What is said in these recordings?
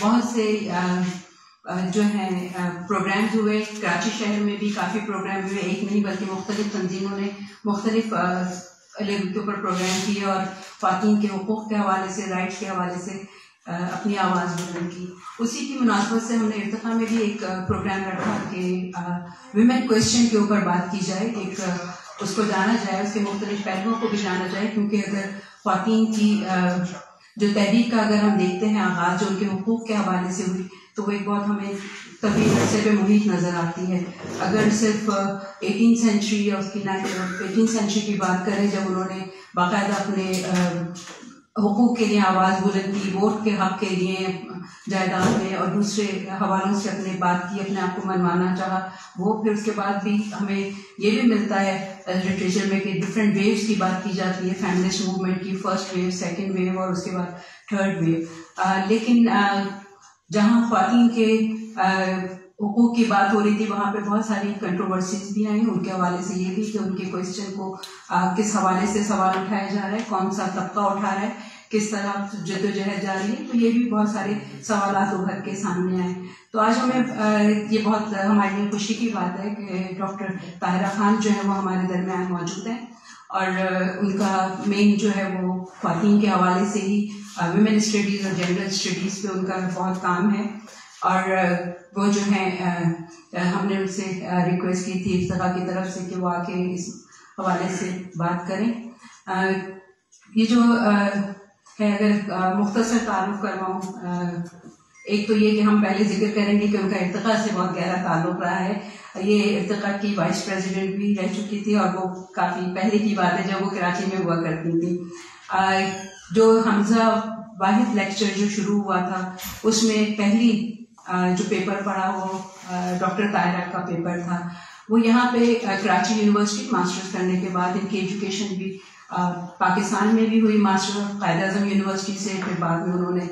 बहुत से जो है प्रोग्राम्स हुए कराची शहर में भी काफ़ी प्रोग्राम हुए एक नहीं बल्कि मुख्तलिफ तंजीमों ने मुख्तलिफ के ऊपर प्रोग्राम किए और खातन के हकूक़ के हवाले से राइट्स के हवाले से अपनी आवाज़ बुलंद की उसी की मुनासबत से हमने इरतफा में भी एक प्रोग्राम रखा कि विमेन क्वेश्चन के ऊपर बात की जाए एक उसको जाना जाए उसके मुख्तलिफ पहलुओं को भी जाना जाए क्योंकि अगर खातन की जो तहरीक का अगर हम देखते हैं आगाज जो उनके हकूक के हवाले से हुई तो वो एक बहुत हमें तभी अरसे पे मुहित नज़र आती है अगर सिर्फ एटीन सेंचुरी या उसकी एटीन सेंचुरी की बात करें जब उन्होंने बाकायदा अपने हकूक के लिए आवाज़ बुलंद की वोट के हक के लिए जायदाद में और दूसरे हवालों से अपने बात की अपने आप को मनवाना चाहा वो फिर उसके बाद भी हमें ये भी मिलता है लिटरेचर में कि डिफरेंट वेव्स की बात की जाती है फैमिलिस्ट मूवमेंट की फर्स्ट वेव सेकेंड वेव और उसके बाद थर्ड वेव आ, लेकिन जहां खातन के आ, हुकूक की बात हो रही थी वहां पे बहुत सारी कंट्रोवर्सीज भी आई उनके हवाले से ये भी कि उनके क्वेश्चन को आ, किस हवाले से सवाल उठाया जा रहा है कौन सा तबका उठा रहा है किस तरह जदोजहद जा रही है तो ये भी बहुत सारे सवाल उभर के सामने आए तो आज हमें ये बहुत हमारे लिए खुशी की बात है कि डॉक्टर ताहिरा खान जो है वो हमारे दरम्यान मौजूद है और उनका मेन जो है वो खातन के हवाले से ही वुमेन स्टडीज़ और जनरल स्टडीज़ पे उनका बहुत काम है और वो जो है हमने उनसे रिक्वेस्ट की थी इफ्तः की तरफ से कि वो आके इस हवाले से बात करें ये जो है अगर मुख्तर तारुफ करवाऊँ एक तो ये कि हम पहले जिक्र करेंगे कि उनका इरतका से बहुत गहरा ताल्लुक रहा है ये इरतका की वाइस प्रेसिडेंट भी रह चुकी थी और वो काफ़ी पहले की बात है जब वो कराची में हुआ करती थी जो हमजा वाहिद लेक्चर जो शुरू हुआ था उसमें पहली जो पेपर पढ़ा वो डॉक्टर कायरा का पेपर था वो यहाँ पे कराची यूनिवर्सिटी मास्टर्स करने के बाद इनकी एजुकेशन भी पाकिस्तान में भी हुई मास्टर कायद अजम यूनिवर्सिटी से फिर बाद में उन्होंने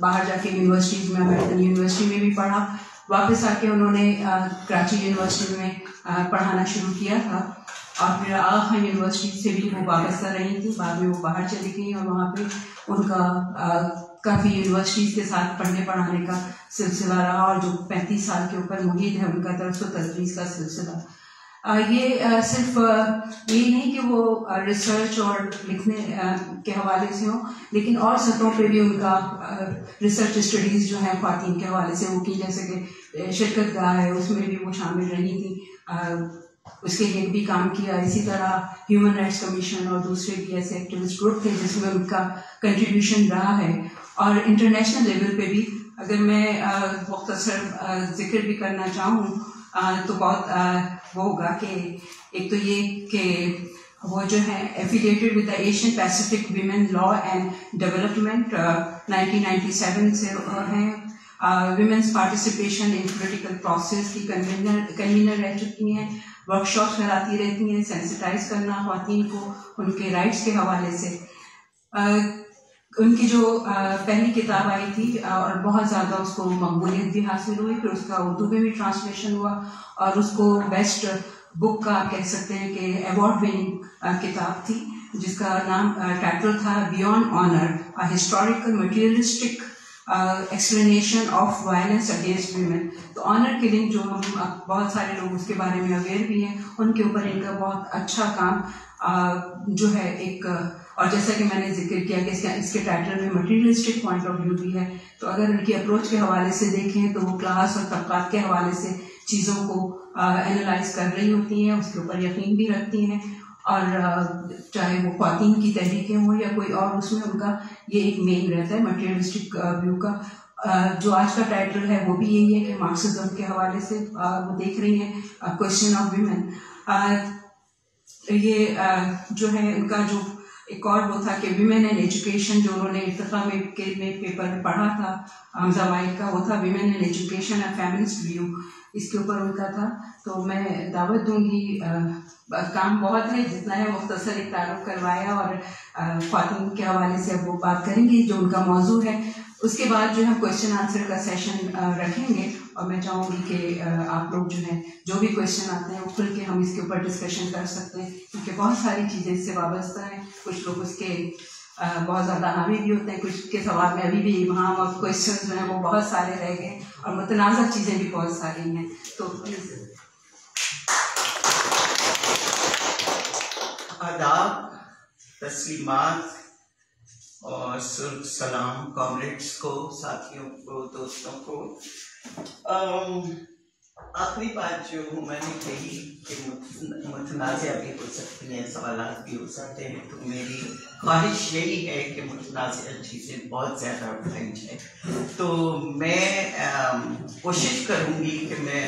बाहर जाके यूनिवर्सिटीज़ में अमेरिकन यूनिवर्सिटी में भी पढ़ा वापस आके उन्होंने कराची यूनिवर्सिटी में पढ़ाना शुरू किया था और फिर आखा यूनिवर्सिटी से भी वो आ रही थी बाद में वो बाहर चली गई और वहाँ पर उनका काफ़ी यूनिवर्सिटीज़ के साथ पढ़ने पढ़ाने का सिलसिला रहा और जो पैंतीस साल के ऊपर मुहित है उनका तरफ से तजवीज का सिलसिला ये सिर्फ ये नहीं कि वो रिसर्च और लिखने के हवाले से हो लेकिन और सतहों पे भी उनका रिसर्च स्टडीज़ जो है खातन के हवाले से वो की जैसे कि शिरकत गाह है उसमें भी वो शामिल रही थी उसके लिए भी काम किया इसी तरह ह्यूमन राइट्स कमीशन और दूसरे भी ऐसे एक्टिविस्ट ग्रुप थे जिसमें उनका कंट्रीब्यूशन रहा है और इंटरनेशनल लेवल पे भी अगर मैं मुख्तर जिक्र भी करना चाहूँ तो बहुत वो होगा कि एक तो ये कि वो जो है affiliated with the Asian Pacific women law and development 1997 से हैं women's participation in political process की कन्वीनर कन्वीनर रह चुकी हैं वर्कशॉप कराती रहती हैं सेंसिटाइज करना खातन को उनके राइट्स के हवाले से uh, उनकी जो पहली किताब आई थी और बहुत ज़्यादा उसको मकबूलियत भी हासिल हुई फिर उसका उर्दू में भी ट्रांसलेशन हुआ और उसको बेस्ट बुक का कह सकते हैं कि अवार्ड विनिंग किताब थी जिसका नाम टाइटल था beyond honour a historical materialistic explanation of violence against women तो ऑनर किलिंग जो हम बहुत सारे लोग उसके बारे में अवेयर भी हैं उनके ऊपर इनका बहुत अच्छा काम uh, जो है एक uh, और जैसा कि मैंने जिक्र किया कि इसके टाइटल में मटीरियलिस्टिक पॉइंट ऑफ व्यू भी है तो अगर उनकी अप्रोच के हवाले से देखें तो वो क्लास और तबकात के हवाले से चीज़ों को एनालाइज कर रही होती हैं उसके ऊपर यकीन भी रखती हैं और चाहे वो खातन की तहरीकें हों या कोई और उसमें उनका ये एक मेन रहता है मटेरियलिस्टिक व्यू का जो आज का टाइटल है वो भी यही है कि मार्क्सिज्म के हवाले से वो देख रही हैं क्वेश्चन ऑफ वीमेन ये जो है उनका जो एक और वो था कि विमेन एंड एजुकेशन जो उन्होंने इतफा में के में पेपर में पढ़ा था हमजा वाइल का वो था women and education and feminist view इसके ऊपर उनका था तो मैं दावत दूंगी आ, काम बहुत है जितना है मुख्तसर एक तारुफ करवाया और खातून के हवाले से अब वो बात करेंगी जो उनका मौजू है उसके बाद जो है क्वेश्चन आंसर का सेशन रखेंगे और मैं चाहूँगी कि आप लोग जो है जो भी क्वेश्चन आते हैं वो खुल के हम इसके ऊपर डिस्कशन कर सकते हैं क्योंकि बहुत सारी चीज़ें इससे वाबस्ता हैं कुछ लोग उसके बहुत ज़्यादा हामी भी होते हैं कुछ के सवाल में अभी भी इमाम और क्वेश्चन जो हैं वो बहुत सारे रह गए और मतनाज़ा चीज़ें भी बहुत सारी हैं तो आदाब तस्लीमत और सलाम कॉमरेड्स को साथियों को दोस्तों को आखिरी बात जो मैंने कही कि मुतनाज़ भी हो सकती हैं सवाल भी हो सकते हैं तो मेरी ख्वाहिश यही है कि अच्छी से बहुत ज़्यादा उठाई जाए तो मैं कोशिश करूँगी कि मैं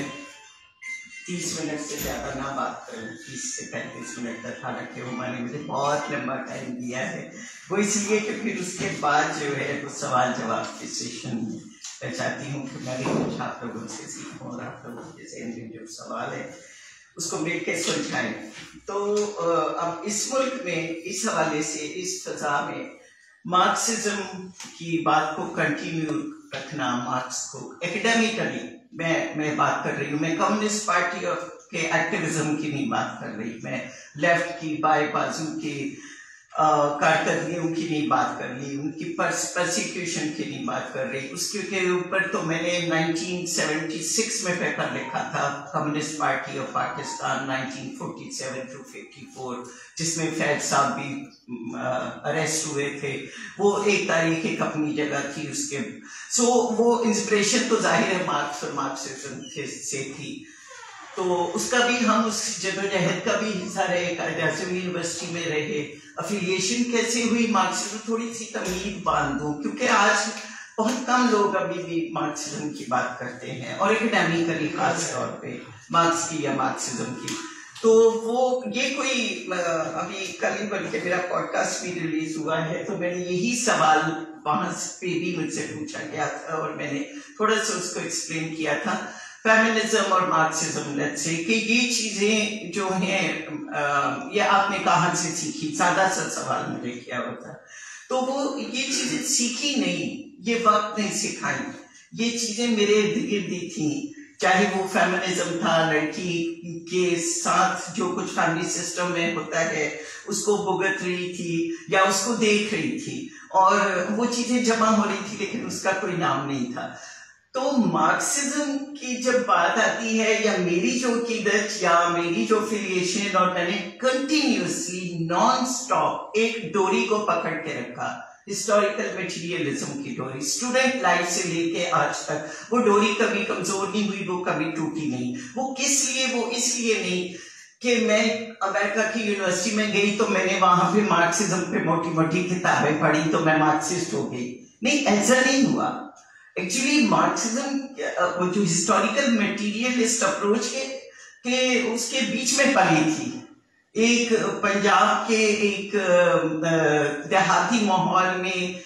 तीस मिनट से ज़्यादा ना बात करूँ तीस से पैंतीस मिनट तक हालांकि मैंने मुझे बहुत लंबा टाइम दिया है वो इसलिए कि फिर उसके बाद जो है वो सवाल जवाब के सेशन में मैं चाहती हूँ कि मैं भी कुछ आप लोगों से सीखूँ और आप लोगों के जहन में जो सवाल है उसको मिल के सुलझाएं तो अब इस मुल्क में इस हवाले से इस फजा में मार्क्सिज्म की बात को कंटिन्यू रखना मार्क्स को एकेडमिकली मैं मैं बात कर रही हूँ मैं कम्युनिस्ट पार्टी ऑफ के एक्टिविज्म की नहीं बात कर रही मैं लेफ्ट की बाएं बाजू की काटकर की नहीं बात कर ली उनकी प्रोसिक्यूशन की नहीं बात कर रही उसके ऊपर तो मैंने 1976 में पेपर लिखा था communist party of Pakistan 1947 to 54 जिसमें फैज साहब भी अरेस्ट हुए थे वो एक तारीख एक अपनी जगह थी उसके सो so, वो इंस्पिरेशन तो जाहिर है मार्क्स और मार्क्सिज्म से थी तो उसका भी हम उस जदोजहद का भी हिस्सा रहे यूनिवर्सिटी में रहे अफिलिएशन कैसे हुई मार्क्सिज्म थोड़ी सी तमीज बांध दो क्योंकि आज बहुत कम लोग अभी भी मार्क्सिज्म की बात करते हैं और एकेडमिकली खास तौर पे मार्क्स की या मार्क्सिज्म की तो वो ये कोई अभी कल ही बन के मेरा पॉडकास्ट भी रिलीज हुआ है तो मैंने यही सवाल वहां पे भी मुझसे पूछा गया था और मैंने थोड़ा सा उसको एक्सप्लेन किया था फेमिनिज्म और मार्क्सिज्म से कि ये चीजें जो हैं ये आपने कहा से सीखी सादा सा सवाल मुझे किया होता तो वो ये चीजें सीखी नहीं ये वक्त ने सिखाई ये चीजें मेरे इर्द गिर्द थी चाहे वो फेमिनिज्म था लड़की के साथ जो कुछ फैमिली सिस्टम में होता है उसको भुगत रही थी या उसको देख रही थी और वो चीजें जमा हो रही थी लेकिन उसका कोई नाम नहीं था तो मार्क्सिज्म की जब बात आती है या मेरी जो किदत या मेरी जो फिलियशन और मैंने कंटिन्यूसली नॉन स्टॉप एक डोरी को पकड़ के रखा हिस्टोरिकल मटेरियलिज्म की डोरी स्टूडेंट लाइफ से लेके आज तक वो डोरी कभी कमजोर नहीं हुई वो कभी टूटी नहीं वो किस लिए वो इसलिए नहीं कि मैं अमेरिका की यूनिवर्सिटी में गई तो मैंने वहां पे मार्क्सिज्म पे मोटी मोटी किताबें पढ़ी तो मैं मार्क्सिस्ट हो गई नहीं ऐसा नहीं हुआ एक्चुअली मार्क्सिज्म uh, जो हिस्टोरिकल मटेरियलिस्ट अप्रोच के के उसके बीच में पली थी एक पंजाब के एक देहाती माहौल में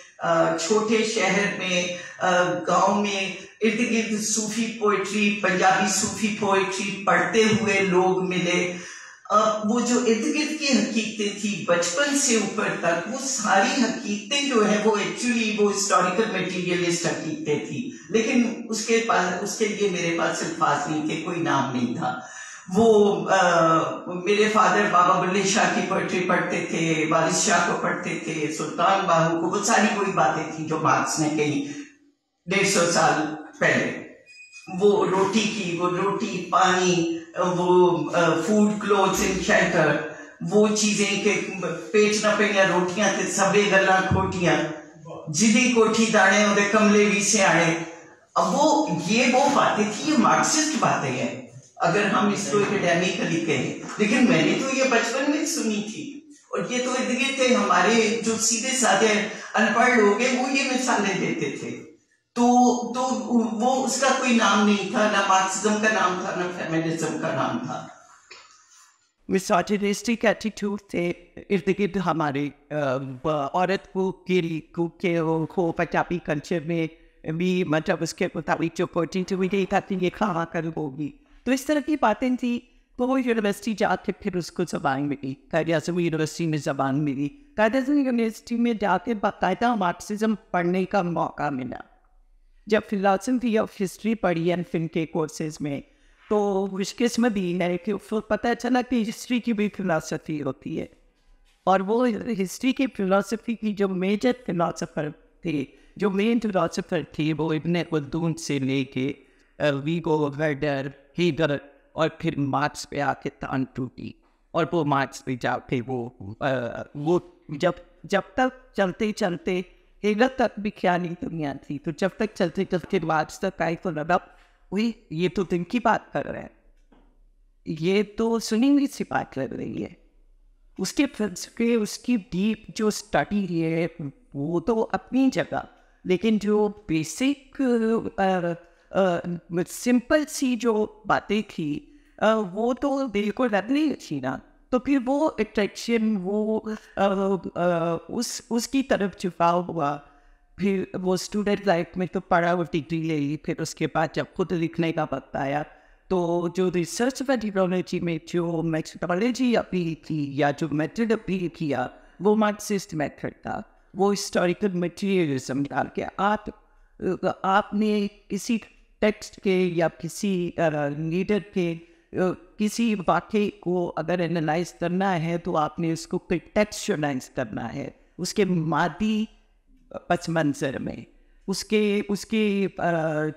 छोटे शहर में गांव में इर्द गिर्द Sufi poetry Punjabi Sufi poetry पढ़ते हुए लोग मिले वो जो इर्द गिर्द की हकीकतें थी बचपन से ऊपर तक वो सारी हकीकतें जो है वो एक्चुअली वो हिस्टोरिकल मटेरियलिस्ट हकीकतें थी लेकिन उसके पास उसके लिए मेरे पास अल्फाज नहीं थे कोई नाम नहीं था वो आ, मेरे फादर बाबा बुल्ले शाह की पोइट्री पढ़ते थे वारिस शाह को पढ़ते थे सुल्तान बाहू को वो सारी कोई बातें थी जो मार्क्स ने कही डेढ़ सौ साल पहले वो रोटी की वो रोटी पानी वो फूड क्लोथ इन शेल्टर वो चीजें के पेट न पईयां रोटियां ते सबे गल्ला खोटियां जिदी कोठी दाने उदे कमले भी से आए अब वो ये वो बातें थी ये मार्क्सिस्ट बातें हैं अगर हम इसको एकेडेमिकली कहें लेकिन मैंने तो ये बचपन में सुनी थी और ये तो इर्द गिर्द थे हमारे जो सीधे साधे अनपढ़ लोग हैं वो ये मिसालें देते थे तो तो वो उसका कोई नाम नहीं था ना मार्क्सिज्म का नाम था ना फेमिनिज्म का नाम था मिसोजिनिस्टिक एटीट्यूड से इर्द गिर्द हमारे औरत को के के को पंजाबी कल्चर में भी मतलब उसके मुताबिक जो अपॉर्चुनिटी मिली था कि तो ये कहाँ कर होगी तो इस तरह की बातें थी तो वो यूनिवर्सिटी जाके फिर उसको जबान मिली कायदाजम यूनिवर्सिटी में जबान मिली कायदाजम यूनिवर्सिटी में जाके बाकायदा मार्क्सिज्म पढ़ने का मौका मिला जब फिलासफी ऑफ हिस्ट्री पढ़ी एंड फिन के कोर्सेज में तो खुशकिस्मत भी है कि उसको पता चला कि हिस्ट्री की भी फिलासफी होती है और वो हिस्ट्री की फिलासफी की जो मेजर फिलासफर थे जो मेन फिलासफर थे वो इबन खुदून से लेके वीगो वर्डर हीडर और फिर मार्क्स पे आके तान टूटी और वो मार्क्स पे जाके वो आ, वो जब जब तक चलते चलते हेगल तक भी क्या नहीं दुनिया थी तो जब तक चलते चलते वाच तक आई तो लगा वही ये तो दिन की बात कर रहे हैं ये तो सुनी हुई सी बात लग रही है उसके फिल्सफे उसकी डीप जो स्टडी है वो तो अपनी जगह लेकिन जो बेसिक सिंपल सी जो बातें थी आ, वो तो दिल को लग रही थी ना तो फिर वो अट्रैक्शन वो आ, आ, उस उसकी तरफ झुकाव हुआ फिर वो स्टूडेंट लाइफ में तो पढ़ा वो डिग्री ले ली फिर उसके बाद जब खुद लिखने का वक्त आया तो जो रिसर्च व टेक्नोलॉजी में जो मैथोलॉजी अपील की या जो मेथड अपील किया वो मार्क्सिस्ट मेथड था वो हिस्टोरिकल मटेरियलिज्म था कि आप आपने किसी टेक्स्ट के या किसी लीडर के किसी वाक्य को अगर एनालाइज करना है तो आपने उसको टेक्सचराइज करना है उसके मादी मंज़र में उसके उसके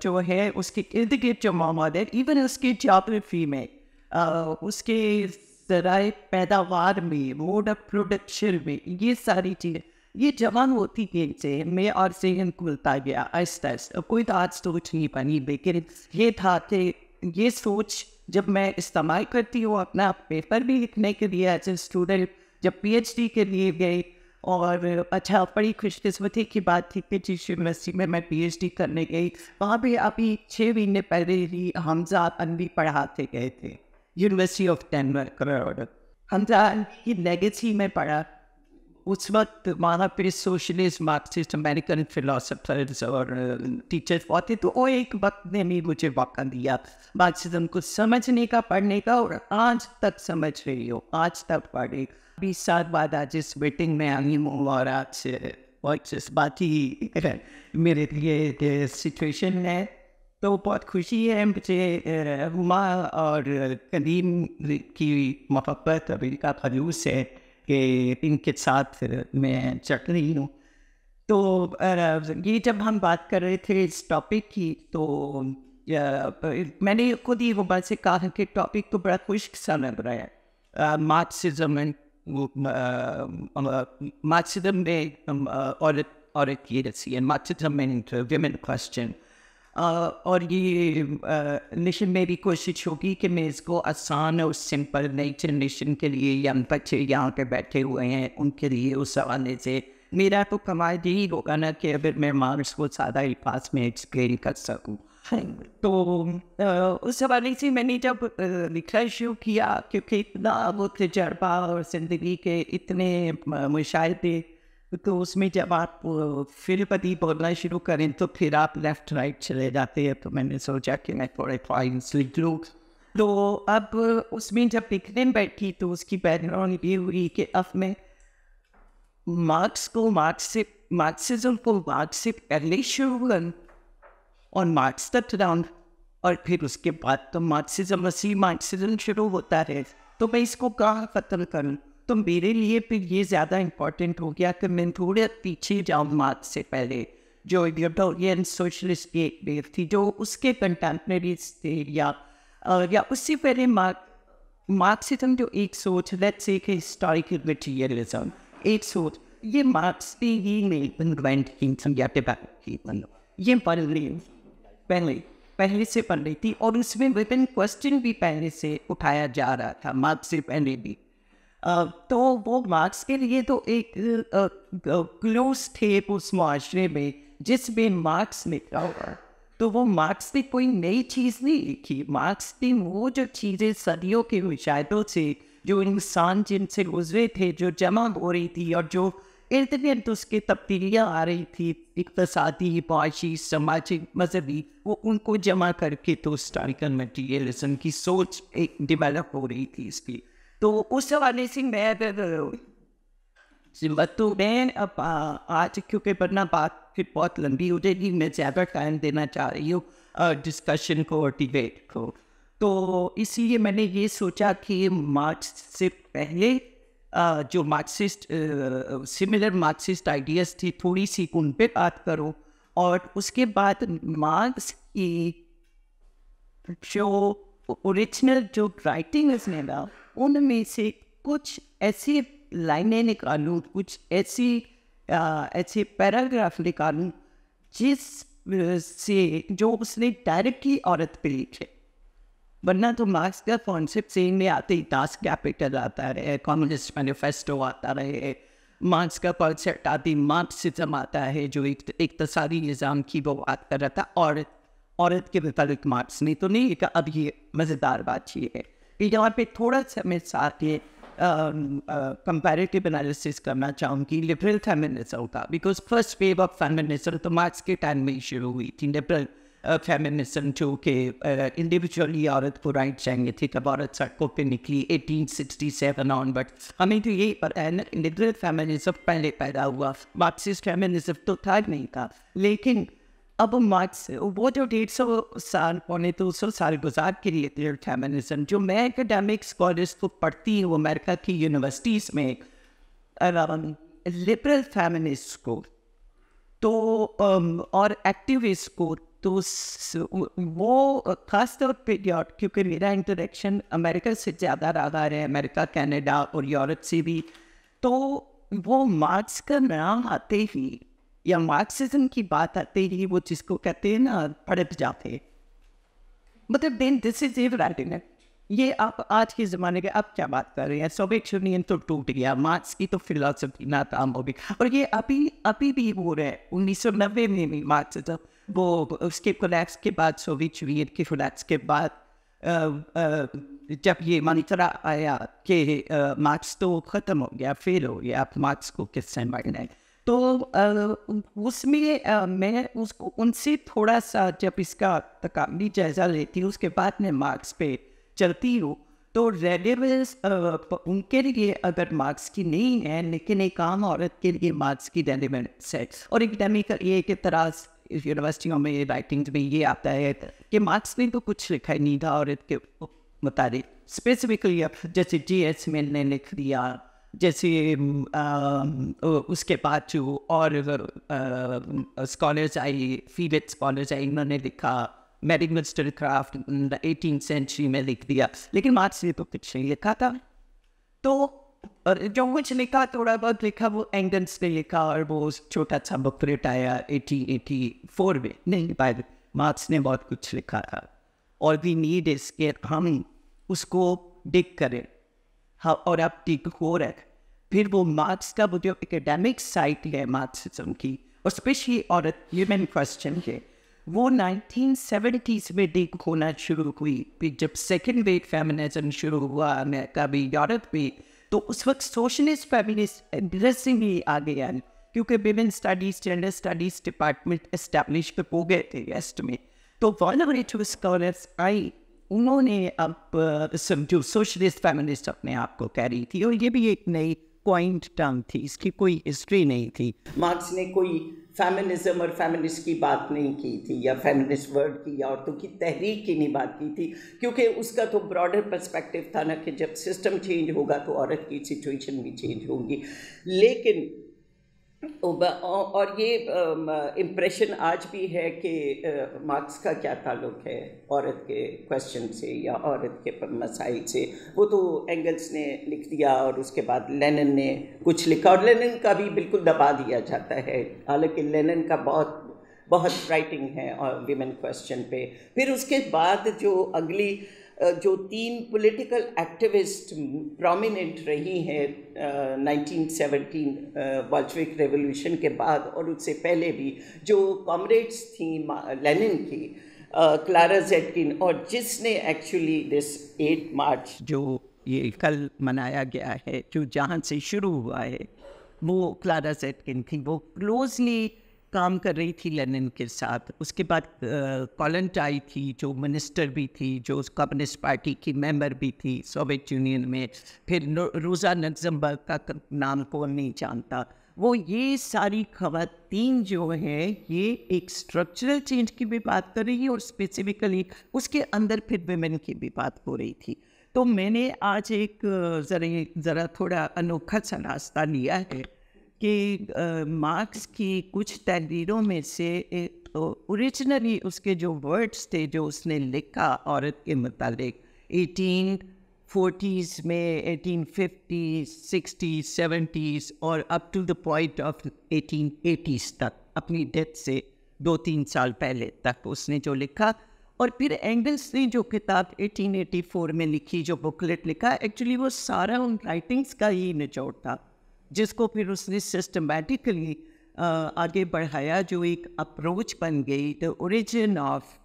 जो है उसके इर्द गिर्द जो माहौल है इवन उसके जोग्राफी में उसके जराए पैदावार में मोड ऑफ प्रोडक्शन में ये सारी चीज़ें ये जवान होती थी जहन में और से खुलता गया आहिस्ता आहिस्ता कोई तो आज सोच नहीं पानी लेकिन ये था कि ये सोच जब मैं इस्तेमाल करती हूँ अपना पेपर भी लिखने के लिए एज ए स्टूडेंट जब पीएचडी के लिए गई और अच्छा बड़ी खुशकस्मती की बात थी कि जिस यूनिवर्सिटी में मैं पीएचडी करने गई वहाँ भी अभी छः महीने पहले ही हमजा अनवी पढ़ाते गए थे university of Denver Hamza Alavi की लेगेसी में पढ़ा उस वक्त वहाँ पे सोशलिस्ट मार्क्सिस्ट अमेरिकन फिलोसफर्स और टीचर्स बहुत थे तो वो एक वक्त ने भी मुझे वाक़ा दिया मार्क्सिज्म को समझने का पढ़ने का और आज तक समझ रही हो आज तक पढ़े बीस साल बाद आज इस मीटिंग में आई हूँ और आज से बहुत ही मेरे लिए सिचुएशन है तो बहुत खुशी है मुझे हुमा और कदीम की मोहब्बत अभी का खलूस है कि इनके साथ मैं चट रही हूँ तो ये जब हम बात कर रहे थे इस टॉपिक की तो मैंने खुद ही बात से कहा कि टॉपिक तो बड़ा खुश्क सा लग रहा है मार्क्सिज्म एंड मार्क्सिज्म में औरत औरत ये रसी है मार्क्सिज्म में वेमेन क्वेश्चन और ये मिशन में भी कोशिश होगी कि मैं इसको आसान और सिंपल नई जनरेशन के लिए यंग बच्चे यहाँ पे बैठे हुए हैं उनके लिए उस हवाले से मेरा तो कमाल यही होगा ना कि अगर मैं मार्क्स को ज़्यादा पास में एक्सप्लेन कर सकूँ तो उस हवाले से मैंने जब लिखना शुरू किया क्योंकि इतना वो तजर्बा और ज़िंदगी के इतने मुशाहे तो उसमें जब आप फिर पति बोलना शुरू करें तो फिर आप लेफ्ट राइट चले जाते हैं तो मैंने सोचा कि मैं थोड़े पॉइंट्स लिख लूँ तो अब उसमें जब लिखने बैठी तो उसकी बैकग्राउंड ये हुई कि अब मैं मार्क्स को मार्क्स से मार्क्सिज्म को मार्क्स से पहले शुरू करूँ और मार्क्स तक डाउन और फिर उसके बाद तो मार्क्सिज्म असली मार्क्सिज्म शुरू होता है तो मैं इसको कहाँ ख़त्म करूँ तो मेरे लिए फिर ये ज़्यादा इम्पोर्टेंट हो गया कि मैं थोड़े पीछे जाऊँ मार्क्स से पहले जो यूटोरियन सोशलिस्ट की एक वेव थी जो उसके कंटेम्प्रेरीज थे या या उससे पहले मार्क मार्क्सिज्म जो एक सोच लेट्स एक हिस्टोरिकल मटीरियलिज्म एक सोच ये मार्क्स पे ही मेलबर्न ग्रैंड किंगडम की ये पढ़ रही पहले पहले से पढ़ रही थी और उसमें विभिन्न क्वेश्चन भी पहले से उठाया जा रहा था मार्क्स से पहले भी तो वो मार्क्स के लिए तो एक क्लोज थे उस माशरे में जिसमें मार्क्स निकला हुआ तो वो मार्क्स ने कोई नई चीज़ नहीं लिखी मार्क्स ने वो जो चीज़ें सदियों के विशायदों से जो इंसान जिनसे गुजरे थे जो जमा हो रही थी और जो इर्द गिर्द तो उसके तब्दीलियाँ आ रही थी इकतसादी माशी सामाजिक मजहबी वो उनको जमा करके तो हिस्टोरिकल मटीरियलिज्म की सोच एक डिवेलप हो रही थी इसकी तो उस हवाले से मैं तो मैं अब आज क्योंकि वरना बात फिर बहुत लंबी हो जाएगी मैं ज़्यादा टाइम देना चाह रही हूँ डिस्कशन को और डिबेट को तो इसलिए मैंने ये सोचा कि मार्च से पहले जो मार्क्सिस्ट सिमिलर मार्क्सिस्ट आइडियाज़ थी थोड़ी सी उन पर बात करो और उसके बाद मार्क्स की जो ओरिजिनल जो राइटिंग उसने ना उनमें से कुछ ऐसी लाइनें निकालूँ कुछ ऐसी आ, ऐसे पैराग्राफ निकालूँ जिस से जो उसने डायरेक्टली औरत पे लिखे वरना तो मार्क्स का कॉन्सेप्ट सेम में आते ही टास्क कैपिटल आता रहे कम्युनिस्ट मैनिफेस्टो आता रहे मार्क्स का कॉन्सेप्ट आती मार्क्सिज्म आता है जो एक इकतसारी निज़ाम की वो बात कर रहा था औरत औरत के मुताबिक मार्क्स ने तो नहीं लिखा अब ये मज़ेदार बात ये है कि यहाँ पे थोड़ा सा मैं साथ ये कंपेरेटिव एनालिसिस करना चाहूँगी लिबरल फेमिनिज्म का because first wave of feminism तो मार्क्स के टाइम में शुरू हुई थी लिबरल फेमिनिज्म जो कि इंडिविजुअली औरत को राइट चाहिए थी तब औरत सड़कों पर निकली एटीन सिक्सटी ऑन बट हमें तो यही पता है ना लिबरल फेमिनिज्म पहले पैदा हुआ मार्क्सिस्ट फेमिनिज्म तो था नहीं था लेकिन अब मार्क्स वो जो डेढ़ सौ साल पौने दो सौ साल गुजार के लिए रिटायरमेनिज्म जो मैं एकेडमिक स्कॉलर्स को पढ़ती हूँ अमेरिका की यूनिवर्सिटीज़ में लिबरल फेमनिस्ट को तो और एक्टिविस्ट को तो वो खासतौर पर क्योंकि मेरा इंटरेक्शन अमेरिका से ज़्यादा रहा है अमेरिका कनाडा और यूरोप से भी तो वो मार्क्स का नाम आते ही या मार्क्सिज्म की बात आते ही वो जिसको कहते हैं ना पड़प जाते मतलब देन दिस इज इव रैटिन ये आप आज के ज़माने के आप क्या बात कर रहे हैं सोवियत यूनियन तो टूट गया मार्क्स की तो फिलासफी नाकाम हो गई और ये अभी अभी भी हो रहे हैं उन्नीस सौ नब्बे में भी मार्क्स तो वो उसके कोलैप्स के बाद सोवियत यूनियन के कोलैप्स के बाद जब ये मंत्रा आया कि मार्क्स तो ख़त्म हो गया फेल हो गया आप मार्क्स को किस टाइम बढ़ना है तो उसमें मैं उसको उनसे थोड़ा सा जब इसका तकामी जायज़ा लेती हूँ उसके बाद मैं मार्क्स पे चलती हूँ तो रेलिवेंस उनके लिए अगर मार्क्स की नहीं है लेकिन एक आम औरत के लिए मार्क्स की रेलिवेंस है और एकेडमिकल ये के तरह यूनिवर्सिटियों में राइटिंग में ये आता है कि मार्क्स ने तो कुछ लिखा ही नहीं था औरत के मुताबिक स्पेसिफिकली जैसे जी एस में ने लिख दिया जैसे उसके बाद जो और स्कॉलर्स आई फीवेट स्कॉलर्स आई उन्होंने लिखा Mary Wollstonecraft eighteen century में लिख दिया लेकिन मार्क्स ने तो कुछ नहीं लिखा था तो जो कुछ लिखा थोड़ा बहुत लिखा वो एंगल्स ने लिखा और वो छोटा सा रेट आया एटीन एटी फोर में नहीं पाए मार्क्स ने बहुत कुछ लिखा था और वी नीड इसके हम उसको डिग करें और आप डिकोर है फिर वो मार्क्स का वो जो एकेडमिक साइट है मार्क्सिज्म की और स्पेशली औरत ह्यूमन क्वेश्चन के वो नाइनटीन सेवेंटीज में डीप होना शुरू हुई फिर जब सेकेंड वेव फेमिनिज्म शुरू हुआ अमेरिका भी यूरोप भी तो उस वक्त सोशलिस्ट फेमिनिस्ट एग्रेसिवली आ गए हैं क्योंकि women studies gender studies department establish हो गए थे वेस्ट में तो वॉलवरेटिव स्कॉलर्स आई उन्होंने अब समझो सोशलिस्ट फैमिलिस्ट अपने आप को कह रही थी और ये भी एक नई पॉइंट टर्म थी इसकी कोई हिस्ट्री नहीं थी मार्क्स ने कोई फेमिनिज्म और फेमिनिस्ट की बात नहीं की थी या फेमिनिस्ट वर्ड की या औरतों की तहरीक की नहीं बात की थी क्योंकि उसका तो ब्रॉडर पर्सपेक्टिव था ना कि जब सिस्टम चेंज होगा तो औरत की सिचुएशन भी चेंज होगी लेकिन तो और ये इम्प्रेशन आज भी है कि मार्क्स का क्या ताल्लुक है औरत के क्वेश्चन से या औरत के मसाइल से वो तो एंगल्स ने लिख दिया और उसके बाद लेनन ने कुछ लिखा और लेनन का भी बिल्कुल दबा दिया जाता है हालांकि लेनन का बहुत बहुत राइटिंग है और विमेन क्वेश्चन पे फिर उसके बाद जो अगली जो तीन पॉलिटिकल एक्टिविस्ट प्रोमिनेंट रही हैं 1917 बल्चविक रेवोल्यूशन के बाद और उससे पहले भी जो कॉमरेड्स थी लेनिन की क्लारा जेटकिन और जिसने एक्चुअली दिस 8 मार्च जो ये कल मनाया गया है जो जहाँ से शुरू हुआ है वो क्लारा जेटकिन थी वो क्लोजली काम कर रही थी लेनिन के साथ उसके बाद कॉलेंट आई थी जो मिनिस्टर भी थी जो कम्युनिस्ट पार्टी की मेंबर भी थी सोवियत यूनियन में फिर रोज़ा नक्जम्बर्ग का नाम कौन नहीं जानता वो ये सारी खातन जो है ये एक स्ट्रक्चरल चेंज की भी बात कर रही है और स्पेसिफिकली उसके अंदर फिर वेमेन की भी बात हो रही थी तो मैंने आज एक ज़रा ज़रा थोड़ा अनोखा सा रास्ता लिया है कि मार्क्स की कुछ तहरीरों में से ओरिजिनली तो उसके जो वर्ड्स थे जो उसने लिखा औरत के मुतालिक एटीन फोर्टीज़ में एटीन फिफ्टीज़ सिक्सटीज़ सेवेंटीज़ और up to the point of eighteen eighties तक अपनी डेथ से दो तीन साल पहले तक उसने जो लिखा और फिर एंगल्स ने जो किताब 1884 में लिखी जो बुकलेट लिखा एक्चुअली वो सारा उन राइटिंग्स का ही निचोड़ था जिसको फिर उसने सिस्टमेटिकली आगे बढ़ाया जो एक अप्रोच बन गई the origin of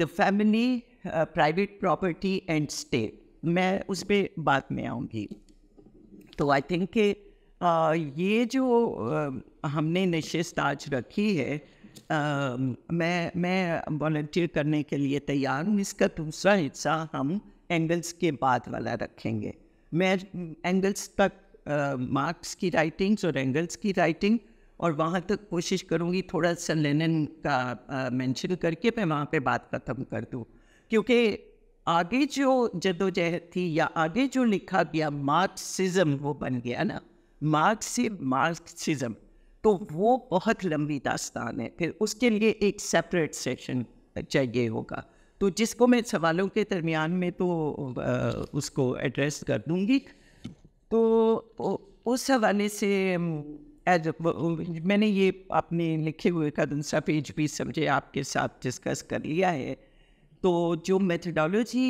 the family private property and state मैं उस पर बाद में आऊँगी तो आई थिंक के ये जो हमने नशस्त आज रखी है मैं मैं वॉल्टियर करने के लिए तैयार हूँ इसका दूसरा हिस्सा हम एंगल्स के बाद वाला रखेंगे मैं एंगल्स तक मार्क्स की राइटिंग्स और एंगल्स की राइटिंग और वहाँ तक कोशिश करूँगी थोड़ा सन लेनन का मेंशन करके मैं वहाँ पे बात ख़त्म कर दूँ क्योंकि आगे जो जदोजहद थी या आगे जो लिखा गया मार्क्सिज्म वो बन गया ना मार्क्स से मार्क्सिज्म तो वो बहुत लंबी दास्तान है फिर उसके लिए एक सेपरेट सेशन चाहिए होगा तो जिसको मैं सवालों के दरमियान में तो आ, उसको एड्रेस कर दूंगी तो उस हवाले से एज मैंने ये अपने लिखे हुए कदम सा पेज भी समझे आपके साथ डिस्कस कर लिया है तो जो मेथडोलॉजी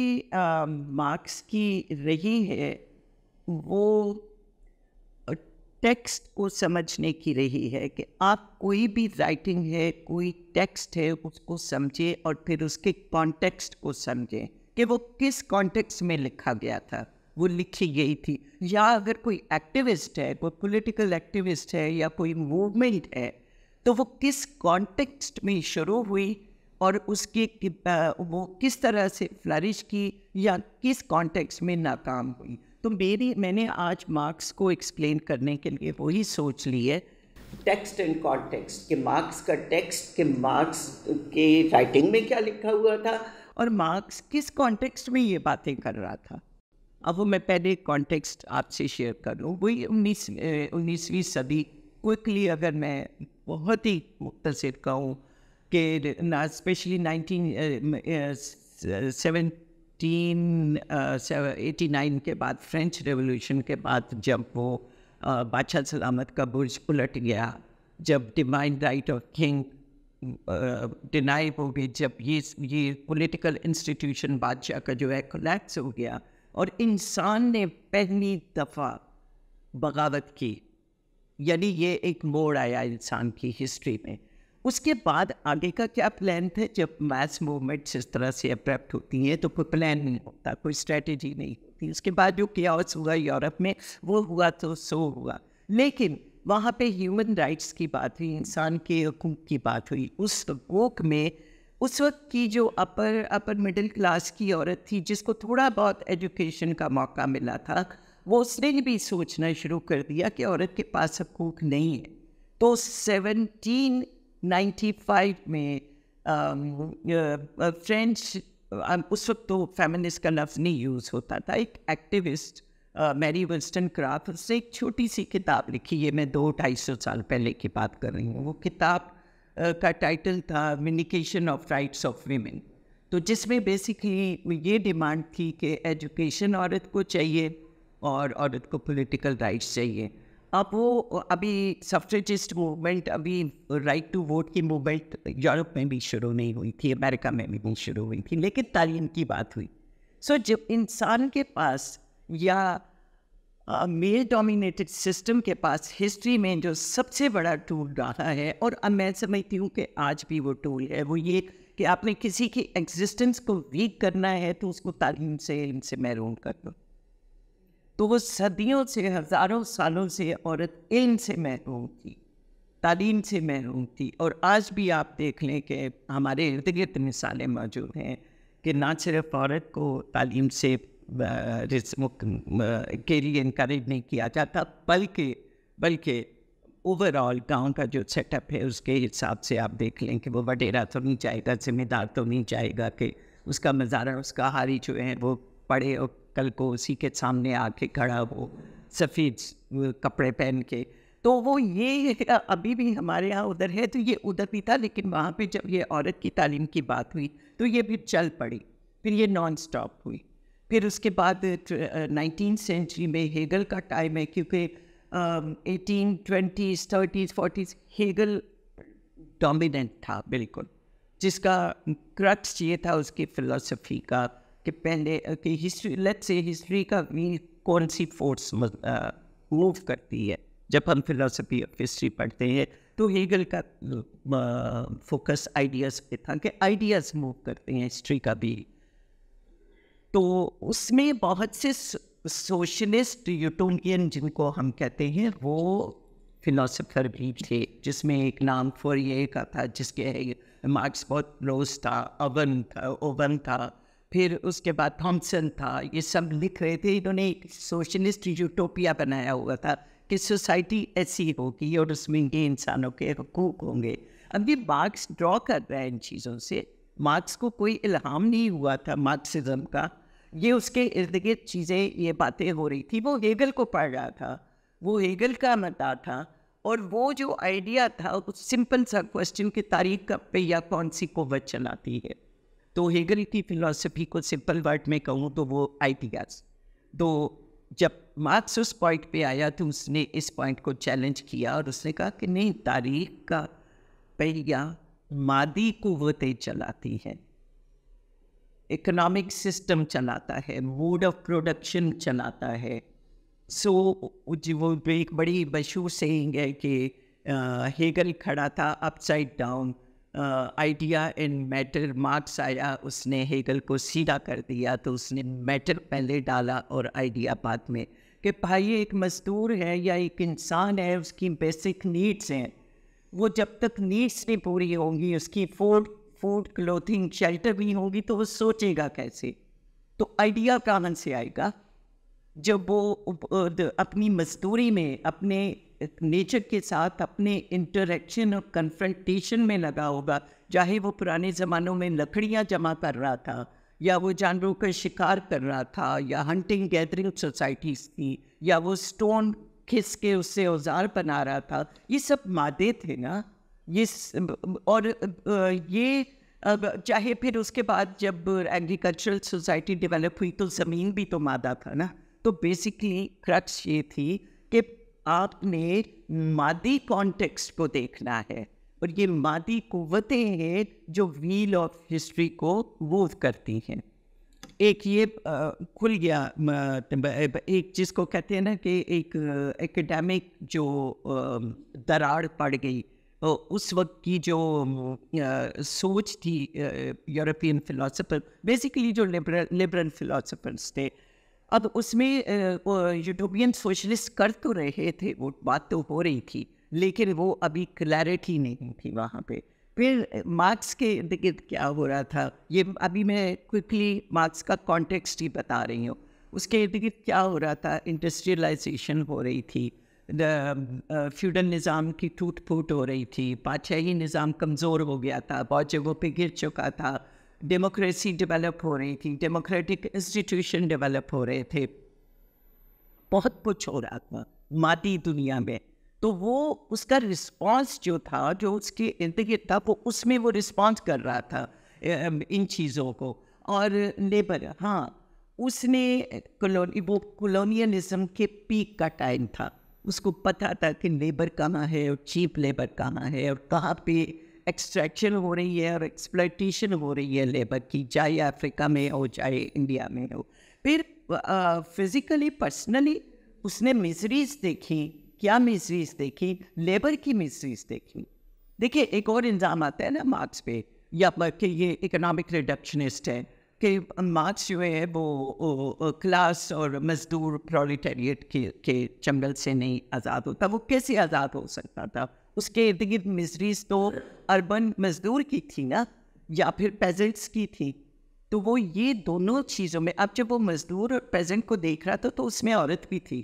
मार्क्स की रही है वो टेक्स्ट को समझने की रही है कि आप कोई भी राइटिंग है कोई टेक्स्ट है उसको समझें और फिर उसके कॉन्टेक्स्ट को समझें कि वो किस कॉन्टेक्स्ट में लिखा गया था वो लिखी गई थी या अगर कोई एक्टिविस्ट है कोई पॉलिटिकल एक्टिविस्ट है या कोई मूवमेंट है तो वो किस कॉन्टेक्स्ट में शुरू हुई और उसके वो किस तरह से फ्लरिश की या किस कॉन्टेक्स्ट में नाकाम हुई तो मेरी मैंने आज मार्क्स को एक्सप्लेन करने के लिए वही सोच ली है टेक्स्ट एंड कॉन्टेक्स्ट के मार्क्स का टेक्स्ट के मार्क्स के राइटिंग में क्या लिखा हुआ था और मार्क्स किस कॉन्टेक्स्ट में ये बातें कर रहा था अब मैं पहले कॉन्टेक्स्ट आपसे शेयर कर लूँ वही उन्नीस उन्नीसवीं सदी क्विकली अगर मैं बहुत ही मुख्तर कहूँ कि ना specially nineteen seventeen eighty nine के बाद फ्रेंच रेवोल्यूशन के बाद जब वो बादशाह सलामत का बुर्ज उलट गया जब डिवाइन राइट ऑफ किंग डिनाइव हो गई जब ये ये पॉलिटिकल इंस्टीट्यूशन बादशाह का जो है कोलैप्स हो गया और इंसान ने पहली दफ़ा बगावत की यानी ये एक मोड़ आया इंसान की हिस्ट्री में उसके बाद आगे का क्या प्लान था जब मैथ्स मूवमेंट्स इस तरह से अप्रैप्ट होती हैं तो कोई प्लान नहीं होता कोई स्ट्रेटजी नहीं होती उसके बाद जो क्या हुआ यूरोप में वो हुआ तो सो हुआ लेकिन वहाँ पे ह्यूमन राइट्स की बात हुई इंसान के हकूक की बात हुई उस वोक में उस वक्त की जो अपर अपर मिडिल क्लास की औरत थी जिसको थोड़ा बहुत एजुकेशन का मौका मिला था वो उसने भी सोचना शुरू कर दिया कि औरत के पास हकूक नहीं है तो सेवनटीन नाइन्टी फाइव में फ्रेंच um, uh, um, उस वक्त तो फेमिनिस्ट का लफ्ज़ नहीं यूज़ होता था एक एक्टिविस्ट मैरी विल्स्टन क्राफ्ट उससे एक छोटी सी किताब लिखी है मैं दो ढाई सौ साल पहले की बात कर रही हूँ वो किताब का टाइटल था vindication of rights of women तो जिसमें बेसिकली ये डिमांड थी कि एजुकेशन औरत को चाहिए और औरत को पॉलिटिकल राइट्स चाहिए अब वो अभी सफ्रेजिस्ट मूवमेंट अभी राइट टू वोट की मूवमेंट यूरोप में भी शुरू नहीं हुई थी अमेरिका में भी नहीं शुरू हुई थी लेकिन तालीम की बात हुई सो so, जब इंसान के पास या मेल डोमिनेटेड सिस्टम के पास हिस्ट्री में जो सबसे बड़ा टूल रहा है और अब मैं समझती हूँ कि आज भी वो टूल है वो ये कि आपने किसी की एग्जिस्टेंस को वीक करना है तो उसको तालीम से इनसे से महरूम कर दो तो वो सदियों से हज़ारों सालों से औरत इल्म से महरूम थी तालीम से महरूम थी और आज भी आप देख लें कि हमारे इर्द गिर्द मिसालें मौजूद हैं कि ना सिर्फ औरत को तालीम से के लिए इनक्रेज नहीं किया जाता बल्कि बल्कि ओवरऑल गांव का जो सेटअप है उसके हिसाब से आप देख लें कि वो वडेरा तो नहीं चाहेगा जिम्मेदार तो नहीं चाहेगा कि उसका मज़ारा उसका हारी जो है वो पड़े और कल को उसी के सामने आके खड़ा हो सफ़ेद कपड़े पहन के तो वो ये अभी भी हमारे यहाँ उधर है तो ये उधर भी था लेकिन वहाँ पे जब ये औरत की तालीम की बात हुई तो ये भी चल पड़ी फिर ये नॉन स्टॉप हुई फिर उसके बाद नाइनटीन सेंचुरी में हेगल का टाइम है क्योंकि eighteen twenties thirties forties Hegel dominant था बिल्कुल जिसका क्रक्स ये था उसकी फिलोसफी का कि पहले कि हिस्ट्री लेट से हिस्ट्री का वी कौन सी फोर्स मूव करती है जब हम फिलोसफी ऑफ हिस्ट्री पढ़ते हैं तो हेगल का फोकस आइडियाज़ पे था कि आइडियाज़ मूव करते हैं हिस्ट्री का भी तो उसमें बहुत से सोशलिस्ट यूटोपियन जिनको हम कहते हैं वो फिलोसोफर भी थे जिसमें एक नाम फोर ये का था जिसके मार्क्स बहुत क्लोज था अवन था ओवन था फिर उसके बाद थॉमसन था ये सब लिख रहे थे इन्होंने एक सोशलिस्ट यूटोपिया बनाया हुआ था कि सोसाइटी ऐसी होगी और उसमें ये इंसानों के हकूक होंगे अब ये मार्क्स ड्रॉ कर रहा है इन चीज़ों से मार्क्स को कोई इल्हाम नहीं हुआ था मार्क्सिज्म का ये उसके इर्द गिर्द चीज़ें ये बातें हो रही थी वो हेगल को पढ़ रहा था वो हेगल का मता था और वो जो आइडिया था उस सिंपल सा क्वेश्चन की तारीख कब पे या कौन सी कोवत चलाती है तो हेगल की फिलॉसफी को सिंपल वर्ड में कहूँ तो वो आइडियाज तो जब मार्क्स उस पॉइंट पे आया तो उसने इस पॉइंट को चैलेंज किया और उसने कहा कि नहीं तारीख का पहिया मादी कुवतें चलाती है इकोनॉमिक सिस्टम चलाता है मोड ऑफ प्रोडक्शन चलाता है सो so, जी वो एक बड़ी मशहूर सेइंग है कि हेगल खड़ा था upside down idea in matter Marx आया उसने हेगल को सीधा कर दिया तो उसने मैटर पहले डाला और आइडिया बाद में कि भाई एक मजदूर है या एक इंसान है उसकी बेसिक नीड्स हैं वो जब तक नीड्स नहीं पूरी होंगी उसकी फूड फूड क्लोथिंग शेल्टर भी होगी तो वो सोचेगा कैसे तो आइडिया कहाँ से आएगा जब वो अपनी मजदूरी में अपने नेचर के साथ अपने इंटरेक्शन और कन्फ्रंटेशन में लगा होगा चाहे वो पुराने ज़मानों में लकड़ियाँ जमा कर रहा था या वो जानवरों का शिकार कर रहा था या हंटिंग गैदरिंग सोसाइटीज़ थी या वो स्टोन खिस के उससे औजार बना रहा था ये सब मादे थे ना ये और ये चाहे फिर उसके बाद जब एग्रीकल्चरल सोसाइटी डेवलप हुई तो ज़मीन भी तो मादा था ना तो बेसिकली क्रक्स ये थी कि आपने मादी कॉन्टेक्स्ट को देखना है और ये मादी कुवतें हैं जो व्हील ऑफ हिस्ट्री को वो करती हैं एक ये खुल गया एक जिसको कहते हैं ना कि एक एकेडमिक जो दरार पड़ गई उस वक्त की जो सोच थी यूरोपियन फ़िलासफ़र बेसिकली जो लिबरल लिबरल फ़िलासफ़र्स थे अब उसमें यूटोपियन सोशलिस्ट कर तो रहे थे वो बात तो हो रही थी लेकिन वो अभी क्लैरिटी नहीं थी वहाँ पे फिर मार्क्स के इर्द गिर्द क्या हो रहा था ये अभी मैं क्विकली मार्क्स का कॉन्टेक्स्ट ही बता रही हूँ उसके इर्द गिर्द क्या हो रहा था इंडस्ट्रियलाइजेशन हो रही थी फ्यूडल निज़ाम की टूट फूट हो रही थी बादशाही निज़ाम कमज़ोर हो गया था बहुत जगहों पर गिर चुका था डेमोक्रेसी डेवलप हो रही थी डेमोक्रेटिक इंस्टीट्यूशन डेवलप हो रहे थे बहुत कुछ हो रहा था मादी दुनिया में तो वो उसका रिस्पांस जो था जो उसके इर्द गिर्द था वो उसमें वो रिस्पांस कर रहा था इन चीज़ों को और लेबर हाँ उसने कलोनी वो कलोनियलिज्म के पीक का टाइम था उसको पता था कि लेबर कहाँ है और चीप लेबर कहाँ है और कहाँ पे एक्सट्रैक्शन हो रही है और एक्सप्लाइटेशन हो रही है लेबर की चाहे अफ्रीका में हो चाहे इंडिया में हो फिर फिज़िकली पर्सनली उसने मिजरीज देखी क्या मिसरीज देखी लेबर की मिजरीज देखी देखिए एक और इल्ज़ाम आता है ना मार्क्स पे या कि ये इकोनॉमिक रिडक्शनिस्ट है के मार्क्स जो है वो क्लास और मजदूर प्रोलिटेरिएट के के चंगल से नहीं आज़ाद होता वो कैसे आज़ाद हो सकता था उसके इर्द गिर्द मिजरीज तो अर्बन मजदूर की थी ना या फिर पेजेंट्स की थी तो वो ये दोनों चीज़ों में अब जब वो मजदूर और पेजेंट को देख रहा था तो उसमें औरत भी थी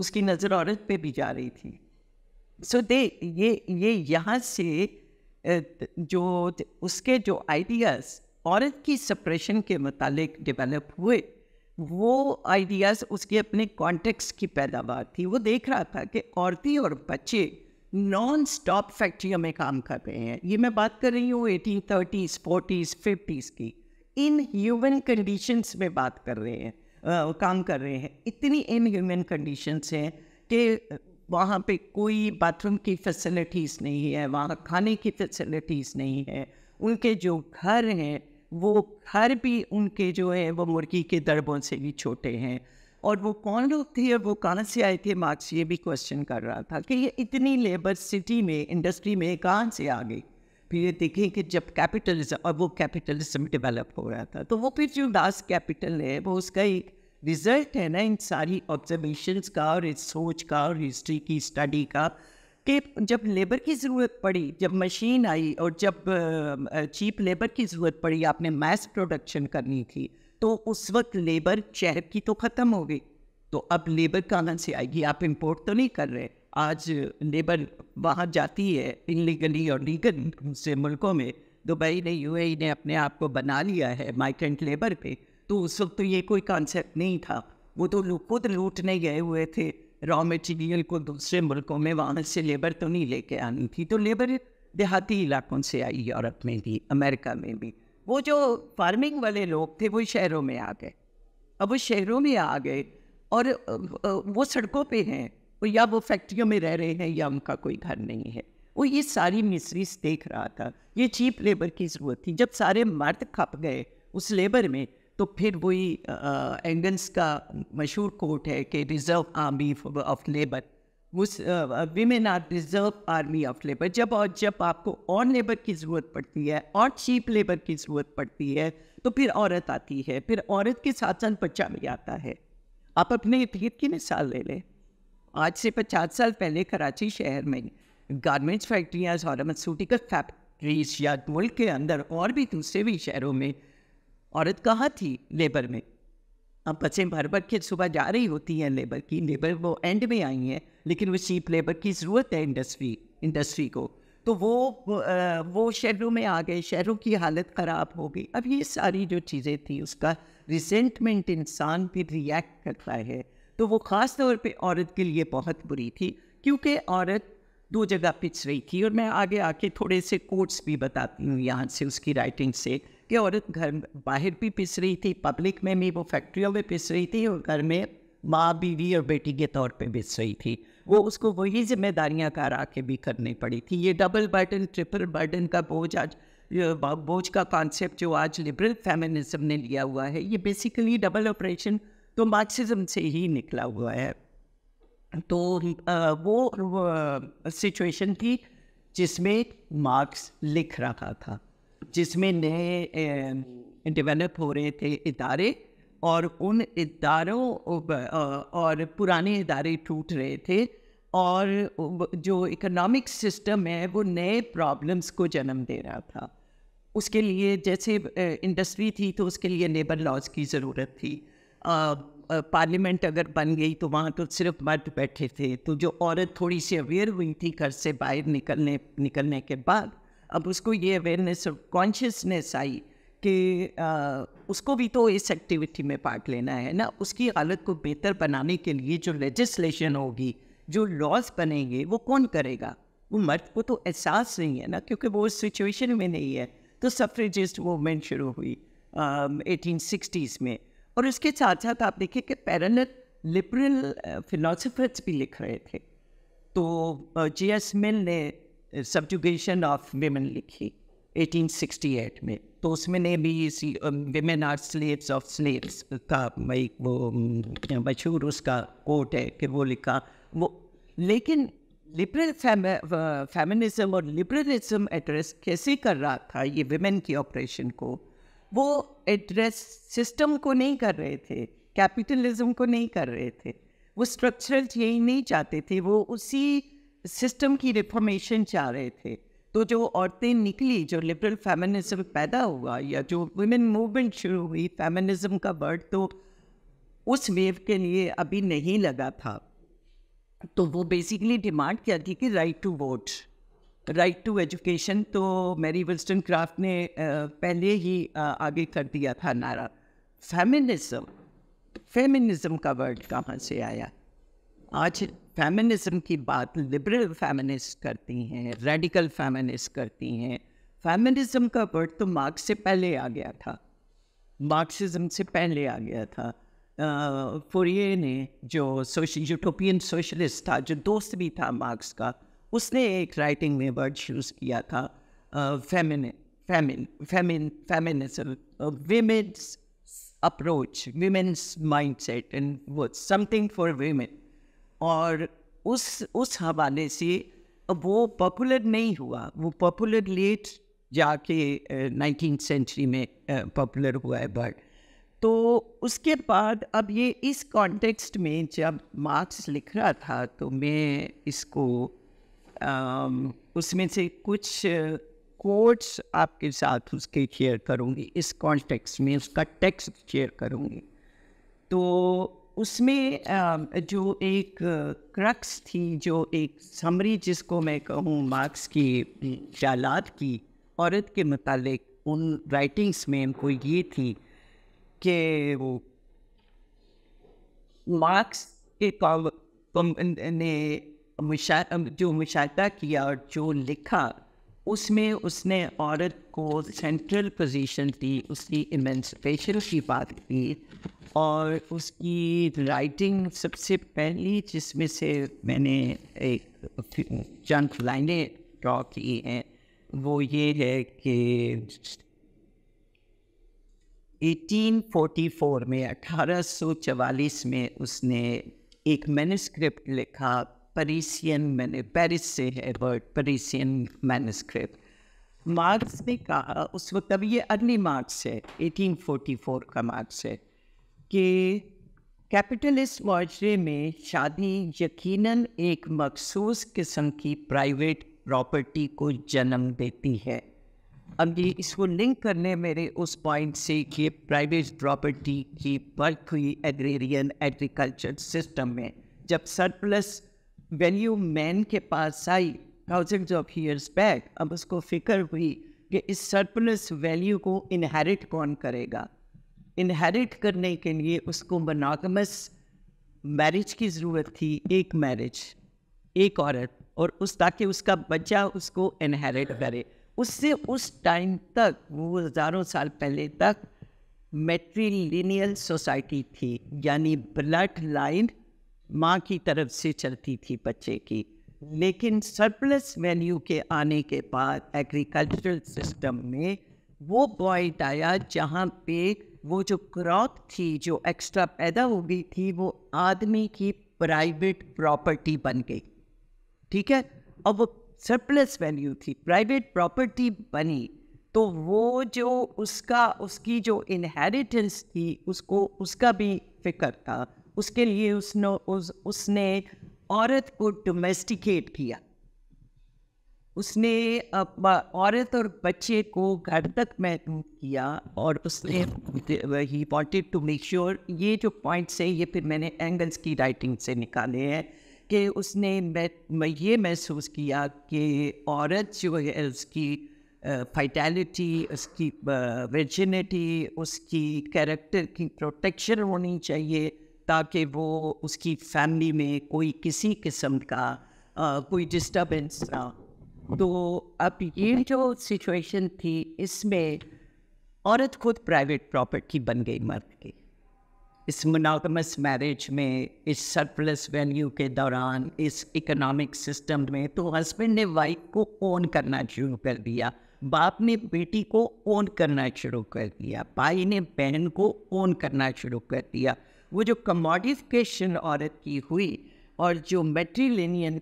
उसकी नज़र औरत पे भी जा रही थी सो दे ये ये यहाँ से जो उसके जो आइडियाज़ औरत की सप्रेशन के मतलब डेवलप हुए वो आइडियाज़ उसके अपने कॉन्टेक्स की पैदावार थी वो देख रहा था कि औरतें और बच्चे नॉन स्टॉप फैक्ट्रियों में काम कर रहे हैं ये मैं बात कर रही हूँ एटीन थर्टीज़ फोर्टीज़ फिफ्टीज़ की इन ह्यूमन कंडीशंस में बात कर रहे हैं आ, काम कर रहे हैं इतनी इन ह्यूमन कंडीशंस हैं कि वहाँ पे कोई बाथरूम की फैसिलिटीज़ नहीं है वहाँ खाने की फैसिलिटीज़ नहीं है उनके जो घर हैं वो घर भी उनके जो है वो मुर्गी के दरबों से भी छोटे हैं और वो कौन लोग थे और वो कहाँ से आए थे मार्क्स ये भी क्वेश्चन कर रहा था कि ये इतनी लेबर सिटी में इंडस्ट्री में कहाँ से आ गई फिर ये देखें कि जब कैपिटलिज्म और वो कैपिटलिज्म डेवलप हो रहा था तो वो फिर जो लास्ट कैपिटल है वो उसका एक रिजल्ट है ना इन सारी ऑब्जर्वेशन का और इस सोच का और हिस्ट्री की स्टडी का कि जब लेबर की ज़रूरत पड़ी जब मशीन आई और जब चीप लेबर की ज़रूरत पड़ी आपने मैस प्रोडक्शन करनी थी तो उस वक्त लेबर शहर की तो ख़त्म हो गई तो अब लेबर कहाँ से आएगी आप इम्पोर्ट तो नहीं कर रहे आज लेबर वहाँ जाती है इनलीगली और लीगल से मुल्कों में दुबई ने यू ने अपने आप को बना लिया है माइग्रेंट लेबर पे तो उस वक्त तो ये कोई कॉन्सेप्ट नहीं था वो तो खुद लूटने गए हुए थे रॉ मटेरियल को दूसरे मुल्कों में वहाँ से लेबर तो नहीं लेके आनी थी तो लेबर देहाती इलाकों से आई यूरोप में भी अमेरिका में भी वो जो फार्मिंग वाले लोग थे वो शहरों में आ गए अब वो शहरों में आ गए और वो सड़कों पे हैं या वो फैक्ट्रियों में रह रहे हैं या उनका कोई घर नहीं है वो ये सारी मिसरीज देख रहा था ये चीप लेबर की ज़रूरत थी जब सारे मर्द खप गए उस लेबर में तो फिर वही एंगल्स का मशहूर कोट है कि रिजर्व आर्मी ऑफ लेबर उस women are reserve army of labour जब और जब आपको और लेबर की ज़रूरत पड़ती है और चीप लेबर की ज़रूरत पड़ती है तो फिर औरत आती है फिर औरत के साथ साथ बच्चा भी आता है आप अपने इर्द की मिसाल ले लें आज से पचास साल पहले कराची शहर में गारमेंट्स फैक्ट्रियाज़ और फैक्ट्रीज या मुल्क के अंदर और भी दूसरे भी शहरों में औरत कहाँ थी लेबर में अब बच्चे भर भर के सुबह जा रही होती हैं लेबर की लेबर वो एंड में आई है लेकिन वो चीप लेबर की ज़रूरत है इंडस्ट्री इंडस्ट्री को तो वो वो शहरों में आ गए शहरों की हालत ख़राब हो गई अब ये सारी जो चीज़ें थी उसका रिसेंटमेंट इंसान भी रिएक्ट करता है तो वो ख़ास तौर पे औरत के लिए बहुत बुरी थी क्योंकि औरत दो जगह पिछ रही थी और मैं आगे आके थोड़े से कोट्स भी बताती हूँ यहाँ से उसकी राइटिंग से कि औरत घर बाहर भी पिस रही थी पब्लिक में भी वो फैक्ट्रियों में पिस रही थी और घर में माँ बीवी और बेटी के तौर पे पिस रही थी वो उसको वही जिम्मेदारियाँ कार आके भी करनी पड़ी थी ये डबल बर्डन ट्रिपल बर्डन का बोझ आज बोझ का कॉन्सेप्ट जो आज लिबरल फेमिनिज्म ने लिया हुआ है ये बेसिकली डबल ऑपरेशन तो मार्क्सिज्म से ही निकला हुआ है तो वो सिचुएशन थी जिसमें मार्क्स लिख रहा था जिसमें नए डेवलप हो रहे थे इदारे और उन इदारों और पुराने इदारे टूट रहे थे और जो इकोनॉमिक सिस्टम है वो नए प्रॉब्लम्स को जन्म दे रहा था उसके लिए जैसे इंडस्ट्री थी तो उसके लिए लेबर लॉज की ज़रूरत थी पार्लियामेंट अगर बन गई तो वहाँ तो सिर्फ मर्द बैठे थे तो जो औरत थोड़ी सी अवेयर हुई थी घर से बाहर निकलने निकलने के बाद अब उसको ये अवेयरनेस और कॉन्शियसनेस आई कि आ, उसको भी तो इस एक्टिविटी में पार्ट लेना है ना उसकी हालत को बेहतर बनाने के लिए जो लेजिस्लेशन होगी जो लॉज बनेंगे वो कौन करेगा वो मर्द को तो एहसास नहीं है ना क्योंकि वो उस सिचुएशन में नहीं है तो सफ्रेजिस्ट मूवमेंट शुरू हुई एटीन सिक्सटीज़ में और उसके साथ साथ आप देखिए कि पैरल लिबरल फिलासफर्स भी लिख रहे थे तो जी एस मिल ने सब्जुगेशन ऑफ वेमेन लिखी 1868 में तो उसमें ने भी इसी women are slaves of slaves का भाई वो मशहूर उसका कोट है कि वो लिखा वो लेकिन लिबरल फेमिनिज्म और लिबरलिज्म एड्रेस कैसे कर रहा था ये वेमेन की ऑपरेशन को वो एड्रेस सिस्टम को नहीं कर रहे थे कैपिटलिज्म को नहीं कर रहे थे वो स्ट्रक्चरल चेंज नहीं चाहते थे वो उसी सिस्टम की रिफॉर्मेशन चाह रहे थे तो जो औरतें निकली जो लिबरल फेमिनिज्म पैदा हुआ या जो वुमेन मूवमेंट शुरू हुई फेमिनिज्म का वर्ड तो उस वेव के लिए अभी नहीं लगा था तो वो बेसिकली डिमांड क्या थी कि right to vote right to education तो मैरी विल्स्टन क्राफ्ट ने पहले ही आगे कर दिया था नारा फेमिनिज्म फेमिनिज्म का वर्ड कहाँ से आया आज फेमिनिज्म की बात लिबरल फेमिनिस्ट करती हैं रेडिकल फेमिनिस्ट करती हैं फेमिनिज्म का वर्ड तो मार्क्स से पहले आ गया था मार्क्सिज्म से पहले आ गया था फोरिए ने जो सोश यूटोपियन सोशलिस्ट था जो दोस्त भी था मार्क्स का उसने एक राइटिंग में वर्ड यूज़ किया था femin femin femin feminism women's approach women's mindset and वो समथिंग फॉर वेमेन और उस उस हवाले से वो पॉपुलर नहीं हुआ वो पॉपुलर लेट जाके नाइनटीन सेंचुरी में पॉपुलर हुआ है बर्ड तो उसके बाद अब ये इस कॉन्टेक्स्ट में जब मार्क्स लिख रहा था तो मैं इसको उसमें से कुछ कोट्स आपके साथ उसके शेयर करूँगी इस कॉन्टेक्स्ट में उसका टेक्स्ट शेयर करूँगी तो उसमें जो एक क्रक्स थी जो एक समरी जिसको मैं कहूँ मार्क्स की चालात की औरत के मतलब उन राइटिंग्स में उनको ये थी कि वो मार्क्स के ने मुशा जो मुशाह किया और जो लिखा उसमें उसने औरत को सेंट्रल पोजीशन दी उसकी इमेंसपेशन की बात की और उसकी राइटिंग सबसे पहली जिसमें से मैंने एक चंद लाइनें ड्रॉ की हैं वो ये है कि 1844 में 1844 में उसने एक मैनस्क्रिप्ट लिखा परिसियन मैंने पेरिस से है वर्ड परिसियन मैनस्क्रिप्ट मार्क्स ने कहा उस वक्त अब ये अर्ली मार्क्स है 1844 का मार्क्स है कि कैपिटलिस्ट माशरे में शादी यकीनन एक मखसूस किस्म की प्राइवेट प्रॉपर्टी को जन्म देती है अब ये इसको लिंक करने मेरे उस पॉइंट से कि प्राइवेट प्रॉपर्टी की बर्क हुई एग्रेरियन एग्रीकल्चर सिस्टम में जब सरप्लस वैल्यू मैन के पास आई थाउजेंड्स ऑफ ईयर्स बैक अब उसको फिक्र हुई कि इस सरप्लस वैल्यू को इनहेरिट कौन करेगा इनहेरिट करने के लिए उसको मनागमस मैरिज की ज़रूरत थी एक मैरिज एक औरत और उस ताकि उसका बच्चा उसको इनहेरिट करे उससे उस टाइम तक वो हज़ारों साल पहले तक मेट्रीलिनियल सोसाइटी थी यानी ब्लड लाइन माँ की तरफ से चलती थी बच्चे की लेकिन सरप्लस वैल्यू के आने के बाद एग्रीकल्चरल सिस्टम में वो पॉइंट आया जहाँ पे वो जो क्रॉप थी जो एक्स्ट्रा पैदा हो गई थी वो आदमी की प्राइवेट प्रॉपर्टी बन गई ठीक है और वो सरप्लस वैल्यू थी प्राइवेट प्रॉपर्टी बनी तो वो जो उसका उसकी जो इनहेरिटेंस थी उसको उसका भी फिक्र था उसके लिए उसने उस उसने औरत को डोमेस्टिकेट किया उसने औरत और बच्चे को घर तक महदूद किया और उसने ही वॉन्टेड टू मेक श्योर ये जो पॉइंट्स हैं ये फिर मैंने एंगल्स की राइटिंग से निकाले हैं कि उसने मैं ये महसूस किया कि औरत जो है उसकी फाइटैलिटी उसकी वर्जिनिटी उसकी कैरेक्टर की प्रोटेक्शन होनी चाहिए ताकि वो उसकी फैमिली में कोई किसी किस्म का आ, कोई डिस्टर्बेंस ना तो अब ये जो सिचुएशन थी इसमें औरत खुद प्राइवेट प्रॉपर्टी बन गई मर्द की इस मोनोगमस मैरिज में इस सरप्लस वैल्यू के दौरान इस इकोनॉमिक सिस्टम में तो हस्बैंड ने वाइफ को ओन करना शुरू कर दिया बाप ने बेटी को ओन करना शुरू कर दिया भाई ने बहन को ओन करना शुरू कर दिया वो जो कमोडिफिकेशन औरत की हुई और जो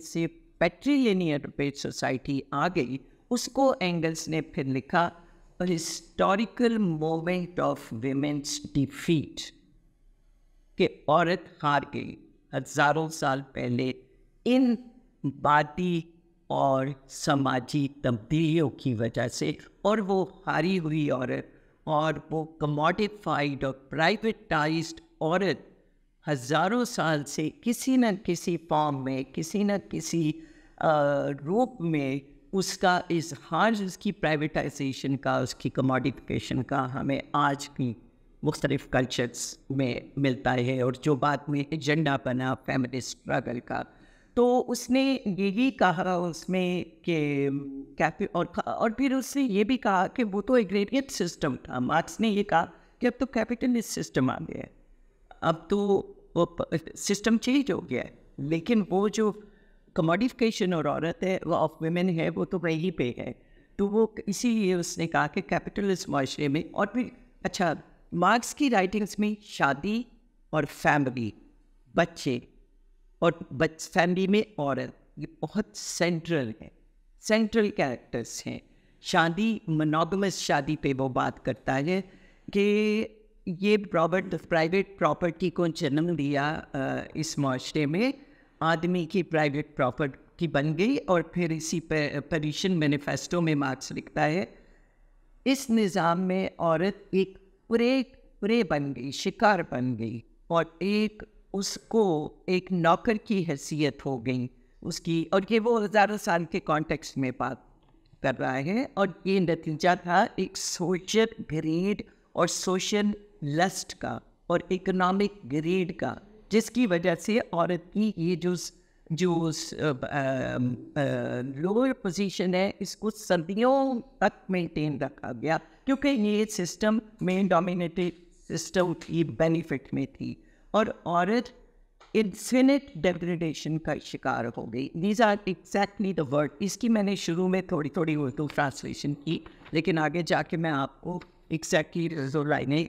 से पेट्रीलिनियर पे सोसाइटी आ गई उसको एंगल्स ने फिर लिखा historical moment of women's defeat कि औरत हार गई हजारों साल पहले इन बाती और समाजी तब्दीलियों की वजह से और वो हारी हुई औरत और वो कमोडिफाइड और प्राइवेटाइज औरत हज़ारों साल से किसी न किसी फॉर्म में किसी न किसी रूप में उसका इजहार उसकी प्राइवेटाइजेशन का उसकी कमोडिफिकेशन का हमें आज की मुख्तलिफ कल्चर्स में मिलता है और जो बाद में एजेंडा बना फैमिली स्ट्रगल का तो उसने यही कहा उसमें कि कैफे और और फिर उसने ये भी कहा कि वो तो एग्रेरियन सिस्टम था मार्क्स ने ये कहा कि अब तो कैपिटलिस्ट सिस्टम आ गया है अब तो वो सिस्टम चेंज हो गया है लेकिन वो जो कमोडिफिकेशन और औरत है वो ऑफ वेमेन है वो तो वहीं पे है तो वो इसीलिए उसने कहा कि कैपिटलिस्ट माशरे में और भी अच्छा मार्क्स की राइटिंग्स में शादी और फैमिली बच्चे और बच फैमिली में औरत ये बहुत सेंट्रल है सेंट्रल कैरेक्टर्स हैं शादी मनोगमस शादी पे वो बात करता है कि ये रॉबर्ट प्राइवेट प्रॉपर्टी को जन्म दिया इस माशरे में आदमी की प्राइवेट प्रॉपर्टी बन गई और फिर इसी पर पटिशन मैनिफेस्टो में मार्क्स लिखता है इस निज़ाम में औरत एक पूरे पूरे बन गई शिकार बन गई और एक उसको एक नौकर की हैसियत हो गई उसकी और ये वो हज़ारों साल के कॉन्टेक्स्ट में बात कर रहा है और ये नतीजा था एक सोशल ग्रेड और सोशल लस्ट का और इकोनॉमिक ग्रेड का जिसकी वजह से औरत की ये जो जो लोअर पोजीशन है इसको सदियों तक मेंटेन रखा गया क्योंकि ये सिस्टम मेन डोमिनेटेड सिस्टम की बेनिफिट में थी और औरत इन्फिनिट डिग्रेडेशन का शिकार हो गई these are exactly the word इसकी मैंने शुरू में थोड़ी थोड़ी उर्दू ट्रांसलेशन की लेकिन आगे जाके मैं आपको एग्जैक्टली जो लाइनें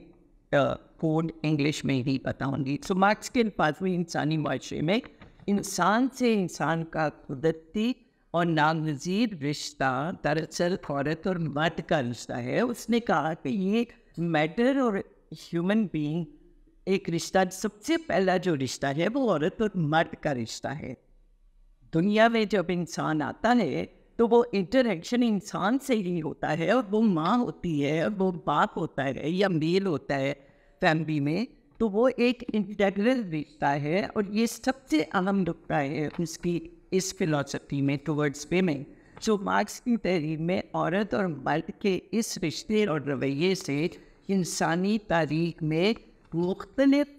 कोड इंग्लिश में ही बताऊंगी सो मार्क्स के पांचवें इंसानी माशरे में इंसान से इंसान का कुदरती और नागजीर रिश्ता दरअसल औरत और मर्द का रिश्ता है उसने कहा कि ये मैटर और ह्यूमन बीइंग एक रिश्ता सबसे पहला जो रिश्ता है वो औरत और मर्द का रिश्ता है दुनिया में जब इंसान आता है तो वो इंटरेक्शन इंसान से ही होता है और वो माँ होती है और वो बाप होता है या मेल होता है फैमिली में तो वो एक इंटेग्रल रिश्ता है और ये सबसे अहम रुकता है उसकी इस फिलासफी में टुवर्ड्स में जो मार्क्स की तहरीर में औरत और मर्द के इस रिश्ते और रवैये से इंसानी तारीख में मुख्तलिफ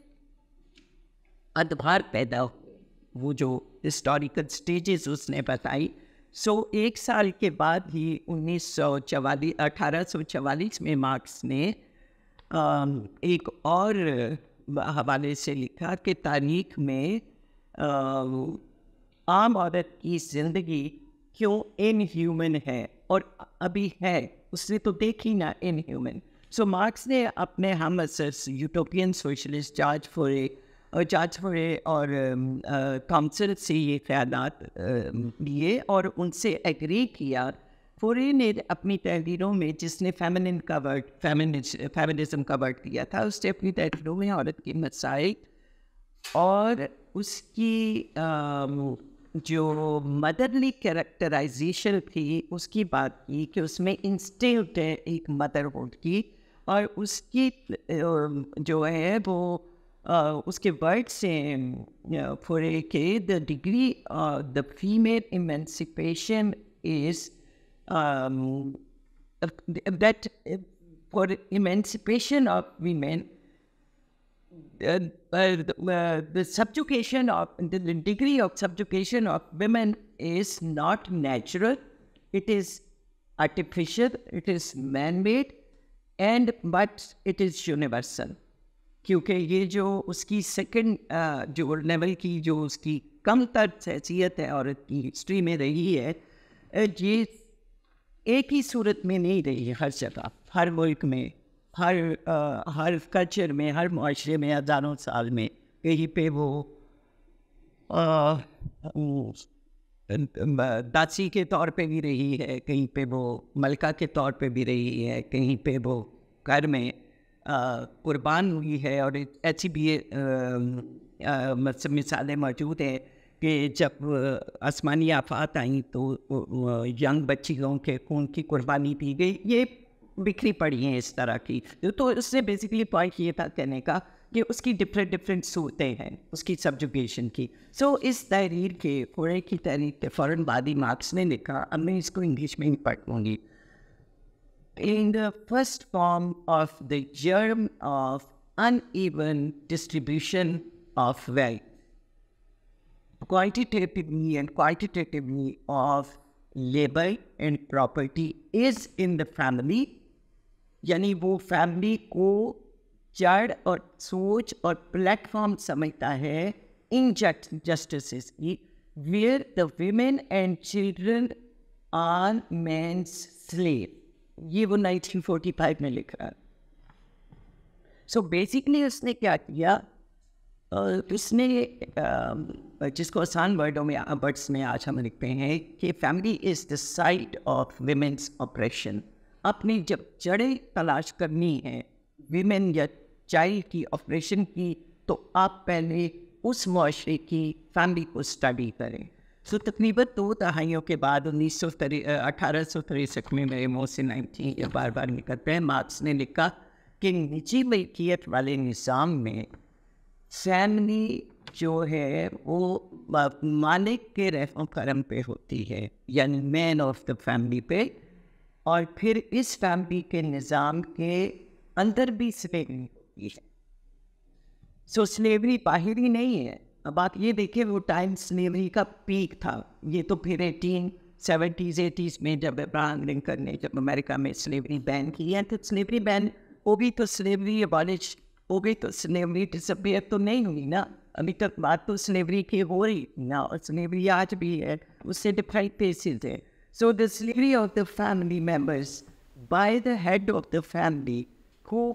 अदभार पैदा हुए वो जो हिस्टोरिकल स्टेजेस उसने बताई सो so, एक साल के बाद ही उन्नीस सौ चवालीस अठारह सौ चवालीस में मार्क्स ने एक और हवाले से लिखा कि तारीख में आम औरत की ज़िंदगी क्यों इनह्यूमन है और अभी है उसने तो देखी ना इनह्यूमन सो so, मार्क्स ने अपने हम यूटोपियन सोशलिस्ट जॉर्ज फॉर ए जाज हुए और काउंसिल से ये ख्याल लिए और उनसे एग्री किया फोरे ने अपनी तहरीरों में जिसने फेमिनिन का वर्ड फेमिनिज्म का वर्ड दिया था उसने अपनी तहरीरों में औरत के मसाइल और उसकी जो मदरली कैरेक्टराइजेशन थी उसकी बात की कि उसमें इंस्टिंक्ट है एक मदरहुड की और उसकी जो है वो Uh, उसके वर्ड से फॉर के the degree the female emancipation is that for emancipation of women Uh, uh, the, uh, the subjugation of the, the, degree of subjugation of women is not natural it is artificial it is man-made and but it is universal क्योंकि ये जो उसकी second जो level की जो उसकी कम तर हैसीत है औरत की हिस्ट्री में रही है ये एक ही सूरत में नहीं रही हर जगह हर मुल्क में हर आ, हर कल्चर में हर माशरे में हज़ारों साल में कहीं पे वो दासी के तौर पे भी रही है कहीं पे वो मलका के तौर पे भी रही है कहीं पे वो घर में कुर्बान हुई है और ऐसी भी मिसालें मौजूद हैं कि जब आसमानी आफात आई तो यंग बच्चियों के खून की कुर्बानी दी गई ये बिखरी पड़ी हैं इस तरह की तो इससे बेसिकली पॉइंट ये था कहने का कि उसकी डिफरेंट डिफरेंट सूरतें हैं उसकी सब्जुकेशन की सो so, इस तहरीर के कोड़े की तहरीर के फ़ौर वादी मार्क्स ने लिखा अब मैं इसको इंग्लिश में ही पढ़ लूँगी in the first form of the germ of uneven distribution of wealth. Quantitatively and quantitatively of labor and property is in the family यानी वो family को जड़ और सोच और platform समझता है इन जस्टिस की where the women and children are men's slave ये वो 1945 में लिख है सो so बेसिकली उसने क्या किया उसने जिसको आसान वर्डों में वर्ड्स में आज हम लिखते हैं कि family is the site of women's oppression अपनी जब जड़ें तलाश करनी है विमेन या चाइल्ड की ऑपरेशन की तो आप पहले उस माशरे की फैमिली को स्टडी करें सो तकरीबन दो दहाइयों के बाद उन्नीस सौ अठारह सौ तिरसठ में मेरे मुँह से नाइनटीन या बार बार निकलते हैं मार्क्स ने लिखा कि निजी मलकियत वाले निज़ाम में फैमिली जो है वो मालिक के रहम करम पे होती है यानी मैन ऑफ द फैमिली पे और फिर इस फैमिली के निज़ाम के अंदर भी स्लेवरी होती है सो स्लेवरी बाहरी नहीं है अब आप ये देखिए वो टाइम स्लेवरी का पीक था ये तो फिर एटीन सेवेंटीज़ एटीज़ में जब अब्राहम लिंकन ने जब अमेरिका में स्लेवरी बैन की है तो स्लेवरी बैन वो भी तो स्लेवरी अबॉलिश वो भी तो स्लेवरी डिसअपेयर तो नहीं हुई ना अभी तक बात तो स्लेवरी की हो रही थी ना और स्लेवरी आज भी है उससे डिफरेंट पेसिस है so the slavery of the family members by the head of the family को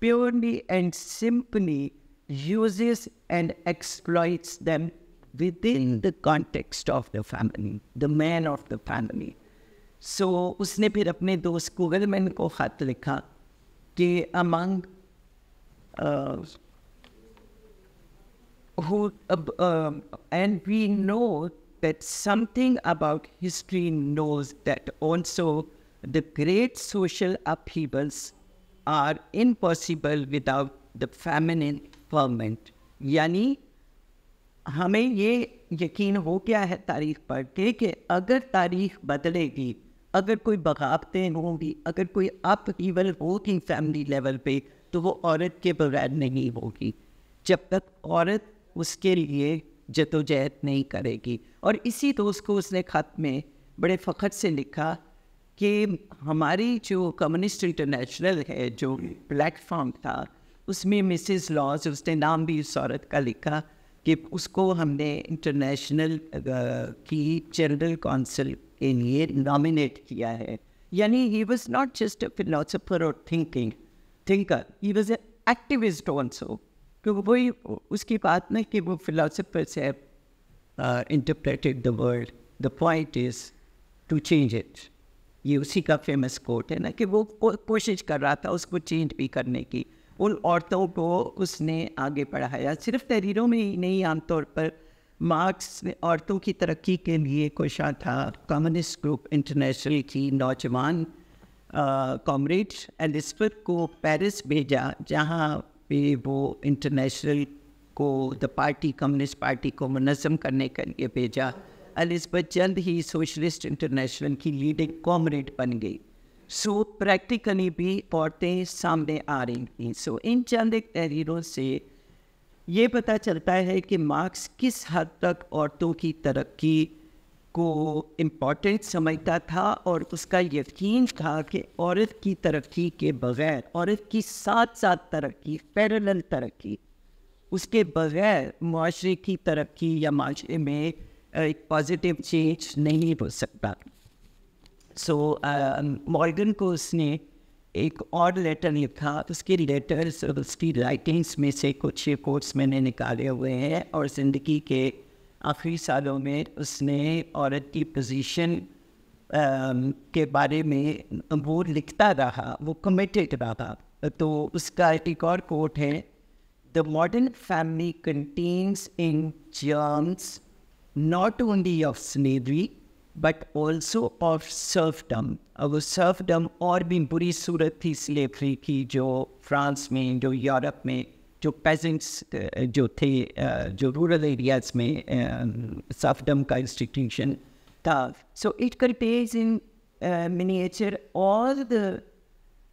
purely and simply uses and exploits them within the context of the family, the man of the family. So उसने फिर अपने दोस्त गुगलमैन को खत लिखा कि among uh, who uh, and we know that something about history knows that also the great social upheavals are impossible without the feminine ferment यानी हमें ये यकीन हो गया है तारीख पढ़ के कि अगर तारीख बदलेगी अगर कोई बगावतें होंगी अगर कोई अप होगी फैमिली लेवल पे तो वो औरत के बगैर नहीं होगी जब तक औरत उसके लिए जदोजहद नहीं करेगी और इसी दोस्त को उसने ख़त में बड़े फ़ख्र से लिखा कि हमारी जो कम्युनिस्ट इंटरनेशनल है जो प्लेटफॉर्म था उसमें मिसेस लॉज उसने नाम भी उस औरत का लिखा कि उसको हमने इंटरनेशनल की जनरल काउंसिल के लिए नॉमिनेट किया है यानी he was not just a philosopher और thinking thinker he was a activist also क्योंकि वही उसकी बात नहीं कि वो फिलोसफर से interpreted the world the point is to change it ये उसी का फेमस कोट है ना कि वो कोशिश कर रहा था उसको चेंज भी करने की उन औरतों को उसने आगे बढ़ाया सिर्फ तहरीरों में ही नहीं आमतौर पर मार्क्स ने औरतों की तरक्की के लिए कोशा था कम्युनिस्ट ग्रुप इंटरनेशनल की नौजवान कॉमरेड एलिस्फर को पेरिस भेजा जहाँ पे वो इंटरनेशनल को द पार्टी कम्युनिस्ट पार्टी को मनजम करने के लिए भेजा एलिस्बर्थ जल्द ही सोशलिस्ट इंटरनेशनल की लीडिंग कॉमरेड बन गई सो प्रैक्टिकली भी औरतें सामने आ रही थी सो इन चंद एक तहरीरों से ये पता चलता है कि मार्क्स किस हद तक औरतों की तरक्की को इम्पॉर्टेंट समझता था और उसका यकीन था कि औरत की तरक्की के बगैर औरत की साथ साथ तरक्की पैरल तरक्की उसके बगैर माशरे की तरक्की या माशरे में एक पॉजिटिव चेंज नहीं हो सकता सो मॉर्गन को उसने एक और लेटर लिखा उसके लेटर्स और उसकी राइटिंग्स में से कुछ कोर्ट्स मैंने निकाले हुए हैं और ज़िंदगी के आखिरी सालों में उसने औरत की पोजीशन um, के बारे में वो लिखता रहा वो कमिटेड रहा तो उसका एक और कोट है the modern family contains in germs not only of slavery but also of serfdom अब वो सर्फडम और भी बुरी सूरत थी स्लेवरी की जो फ्रांस में जो यूरोप में जो पेजेंट्स जो थे जो रूरल एरियाज में सर्फडम का इंस्टीट्यूशन था so it contains in miniature all the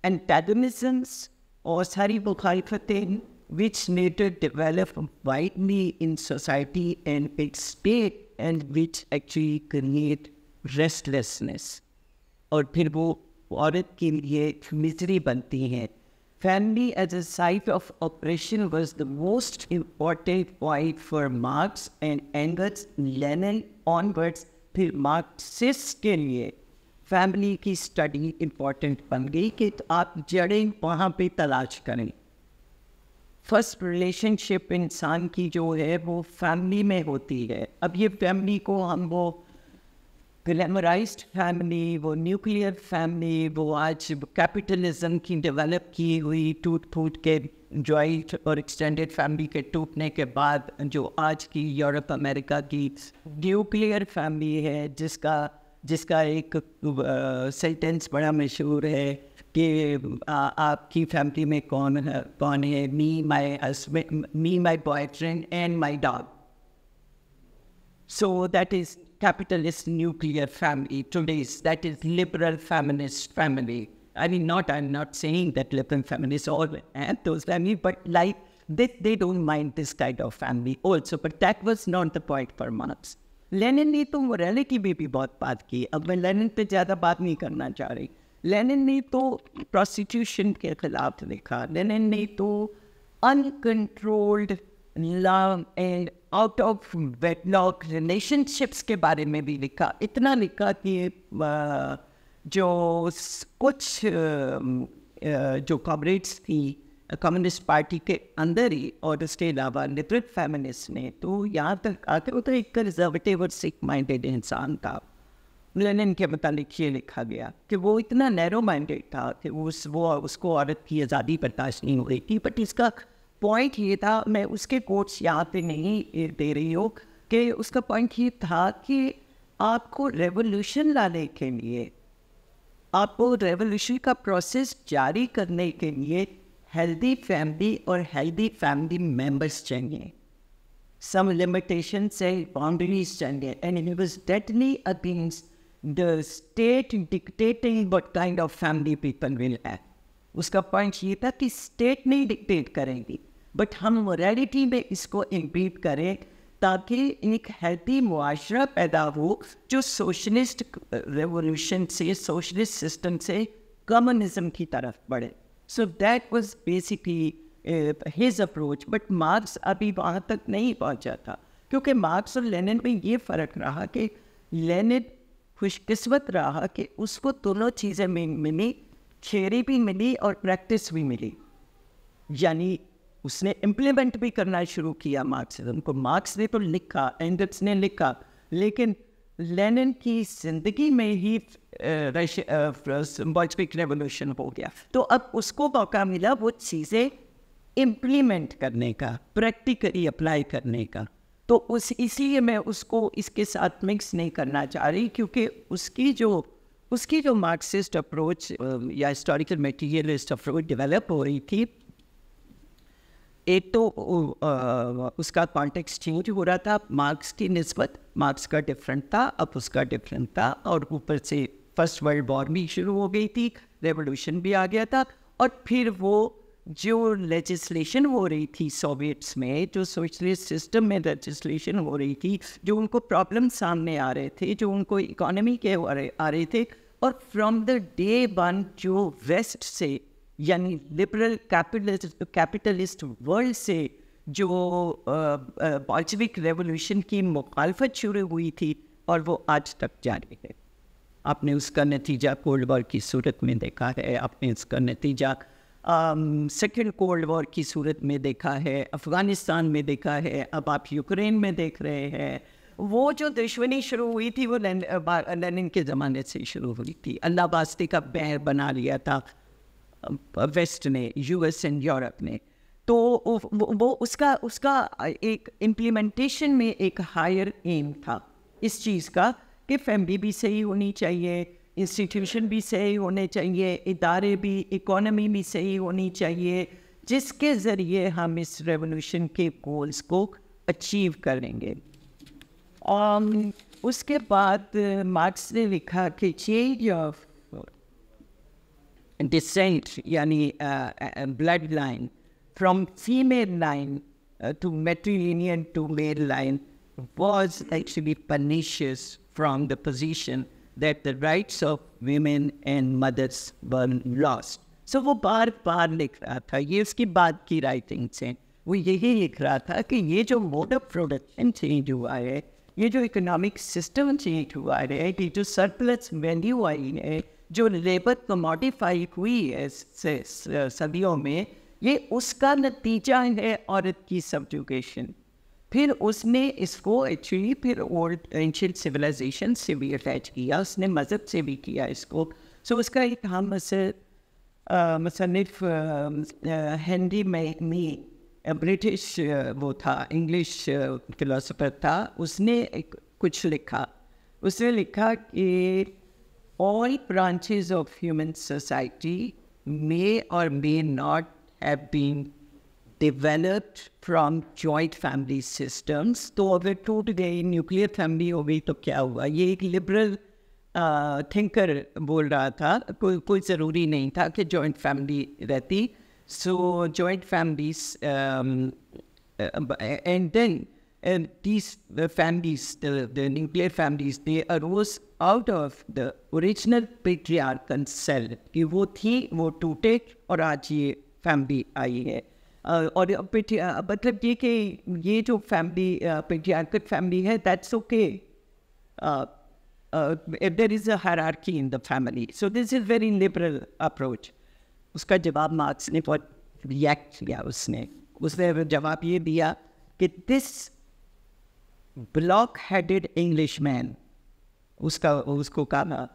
antagonisms or Saribukhaifatin, which later developed widely in society and its state and which actually create restlessness और फिर वो औरत के लिए मिजरी बनती हैं family as a site of oppression was the most important point for Marx and Engels Lenin onwards फिर Marxists के लिए फैमिली की स्टडी इम्पॉर्टेंट बन गई कि तो आप जड़ें वहाँ पे तलाश करें फर्स्ट रिलेशनशिप इंसान की जो है वो फैमिली में होती है अब ये फैमिली को हम वो ग्लैमराइज फैमिली वो न्यूक्लियर फैमिली वो आज कैपिटलिज्म की डेवलप की हुई टूट फूट के जॉइंट और एक्सटेंडेड फैमिली के टूटने के बाद जो आज की यूरोप अमेरिका की न्यूक्लियर फैमिली है जिसका जिसका एक सेंटेंस बड़ा मशहूर है कि आपकी फैमिली में कौन है कौन है me my husband me my friend and my dog so that is capitalist nuclear family today's that is liberal feminist family I mean not I am not saying that liberal family all and दोस्त family but like they they don't mind this kind of family also but that was not the point for मनप्स Lenin ने तो morality में भी बहुत बात की अब मैं लेनिन पर ज़्यादा बात नहीं करना चाह रही लेनिन ने तो प्रोस्टिट्यूशन के खिलाफ लिखा लेनिन ने तो uncontrolled love and out of wedlock relationships के बारे में भी लिखा इतना लिखा कि जो कुछ जो कॉमरेड्स थी कम्युनिस्ट पार्टी के अंदर ही और उसके अलावा लिबरल फेमिनिस्ट ने तो यहाँ तक आते वो तो एक रिजर्वेटिव और सिक माइंडेड इंसान था लेनिन के मतलब ये लिखा गया कि वो इतना नैरो माइंडेड था कि उस वो उसको औरत की आज़ादी बर्दाश्त नहीं हो रही थी बट इसका पॉइंट ये था मैं उसके कोट्स यहाँ पे नहीं दे रही हूँ कि उसका पॉइंट ये था कि आपको रेवोल्यूशन लाने के लिए आपको रेवोल्यूशन का प्रोसेस जारी करने के लिए हेल्दी फैमिली और हेल्दी फैमिली मेम्बर्स चाहिए सम लिमिटेशन से बाउंड्रीज चाहिए and it was deadly against the state dictating what kind of family people will have. उसका पॉइंट ये था कि स्टेट नहीं डिक्टेट करेगी बट हम मोरलिटी में इसको इम्पीड करें ताकि एक हेल्थी मुआरा पैदा हो जो सोशलिस्ट रेवोल्यूशन uh, से सोशलिस्ट सिस्टम से कम्युनिज्म की तरफ बढ़े so that was basically his approach but Marx अभी वहाँ तक नहीं पहुँचा था क्योंकि मार्क्स और लेनिन में ये फ़र्क रहा कि लेनिन खुशकिस्मत रहा कि उसको दोनों चीज़ें मिली थेरी भी मिली और प्रैक्टिस भी मिली यानी उसने इम्प्लीमेंट भी करना शुरू किया मार्क्स उनको मार्क्स ने तो लिखा एंडर्स ने लिखा लेकिन लेनिन की जिंदगी में ही बॉजिक रेवोल्यूशन हो गया तो अब उसको मौका मिला वो चीज़ें इम्प्लीमेंट करने का प्रैक्टिकली अप्लाई करने का तो उस इसलिए मैं उसको इसके साथ मिक्स नहीं करना चाह रही क्योंकि उसकी जो उसकी जो मार्क्सिस्ट अप्रोच um, या हिस्टोरिकल मटीरियलिस्ट अप्रोच डेवलप हो रही थी एक तो uh, उसका कॉन्टेक्स चेंज हो रहा था मार्क्स की नस्बत मार्क्स का डिफरेंट था अब उसका डिफरेंट था और ऊपर से फर्स्ट वर्ल्ड वॉर भी शुरू हो गई थी रेवोल्यूशन भी आ गया था और फिर वो जो लेजिस्लेशन हो रही थी सोवियट्स में जो सोशलिस्ट सिस्टम में लेजिस्लेशन हो रही थी जो उनको प्रॉब्लम सामने आ रहे थे जो उनको इकोनॉमी के आ रहे थे और फ्रॉम द डे वन जो वेस्ट से यानी लिबरल कैपिटलिस्ट कैपिटलिस्ट वर्ल्ड से जो बॉल्चविक रेवोल्यूशन की मुखालफत शुरू हुई थी और वो आज तक जारी है आपने उसका नतीजा कोल्ड वॉर की सूरत में देखा है आपने उसका नतीजा सेकेंड कोल्ड वॉर की सूरत में देखा है अफ़गानिस्तान में देखा है अब आप यूक्रेन में देख रहे हैं वो जो दुश्मनी शुरू हुई थी वो लेनिन के ज़माने से शुरू हुई थी अल्लाह वास्ते का बैर बना लिया था वेस्ट ने यूएस एंड यूरोप ने तो वो, वो उसका उसका एक इम्प्लीमेंटेशन में एक हायर एम था इस चीज़ का कि फैमिली भी सही होनी चाहिए इंस्टीट्यूशन भी सही होने चाहिए इदारे भी इकोनमी भी सही होनी चाहिए जिसके ज़रिए हम इस रेवोल्यूशन के गोल्स को अचीव करेंगे और um, उसके बाद मार्क्स uh, ने लिखा कि चेंज ऑफ डिसेंट यानी blood line from female line to matrilineal to male line was actually pernicious from the position that the rights of women and mothers were lost. so, वो बार बार लिख रहा था ये उसकी बाद की राइटिंग से वो यही लिख रहा था कि ये जो मोड ऑफ प्रोडक्शन चेंज हुआ है ये जो इकोनॉमिक सिस्टम चेंज हुआ है ये जो सरप्लस वैल्यू आई है जो लेबर को मॉडिफाई हुई है सदियों में ये उसका नतीजा है औरत की सब्जुकेशन फिर उसने इसको एक्चुअली फिर ओल्ड एंशियट सिविलाइजेशन से भी अटैच किया उसने मज़हब से भी किया इसको सो so, उसका एक हम मुसनफ़ हेनरी मैनी ब्रिटिश वो था इंग्लिश फिलोसोफर था उसने एक कुछ लिखा उसने लिखा कि all branches of human society may और may not have been developed from joint family systems. तो अगर टूट गई न्यूक्लियर फैमिली हो गई तो क्या हुआ ये एक लिबरल थिंकर बोल रहा था कोई कोई ज़रूरी नहीं था कि जॉइंट फैमिली रहती so joint families and then and these the families, the, the nuclear families, they arose out of the original patriarchal cell. कि वो थी वो टूटे और आज ये फैमिली आई है और मतलब ये कि ये जो फैमिली पेट्रियार्कल फैमिली है that's okay there is a hierarchy in the family so this is very liberal approach उसका जवाब मार्क्स ने बहुत रिएक्ट किया उसने उसने जवाब ये दिया कि this block headed English man उसका उसको कहा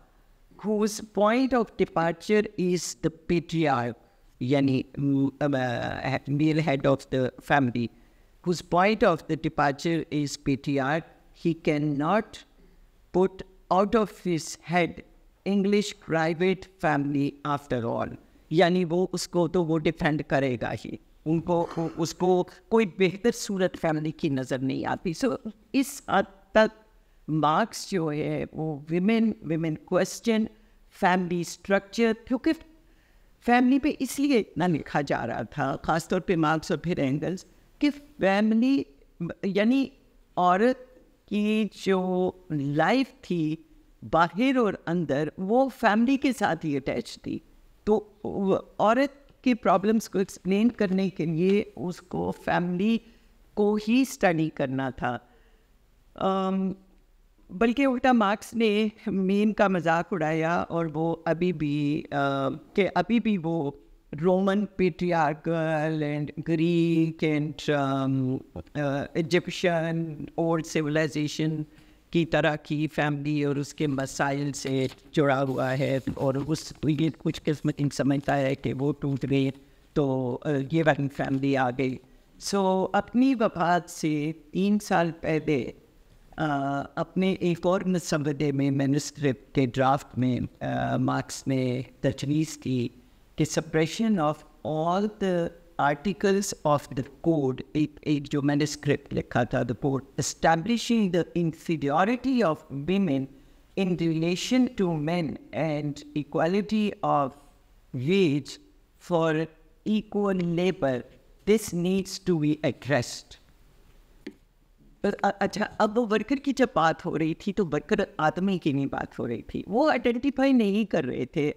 whose point of departure is the patriarch yani uh, male head of the family, whose point of the departure is patriarch, he cannot put out of his head English private family after all यानी वो उसको तो वो defend करेगा ही उनको उसको कोई बेहतर सूरत फैमिली की नज़र नहीं आती सो so, इस हद तक मार्क्स जो है वो women women question family structure क्योंकि फैमिली पे इसलिए इतना लिखा जा रहा था खासतौर पे मार्क्स और फिर एंगल्स कि फैमिली यानी औरत की जो लाइफ थी बाहर और अंदर वो फैमिली के साथ ही अटैच थी तो औरत की प्रॉब्लम्स को एक्सप्लेन करने के लिए उसको फैमिली को ही स्टडी करना था um, बल्कि उल्टा मार्क्स ने मेन का मजाक उड़ाया और वो अभी भी के अभी भी वो Roman patriarchal and Greek and Egyptian और सिविलाइजेशन की तरह की फैमिली और उसके मसाइल से जुड़ा हुआ है और उस ये कुछ किस्म समझता है कि वो टूट गए तो ये वन फैमिली आ गई सो so, अपनी वफात से तीन साल पहले अपने एक और मुसवदे में मैनस्क्रिप्ट के ड्राफ्ट में मार्क्स ने तजवीज़ की कि suppression of all the articles of the code एक जो मैनस्क्रिप्ट लिखा था the code establishing the inferiority of women in relation to man and equality of wage for equal labour this needs to be addressed पर अच्छा अब वो worker की जब बात हो रही थी तो वर्कर आदमी की नहीं बात हो रही थी वो आइडेंटिफाई नहीं कर रहे थे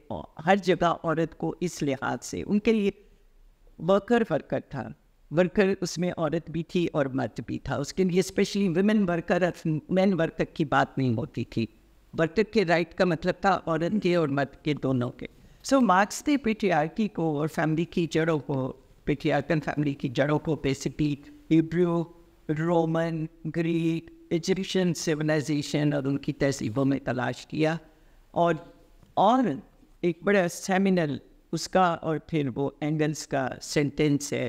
हर जगह औरत को इस लिहाज से उनके लिए वर्कर वर्कर था वर्कर उसमें औरत भी थी और मर्द भी था उसके लिए specially women worker man worker की बात नहीं होती थी वर्कर के राइट का मतलब था औरत के और मर्द के दोनों के सो so, मार्क्स ने पेट्रियार्की को और फैमिली की जड़ों को पेट्रियार्कन फैमिली की जड़ों को basically Hebrew Roman Greek Egyptian civilization और उनकी तहजीबों में तलाश किया और और एक बड़ा सेमिनल उसका और फिर वो एंगल्स का सेंटेंस है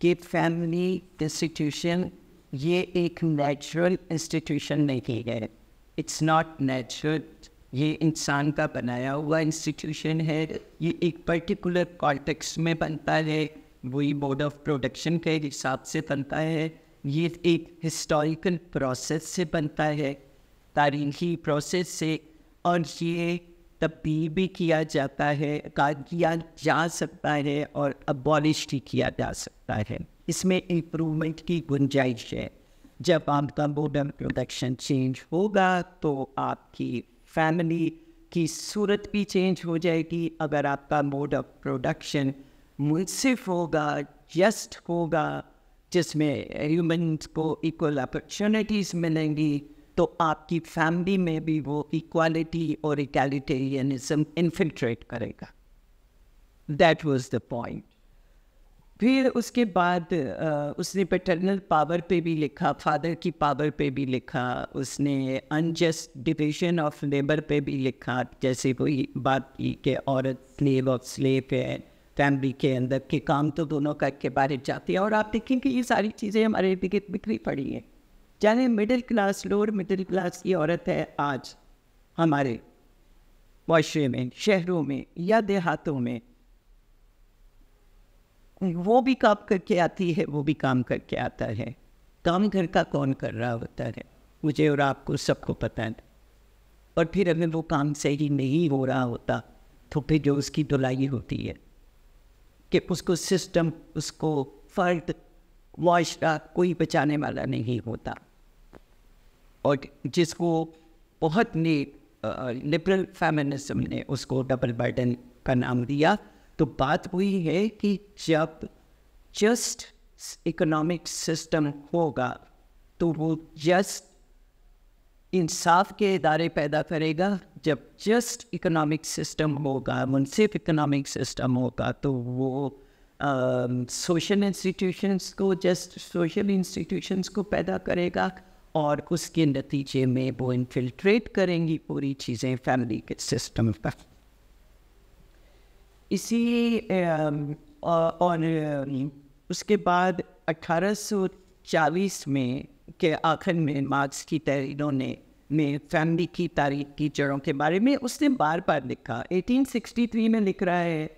कि फैमिली इंस्टीट्यूशन ये एक नेचुरल इंस्टीट्यूशन नहीं है इट्स नॉट नेचुरल ये इंसान का बनाया हुआ इंस्टीट्यूशन है ये एक पर्टिकुलर कॉन्टेक्स्ट में बनता है वही बोर्ड ऑफ प्रोडक्शन के हिसाब से बनता है ये एक हिस्टोरिकल प्रोसेस से बनता है तारीखी प्रोसेस से और ये तब्दील भी किया जाता है किया जा सकता है और अबॉलिश भी किया जा सकता है इसमें इम्प्रूवमेंट की गुंजाइश है जब आपका मॉडर्न प्रोडक्शन चेंज होगा तो आपकी फैमिली की सूरत भी चेंज हो जाएगी अगर आपका मोड ऑफ प्रोडक्शन मुनसिफ होगा जस्ट होगा जिसमें ह्यूमन को इक्वल अपॉर्चुनिटीज़ मिलेंगी तो आपकी फैमिली में भी वो इक्वालिटी और इक्वालिटेरियनिज्म इन्फिल्ट्रेट करेगा दैट वॉज द पॉइंट फिर उसके बाद उसने पेटर्नल पावर पे भी लिखा फादर की पावर पे भी लिखा उसने अनजस्ट डिवीजन ऑफ लेबर पे भी लिखा जैसे कोई बात की कि औरत स्लेव ऑफ स्लेव है फैमिली के अंदर के काम तो दोनों करके बाहर जाती है और आप देखें कि ये सारी चीज़ें हमारे इर्द बिखरी पड़ी हैं चाहे middle class lower middle class की औरत है आज हमारे माशरे में शहरों में या देहातों में वो भी काम करके आती है वो भी काम करके आता है काम घर का कौन कर रहा होता है मुझे और आपको सबको पता है और फिर अगर वो काम सही नहीं हो रहा होता तो फिर जो उसकी धुलाई होती है कि उसको सिस्टम उसको फर्द मुआरा कोई बचाने वाला नहीं होता और जिसको बहुत ने लिबरल फेमिनिज्म ने उसको डबल बर्डन का नाम दिया तो बात वही है कि जब जस्ट इकोनॉमिक सिस्टम होगा तो वो जस्ट इंसाफ के इदारे पैदा करेगा जब जस्ट इकोनॉमिक सिस्टम होगा मुनसिफ इकोनॉमिक सिस्टम होगा तो वो सोशल um, इंस्टीट्यूशंस को जस्ट सोशल इंस्टीट्यूशंस को पैदा करेगा और उसके नतीजे में वो इनफिल्ट्रेट करेंगी पूरी चीज़ें फैमिली के सिस्टम पर इसी um, और um, उसके बाद 1840 में के आखिर में मार्क्स की तहरीरों ने में फैमिली की तारीख की जड़ों के बारे में उसने बार बार लिखा 1863 में लिख रहा है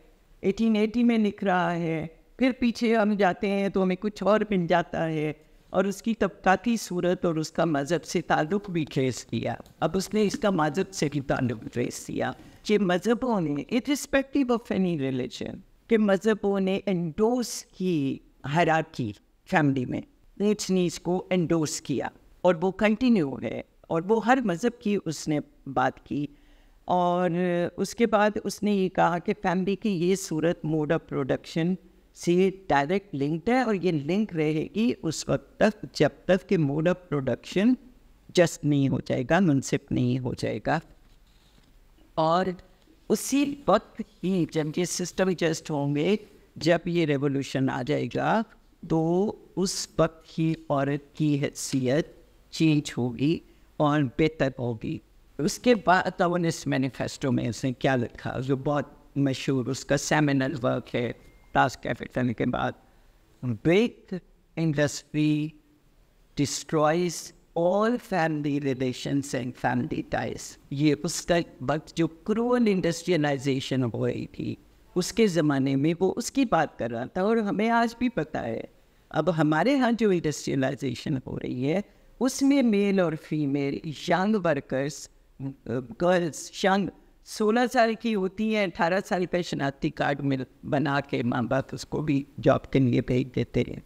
1880 में लिख रहा है फिर पीछे हम जाते हैं तो हमें कुछ और मिल जाता है और उसकी तबकाती सूरत और उसका मज़हब से ताल्लुक़ भी ट्रेस किया अब उसने इसका मज़हब से भी ताल्लुक़ ट्रेस किया कि मज़हबों ने इरिस्पेक्टिव ऑफ एनी रिलीजन के मज़हबों ने एंडोस की हरा की फैमिली में नेचनीस को एंडोस किया और वो कंटिन्यू है और वो हर मज़हब की उसने बात की और उसके बाद उसने ये कहा कि फैमिली की ये सूरत मोड ऑफ प्रोडक्शन से डायरेक्ट लिंक्ड है और ये लिंक रहेगी उस वक्त तक जब तक कि मोड ऑफ प्रोडक्शन जस्ट नहीं हो जाएगा मुनसिप नहीं हो जाएगा और उसी वक्त ही जब ये सिस्टम जस्ट होंगे जब ये रेवोल्यूशन आ जाएगा तो उस वक्त ही औरत की हैसियत चेंज होगी और बेहतर होगी उसके बाद अब इस मैनिफेस्टो में इसने क्या लिखा जो बहुत मशहूर उसका सेमिनल वर्क है टास्क कैपिटल के बाद break industry destroys all family relation and family ties ये पुस्तक वक्त जो क्रूअल इंडस्ट्रियलाइजेशन हो रही थी उसके ज़माने में वो उसकी बात कर रहा था और हमें आज भी पता है अब हमारे यहाँ जो इंडस्ट्रियलाइजेशन हो रही है उसमें मेल और female young workers girls young सोलह साल की होती हैं अठारह साल पर शनाख्ती कार्ड मिल बना के माँ बाप उसको भी जॉब के लिए भेज देते हैं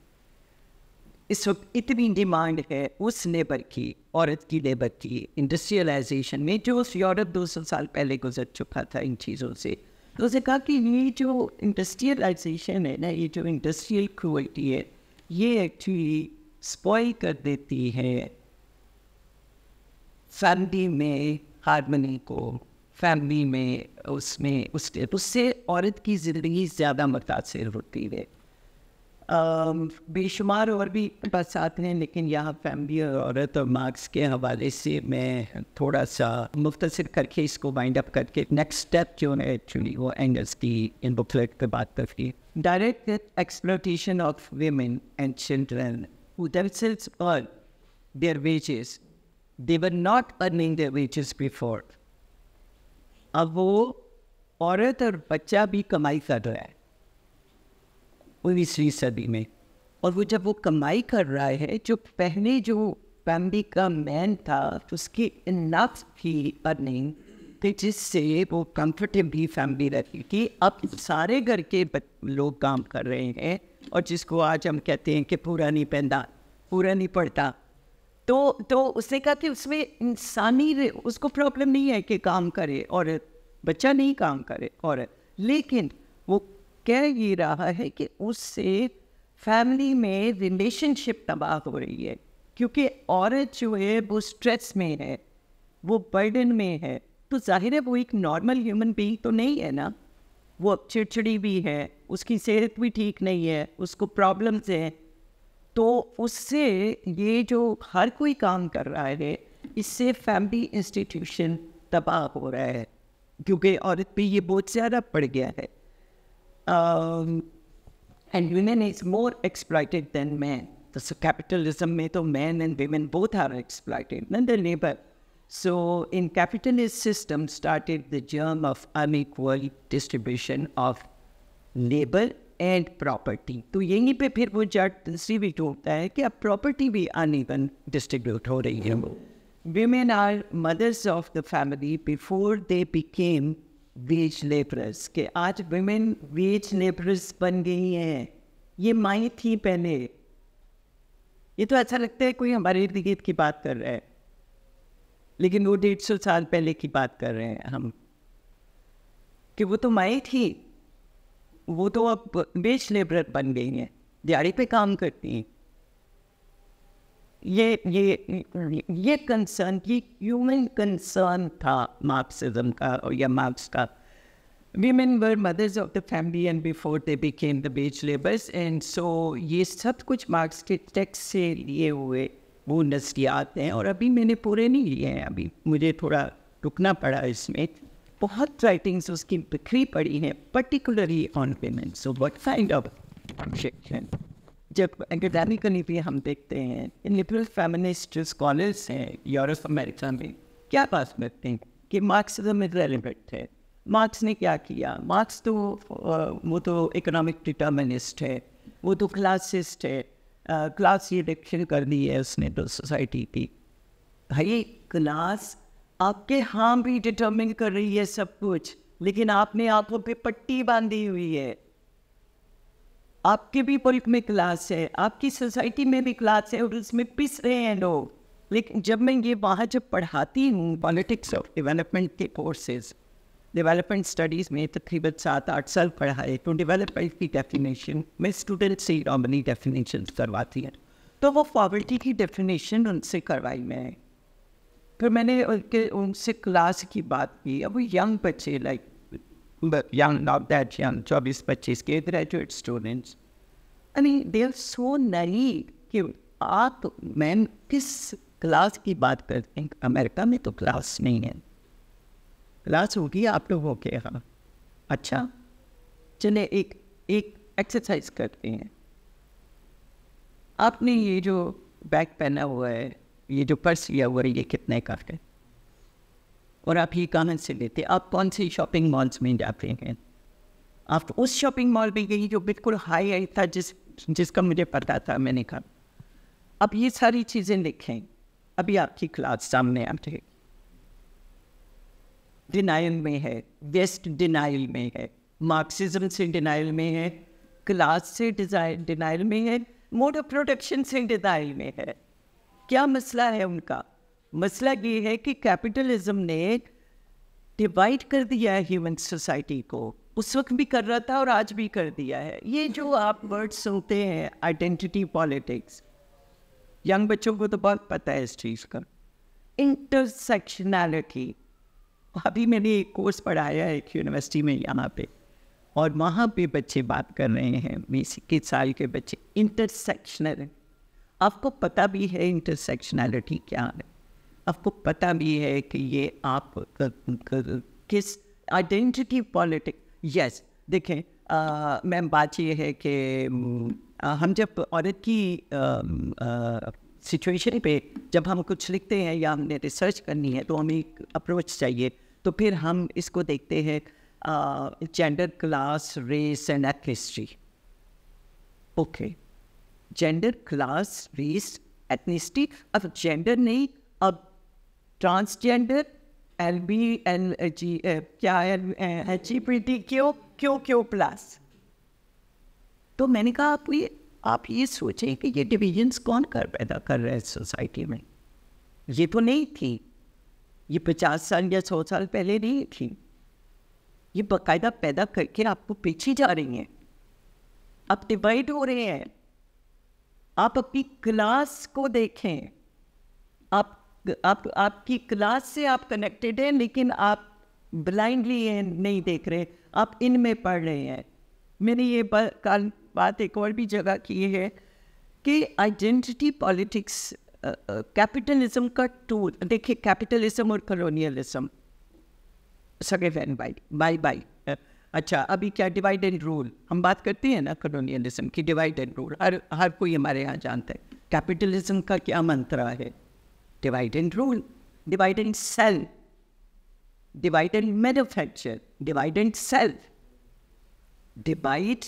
इस वक्त इतनी डिमांड है उस लेबर की औरत की लेबर की इंडस्ट्रियलाइजेशन में जो उस यूरोप दो सौ साल पहले गुजर चुका था इन चीज़ों से तो उसे कहा कि ये जो इंडस्ट्रियलाइजेशन है ना ये जो इंडस्ट्रियल क्रूअल्टी है ये एक्चुअली स्पॉय कर देती है फैमिली में हारमनी को फैमिली में उसमें उस उससे औरत की ज़िंदगी ज़्यादा मुतासर होती है बेशुमार और भी बस आते हैं लेकिन यहाँ फैमिली और औरत और मार्क्स के हवाले से मैं थोड़ा सा मुख्तर करके इसको वाइंड अप करके नेक्स्ट स्टेप जो है एक्चुअली वो एंगल्स की इन बुकलेट पर बात करके direct exploitation of women and children who themselves earn their wages they were not earning their wages before अब वो औरत और बच्चा भी कमाई कर रहा है उन्नीसवीं सदी में और वो जब वो कमाई कर रहा है जो पहले जो फैमिली का मैन था तो उसकी इनफ थी अर्निंग थी जिससे वो कंफर्टेबली फैमिली रहती थी अब सारे घर के लोग काम कर रहे हैं और जिसको आज हम कहते हैं कि पूरा नहीं पहनता पूरा नहीं पढ़ता तो तो उसने कहा कि उसमें इंसानी उसको प्रॉब्लम नहीं है कि काम करे औरत बच्चा नहीं काम करे औरत लेकिन वो कह ये रहा है कि उससे फैमिली में रिलेशनशिप तबाह हो रही है क्योंकि औरत जो है वो स्ट्रेस में है वो बर्डन में है तो जाहिर है वो एक नॉर्मल ह्यूमन बींग तो नहीं है ना वो चिड़चिड़ी भी है उसकी सेहत भी ठीक नहीं है उसको प्रॉब्लम्स हैं तो उससे ये जो हर कोई काम कर रहा है इससे फैमिली इंस्टीट्यूशन तबाह हो रहा है क्योंकि औरत पे ये बहुत ज़्यादा पड़ गया है and women is more exploited than man तो कैपिटलिज्म में तो man and women both are exploited than the labour So in capitalist system started the germ of unequal distribution of labor and property. तो यहीं पे फिर वो जट दूसरी भी ढूंढता है कि अब property भी uneven distribute हो रही है women are mothers of the family before they became wage laborers के आज women wage laborers बन गई हैं ये माई थी पहले ये तो अच्छा लगता है कोई हमारे इर्द गिर्द की बात कर रहा है लेकिन वो डेढ़ सौ साल पहले की बात कर रहे हैं हम कि वो तो माए थी वो तो अब बेच लेबर बन गई हैं दिहाड़ी पे काम करती हैं ये ये ये कंसर्न ये ह्यूमन कंसर्न था मार्क्सिज्म का और या मार्क्स का women were mothers of the family and before they became the बेच लेबर्स एंड सो ये सब कुछ मार्क्स के टेक्स से लिए हुए वो नज़रियात हैं और अभी मैंने पूरे नहीं लिए हैं अभी मुझे थोड़ा रुकना पड़ा इसमें बहुत राइटिंग्स उसकी बिखरी पड़ी हैं particularly on payment so what kind of जब एकेडमिकली भी हम देखते हैं लिबरल फैमिलिस्ट जो स्कॉलर्स हैं यूरोप अमेरिका में क्या बात करते हैं कि मार्क्सिज्म इज रेलिवेंट है मार्क्स ने क्या किया मार्क्स तो वो तो इकोनॉमिक डिटर्मिनिस्ट है वो तो क्लासिस्ट है क्लास ये इलेक्शन कर दी है उसने तो सोसाइटी की भाई क्लास आपके हाँ भी डिटर्मिन कर रही है सब कुछ लेकिन आपने आंखों पे पट्टी बांधी हुई है आपके भी पुल्क में क्लास है आपकी सोसाइटी में भी क्लास है और उसमें पिस रहे हैं लोग लेकिन जब मैं ये वहाँ जब पढ़ाती हूँ पॉलिटिक्स ऑफ डेवलपमेंट के कोर्सेज डेवलपमेंट स्टडीज़ में तकरीबन सात आठ साल पढ़ा है तो डेवलपमेंट की डेफिनेशन में स्टूडेंट से डॉमनी डेफिनेशन करवाती हैं तो वो पॉवर्टी की डेफिनेशन उनसे करवाई मैं फिर मैंने उनके उनसे क्लास की बात की अब वो यंग बच्चे like young not that young चौबीस पच्चीस के ग्रेजुएट स्टूडेंट्स यानी दे आर सो नई कि आप मैम किस क्लास की बात करते हैं अमेरिका में तो क्लास नहीं है क्लास होगी आप लोगों के यहाँ अच्छा चले एक एक एक्सरसाइज करते हैं आपने ये जो बैग पहना हुआ है ये जो पर्स लिया हुआ है ये कितने का है और आप ये कहाँ से लेते आप कौन सी शॉपिंग मॉल्स में जाते हैं आप उस शॉपिंग मॉल में गई जो बिल्कुल हाई आई था जिस जिसका मुझे पता था मैंने कहा अब ये सारी चीज़ें लिखें अभी आपकी क्लास सामने आ जाएगी डिनाइल में है वेस्ट डिनाइल में है मार्क्सिज्म से डिनाइल में है क्लास से डिनाइल में है मोड ऑफ प्रोडक्शन से डिनाइल में है क्या मसला है उनका मसला ये है कि कैपिटलिज्म ने डिवाइड कर दिया है ह्यूमन सोसाइटी को उस वक्त भी कर रहा था और आज भी कर दिया है ये जो आप वर्ड सुनते हैं आइडेंटिटी पॉलिटिक्स यंग बच्चों को तो बहुत पता है इस चीज़ का इंटरसेक्शनैलिटी अभी मैंने एक कोर्स पढ़ाया है एक यूनिवर्सिटी में यहाँ पे और वहाँ पे बच्चे बात कर रहे हैं बीस इक्कीस साल के बच्चे इंटरसेक्शनल आपको पता भी है इंटरसेक्शनैलिटी क्या है आपको पता भी है कि ये आप कर, कर, किस आइडेंटिटी पॉलिटिक यस देखें मैम बात ये है कि हम जब औरत की सिचुएशन पे जब हम कुछ लिखते हैं या हमने रिसर्च करनी है तो हमें एक अप्रोच चाहिए तो फिर हम इसको देखते हैं gender class race and ethnicity okay gender class race ethnicity अब जेंडर नहीं अब transgender L B L G क्या L H E P T क्यों क्यों क्यों प्लस तो मैंने कहा आप ये आप ये सोचें कि ये डिविजन्स कौन कर पैदा कर रहे हैं सोसाइटी में ये तो नहीं थी ये पचास साल या सौ साल पहले नहीं थी ये बाकायदा पैदा करके आपको पीछे जा रही हैं आप डिवाइड हो रहे हैं आप अपनी क्लास को देखें आप आप आपकी क्लास से आप कनेक्टेड हैं लेकिन आप ब्लाइंडली नहीं देख रहे आप इनमें पढ़ रहे हैं मैंने ये काल बात एक और भी जगह की है कि आइडेंटिटी पॉलिटिक्स कैपिटलिज्म का टूल देखिए कैपिटलिज्म और कॉलोनियलिज्म सगे फैन बाई बाय बाय अच्छा अभी क्या डिवाइड एंड रूल हम बात करते हैं ना कॉलोनियलिज्म की डिवाइड एंड रूल हर हर कोई हमारे यहाँ जानता है कैपिटलिज्म का क्या मंत्रा है divide and rule divide and sell divide and manufacture divide and sell divide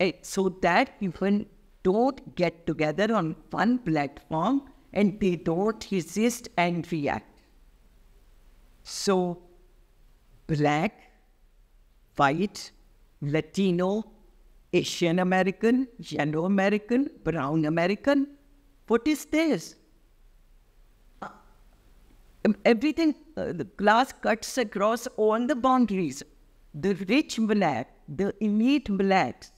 Eh, so that people don't get together on one platform and they don't resist and react. So, black, white, Latino, Asian American, Yellow American, Brown American, what is this? Uh, um, everything, uh, the glass cuts across all the boundaries. The rich black, the elite blacks,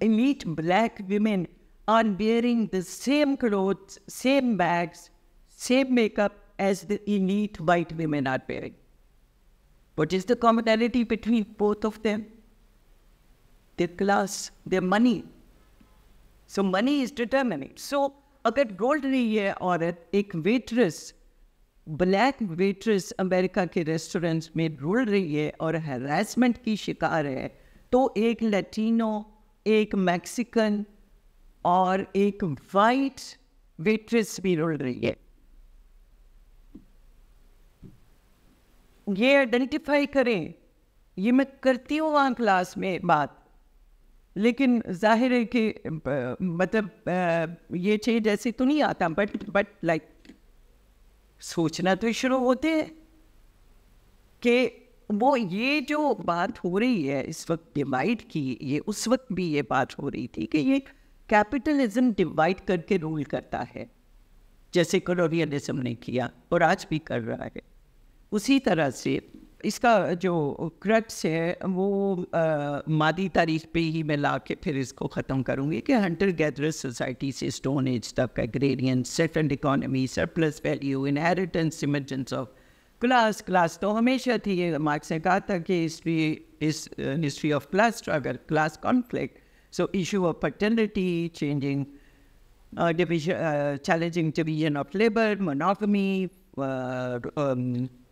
elite black women are wearing the same clothes, same bags, same makeup as the elite white women are wearing. What is the commonality between both of them? Their class, their money. So money is determining. So a good golden है or a waitress, black waitress America ke restaurants में रोल रही है और harassment की शिकार है तो एक एक मैक्सिकन और एक वाइट वेट्रेस भी रोल रही है ये आइडेंटिफाई करें ये मैं करती हूँ वहाँ क्लास में बात लेकिन जाहिर है कि मतलब ये चेंज ऐसे तो नहीं आता बट बट लाइक सोचना तो शुरू होते हैं कि वो ये जो बात हो रही है इस वक्त डिवाइड की ये उस वक्त भी ये बात हो रही थी कि ये कैपिटलिज्म डिवाइड करके रूल करता है जैसे कलोरियलिज्म ने किया और आज भी कर रहा है उसी तरह से इसका जो क्रट्स है वो आ, मादी तारीख पे ही मैं ला के फिर इसको ख़त्म करूँगी कि हंटर गैदर सोसाइटी से स्टोन एज तक agrarian second economy surplus value inheritance emergence of class class तो हमेशा थी मार्क्स ने कहा था कि history is history of class struggle class conflict so issue of paternity changing division challenging division of labour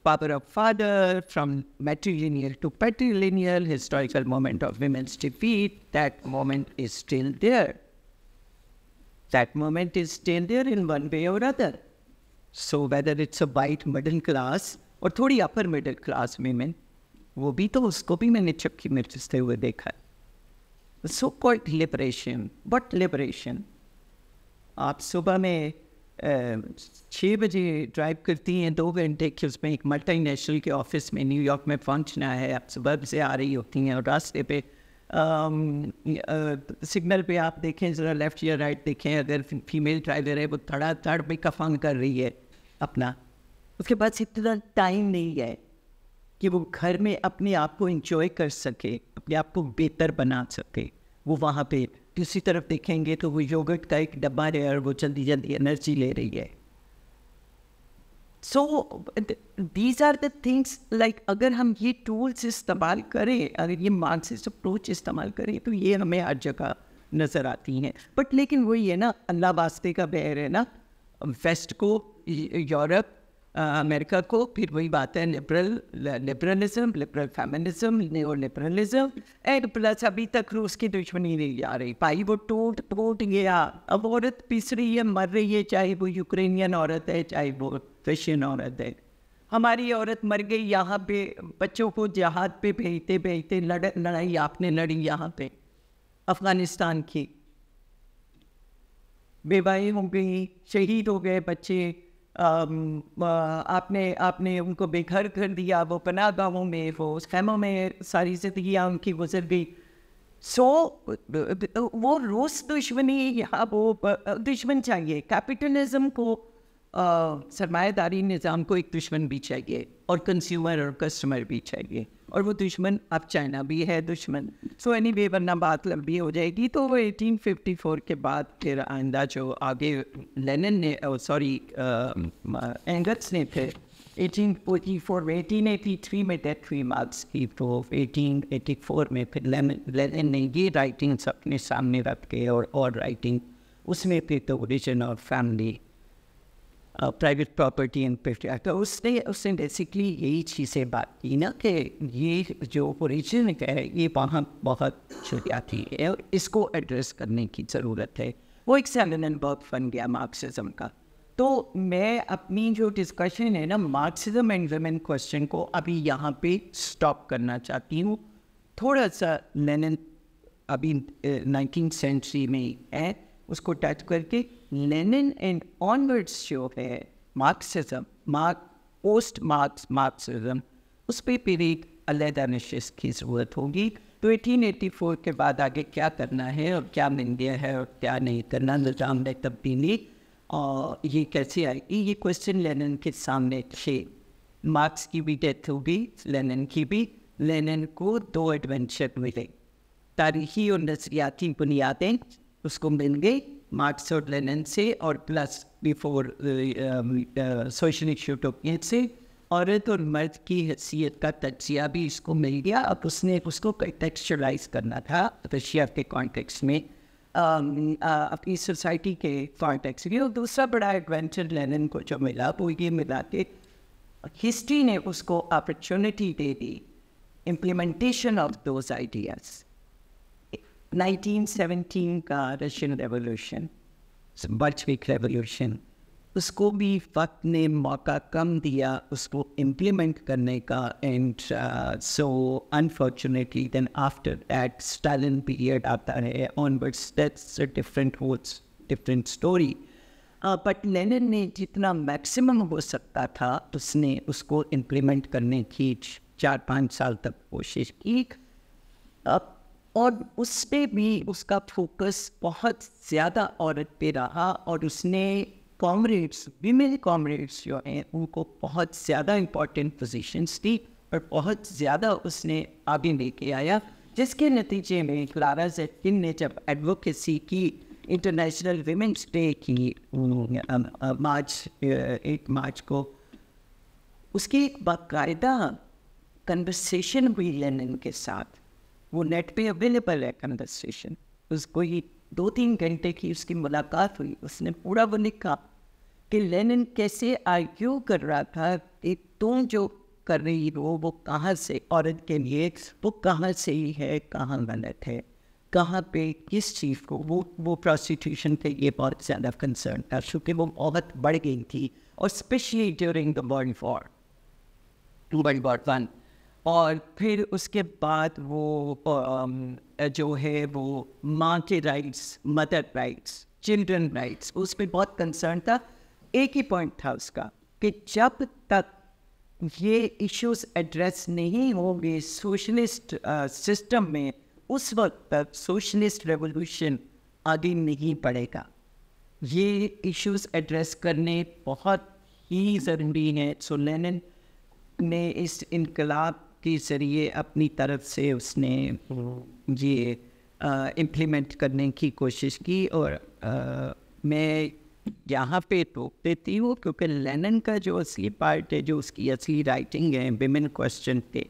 power of father from matrilineal to patrilineal, historical moment of women's defeat, that moment is still there. That moment is still there in one way or other. So whether it's a white middle class और थोड़ी upper middle class मैं वो भी तो उसको भी मैंने चक्की मिर्चते हुए देखा है so called liberation but liberation आप सुबह में छः बजे ड्राइव करती हैं दो घंटे के उसमें एक मल्टी नेशनल के ऑफिस में न्यूयॉर्क में पहुंचना है आप सुबह से आ रही होती हैं और रास्ते पे सिग्नल पे आप देखें ज़रा लेफ़्ट या राइट देखें अगर फीमेल ड्राइवर है वो थड़ा थड़ पे कफंग कर रही है अपना उसके पास इतना टाइम नहीं है कि वो घर में अपने आप को इंजॉय कर सके अपने आप को बेहतर बना सके वो वहाँ पे दूसरी तरफ देखेंगे तो वो योगर्ट का एक डब्बा है और वो जल्दी जल्दी एनर्जी ले रही है so these are the things like अगर हम ये टूल्स इस्तेमाल करें अगर ये मानसिक अप्रोच इस्तेमाल करें तो ये हमें हर जगह नज़र आती हैं बट लेकिन वही है ना अल्लाह वास्ते का बहर है ना वेस्ट को यूरोप अमेरिका को फिर वही बात है liberal liberalism liberal feminism new liberalism and plus अभी तक रूस की दुश्मनी नहीं जा रही भाई वो टूट टूट गया अब औरत पिस रही है मर रही है चाहे वो यूक्रेनियन औरत है चाहे वो रशियन औरत है हमारी औरत मर गई यहाँ पे बच्चों को जहाद पे भेजते भेजते लड़ लड़ाई आपने लड़ी यहाँ पे अफ़गानिस्तान की बेबाई हो गई शहीद हो गए बच्चे आपने आपने उनको बेघर कर दिया वो पना गाँवों में वो खैमों में सारी जिंदगियाँ उनकी गुजर गई सो वो रूस दुश्मनी या वो दुश्मन चाहिए कैपिटलिज्म को सरमादारी निज़ाम को एक दुश्मन भी चाहिए और कंज्यूमर और कस्टमर भी चाहिए और वो दुश्मन अब चाइना भी है दुश्मन सो एनी वे वरना बात लंबी हो जाएगी तो वो 1854 के बाद फिर आइंदा जो आगे लेनन ने सॉरी एंगल्स ने फिर फोर में थ्री में डेथ हुई मार्क्स की तो फोर में फिर लेनिन ने ये राइटिंग्स अपने सामने रख के और और राइटिंग उसमें फिर तो ओरिजिन और फैमिली प्राइवेट प्रॉपर्टी एंड पेफ्ट तो उसने उसने बेसिकली यही चीज़ें बात की ना कि ये जो ओरिजिन है ये वहाँ बहुत छोटी थी और इसको एड्रेस करने की ज़रूरत है वो एक बहुत बन गया मार्क्सिज्म का तो मैं अपनी जो डिस्कशन है ना मार्क्सिज्म एंड वेमेन क्वेश्चन को अभी यहाँ पे स्टॉप करना चाहती हूँ थोड़ा सा लेनन अभी नाइनटीन सेंचुरी में है उसको टच करके लेनिन एंड ऑनवर्ड्स जो है Marxism Marx post Marx Marxism उस पर फिर एक अलहदा नशस्त की ज़रूरत होगी तो एटीन एटी फोर के बाद आगे क्या करना है और क्या मंदिया है और क्या नहीं करना निज़ाम ने तब्दीली और ये कैसे आएगी ये क्वेश्चन लेनिन के सामने थे मार्क्स की भी डेथ होगी लेनन की भी लेनिन को दो एडवेंचर मिले तारीखी और नजरियाती बुनियादें उसको मिल गई मार्क्स और लेनन से और प्लस बिफोर सोशल इक्शोटोपियन से औरत और मर्द की हैसियत का तजिया भी इसको मिल गया अब उसने उसको टेक्सचराइज करना था रशिया के कॉन्टेक्स में um, uh, अपनी सोसाइटी के कॉन्टेक्स में और दूसरा बड़ा एडवेंचर लेनन को जो मिला वो ये मिला कि हिस्ट्री ने उसको अपॉर्चुनिटी दे दी इम्प्लीमेंटेशन ऑफ दोज आइडियाज़ 1917 का रशियन रेवोल्यूशन बल्चविक रेवोल्यूशन उसको भी वक्त ने मौका कम दिया उसको इम्प्लीमेंट करने का and so unfortunately then after that Stalin period आता है onwards that's different whole's different story but Lenin ने जितना मैक्सिमम हो सकता था उसने उसको इम्प्लीमेंट करने की चार पाँच साल तक कोशिश की अब और उस पर भी उसका फोकस बहुत ज़्यादा औरत पे रहा और उसने कॉमरेड्स वीमेल कॉमरेड्स जो हैं उनको बहुत ज़्यादा इम्पोर्टेंट पोजिशंस दी और बहुत ज़्यादा उसने आगे लेके आया जिसके नतीजे में क्लारा जेटकिन ने जब एडवोकेसी की इंटरनेशनल वीमेंस डे की मार्च एक मार्च को उसकी एक बाकायदा कन्वर्सेशन हुई लेनिन के साथ वो नेट पे अवेलेबल है कन्वर्सेशन उसको ही दो तीन घंटे की उसकी मुलाकात हुई उसने पूरा वो लिखा कि लेनिन कैसे आर्ग्यू कर रहा था कि तुम जो कर रही हो वो कहाँ से औरत के लिए वो कहाँ से ही है कहाँ गलत है कहाँ पे किस चीज़ को वो वो प्रोस्टिट्यूशन पे ये बहुत ज़्यादा कंसर्न था चूँकि वो औरत बढ़ गई थी और specially during the world war two world war one और फिर उसके बाद वो um, जो है वो माँ के rights mother rights children rights उस पर बहुत कंसर्न था एक ही पॉइंट था उसका कि जब तक ये इश्यूज एड्रेस नहीं होंगे सोशलिस्ट सिस्टम में उस वक्त तक सोशलिस्ट रेवोल्यूशन आगे नहीं बढ़ेगा ये इश्यूज एड्रेस करने बहुत ही ज़रूरी हैं सो लेनिन ने इस इनकलाब के ज़रिए अपनी तरफ से उसने ये इम्प्लीमेंट करने की कोशिश की और आ, मैं यहाँ पे टोक देती हूँ क्योंकि लेनन का जो असली पार्ट है जो उसकी असली राइटिंग है विमेन क्वेश्चन पे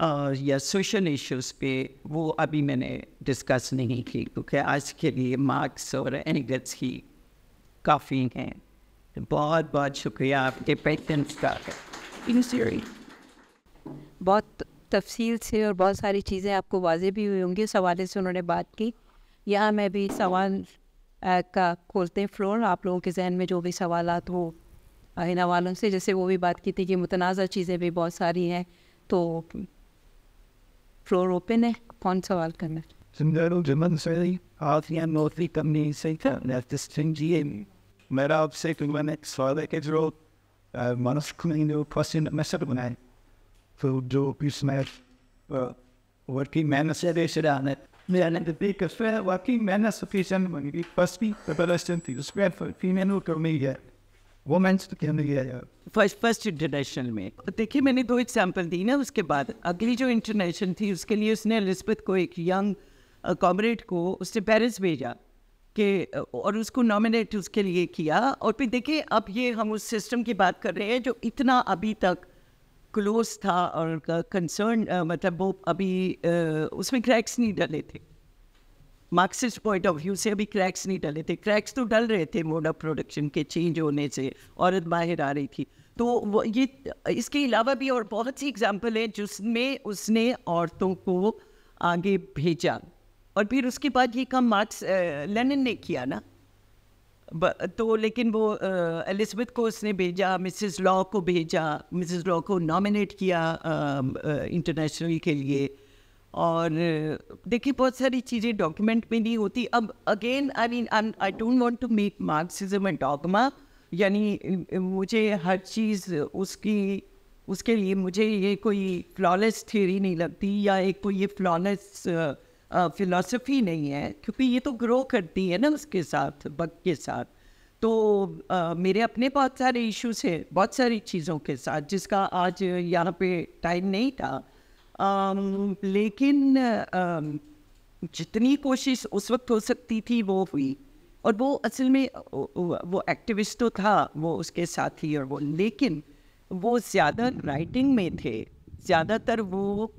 आ, या सोशल इश्यूज पे वो अभी मैंने डिस्कस नहीं की क्योंकि आज के लिए मार्क्स और एनिगल्स ही काफ़ी हैं बहुत बहुत शुक्रिया आपके पैटर्न का इन बहुत तफसील से और बहुत सारी चीज़ें आपको वाजे भी हुई होंगी उस हवाले से उन्होंने बात की यहाँ मैं भी सवाल का खोलते हैं फ्लोर आप लोगों के जहन में जो भी सवाल हो इन हवालों से जैसे वो भी बात की थी कि मुतनाज़ चीज़ें भी बहुत सारी हैं तो फ्लोर ओपन है कौन सवाल करना मेरा आपसे मैंने सवाल है कि जो क्वेश्चन बनाए följdrópismert working menace and the big affair working menace occasion when we first speak the person to the square for female who come here women's तो कहने गया फर्स्ट फर्स्ट इंटरनेशनल में देखिए मैंने दो एग्जांपल दी ना उसके बाद अगली जो इंटरनेशनल थी उसके लिए उसने एलिजबेथ को एक यंग कॉमरेड को उसने पेरिस भेजा के और उसको नॉमिनेट उसके लिए किया और फिर देखिए अब ये हम उस सिस्टम की बात कर रहे हैं जो इतना अभी तक क्लोज था और उनका कंसर्न मतलब वो अभी उसमें क्रैक्स नहीं डले थे मार्क्सिस्ट पॉइंट ऑफ व्यू से अभी क्रैक्स नहीं डले थे क्रैक्स तो डल रहे थे मोड ऑफ प्रोडक्शन के चेंज होने से औरत बाहर आ रही थी तो वो ये इसके अलावा भी और बहुत सी एग्जाम्पल हैं जिसमें उसने औरतों को आगे भेजा और फिर उसके बाद ये काम मार्क्स लेनिन ने किया ना तो लेकिन वो एलिजबेथ को उसने भेजा मिसेस लॉ को भेजा मिसेस लॉ को नॉमिनेट किया इंटरनेशनल के लिए और देखिए बहुत सारी चीज़ें डॉक्यूमेंट में नहीं होती अब again I mean I don't want to make Marxism and dogma यानी मुझे हर चीज़ उसकी उसके लिए मुझे ये कोई फ्लॉलेस थ्योरी नहीं लगती या एक कोई ये फ्लॉलेस uh, फ़िलासफी नहीं है क्योंकि ये तो ग्रो करती है ना उसके साथ वक्त के साथ तो आ, मेरे अपने बहुत सारे इश्यूज हैं बहुत सारी चीज़ों के साथ जिसका आज यहाँ पे टाइम नहीं था आ, लेकिन आ, जितनी कोशिश उस वक्त हो सकती थी वो हुई और वो असल में वो एक्टिविस्ट तो था वो उसके साथ ही और वो लेकिन वो ज़्यादा राइटिंग में थे ज़्यादातर वो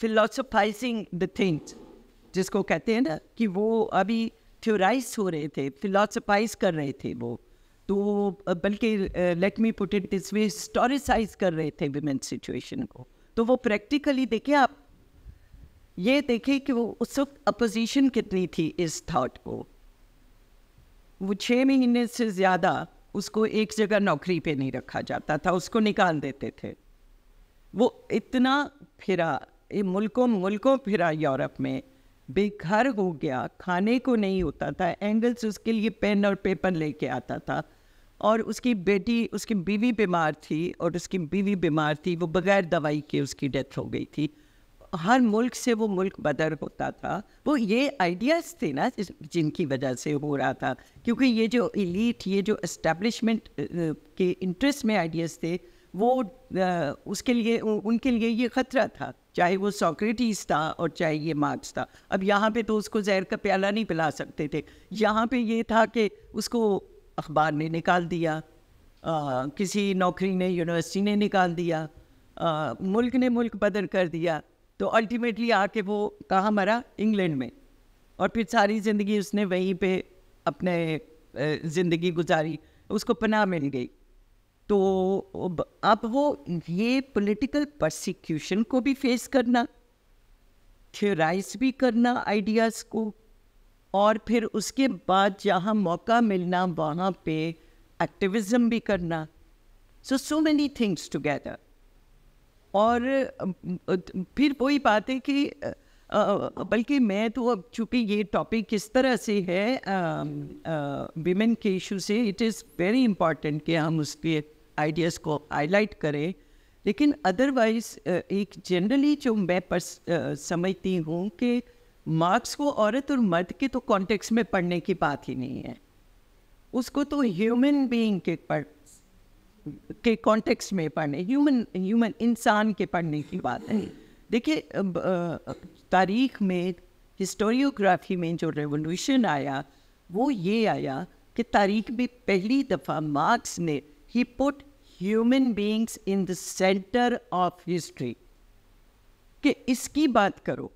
फिलोसोफाइजिंग द थिंग्स जिसको कहते हैं ना कि वो अभी थ्योराइज हो रहे थे फिलोसफाइज कर रहे थे वो तो बल्कि let me put it this way historicize कर रहे थे विमेन सिचुएशन को तो वो प्रैक्टिकली देखें आप ये देखें कि वो उस वक्त अपोजिशन कितनी थी इस थाट को वो छः महीने से ज़्यादा उसको एक जगह नौकरी पे नहीं रखा जाता था उसको निकाल देते थे वो इतना फिरा मुल्कों मुल्कों फिरा यूरोप में बेघर हो गया खाने को नहीं होता था एंगल्स उसके लिए पेन और पेपर लेके आता था और उसकी बेटी उसकी बीवी बीमार थी और उसकी बीवी बीमार थी वो बगैर दवाई के उसकी डेथ हो गई थी हर मुल्क से वो मुल्क बदर होता था वो ये आइडियाज़ थे ना जिनकी वजह से हो रहा था क्योंकि ये जो इलीट ये जो इस्टेब्लिशमेंट के इंटरेस्ट में आइडियाज़ थे वो उसके लिए उनके लिए ये ख़तरा था चाहे वो सॉक्रेटिस था और चाहे ये मार्क्स था अब यहाँ पे तो उसको जहर का प्याला नहीं पिला सकते थे यहाँ पे ये था कि उसको अखबार ने निकाल दिया आ, किसी नौकरी ने यूनिवर्सिटी ने निकाल दिया आ, मुल्क ने मुल्क बदल कर दिया तो अल्टीमेटली आके वो कहाँ मरा इंग्लैंड में और फिर सारी ज़िंदगी उसने वहीं पे अपने ज़िंदगी गुजारी उसको पनाह मिल गई तो अब वो ये पॉलिटिकल प्रोसिक्यूशन को भी फेस करना थियोराइज भी करना आइडियाज़ को और फिर उसके बाद जहाँ मौका मिलना वहाँ पे एक्टिविज़म भी करना so so many things together और फिर वही बात है कि बल्कि मैं तो अब चूँकि ये टॉपिक किस तरह से है विमेन के इशू से इट इज़ वेरी इम्पॉर्टेंट कि हम उस पर आइडियाज़ को हाईलाइट करें लेकिन अदरवाइज एक जनरली जो मैं पर्स समझती हूँ कि मार्क्स को औरत और मर्द के तो कॉन्टेक्स में पढ़ने की बात ही नहीं है उसको तो ह्यूमन बीइंग के पढ़ के कॉन्टेक्स में पढ़ने ह्यूमन ह्यूमन इंसान के पढ़ने की बात है देखिए तारीख में हिस्टोरियोग्राफी में जो रेवोल्यूशन आया वो ये आया कि तारीख में पहली दफ़ा मार्क्स ने he put human beings in the centre of history कि इसकी बात करो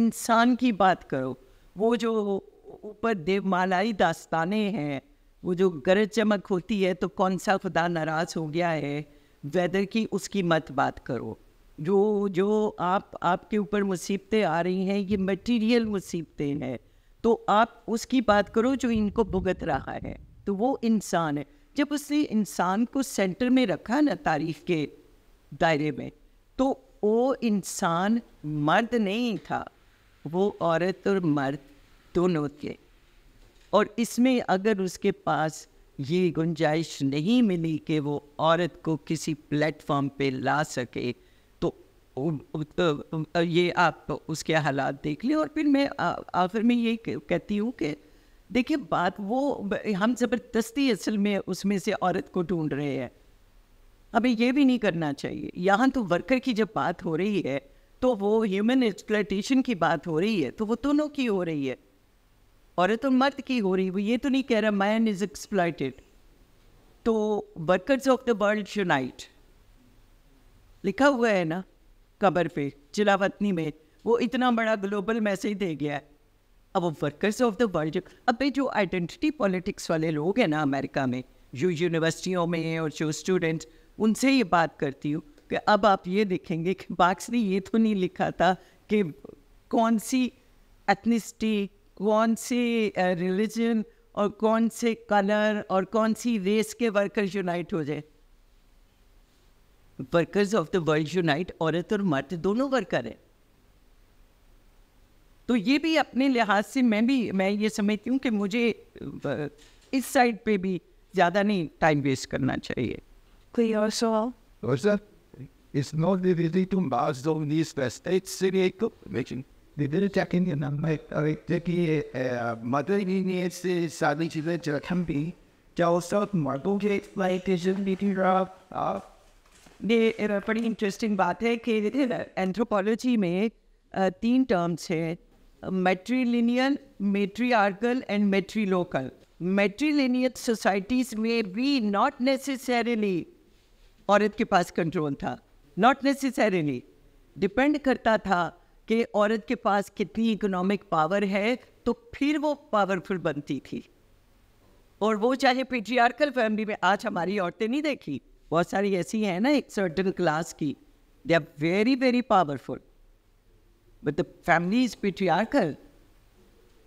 इंसान की बात करो वो जो ऊपर देवमालाई दास्तानें हैं वो जो गरज चमक होती है तो कौन सा खुदा नाराज़ हो गया है वेदर की उसकी मत बात करो जो जो आप आपके ऊपर मुसीबतें आ रही हैं ये मटेरियल मुसीबतें हैं तो आप उसकी बात करो जो इनको भुगत रहा है तो वो इंसान है जब उसने इंसान को सेंटर में रखा ना तारीफ के दायरे में तो वो इंसान मर्द नहीं था वो औरत और मर्द दोनों थे और इसमें अगर उसके पास ये गुंजाइश नहीं मिली कि वो औरत को किसी प्लेटफॉर्म पे ला सके तो, तो ये आप उसके हालात देख लें और फिर मैं आखिर में ये कहती हूँ कि देखिए बात वो हम ज़बरदस्ती असल में उसमें से औरत को ढूंढ रहे हैं हमें ये भी नहीं करना चाहिए यहाँ तो वर्कर की जब बात हो रही है तो वो ह्यूमन एक्सप्लाइटेशन की बात हो रही है तो वो दोनों की हो रही है औरत और मर्द की हो रही है वो ये तो नहीं कह रहा मैन इज़ एक्सप्लाइटेड तो workers of the world unite लिखा हुआ है ना कबर पे चिलावतनी में वो इतना बड़ा ग्लोबल मैसेज दे गया है अब वर्कर्स ऑफ द वर्ल्ड अब जो आइडेंटिटी पॉलिटिक्स वाले लोग हैं ना अमेरिका में जो यूनिवर्सिटियों में और जो स्टूडेंट उनसे ये बात करती हूँ कि अब आप ये देखेंगे कि बाक्स ने ये तो नहीं लिखा था कि कौन सी एथनिसिटी कौन से रिलीजन और कौन से कलर और कौन सी रेस के वर्कर्स यूनाइट हो जाए workers of the world unite औरत और मर्द दोनों वर्कर हैं तो ये भी अपने लिहाज से मैं भी मैं ये समझती हूँ कि मुझे इस साइड पे भी ज़्यादा नहीं टाइम वेस्ट करना चाहिए कोई और सवाल It's not really to march down these states, making Lidere takin yan ang may teki mother ini si sali sila sa kampi. Jalsot marble gate like vision meter up up. ये बड़ी interesting बात है कि anthropology में तीन terms हैं matrilineal matriarchal and matrilocal matrilineal societies में भी नॉट नेसेसरीली औरत के पास कंट्रोल था नॉट नेसेसरीली डिपेंड करता था कि औरत के पास कितनी इकोनॉमिक पावर है तो फिर वो पावरफुल बनती थी और वो चाहे पेट्रियार्कल फैमिली में आज हमारी औरतें नहीं देखी बहुत सारी ऐसी हैं ना एक सर्टन क्लास की they are very very powerful But the family is patriarchal.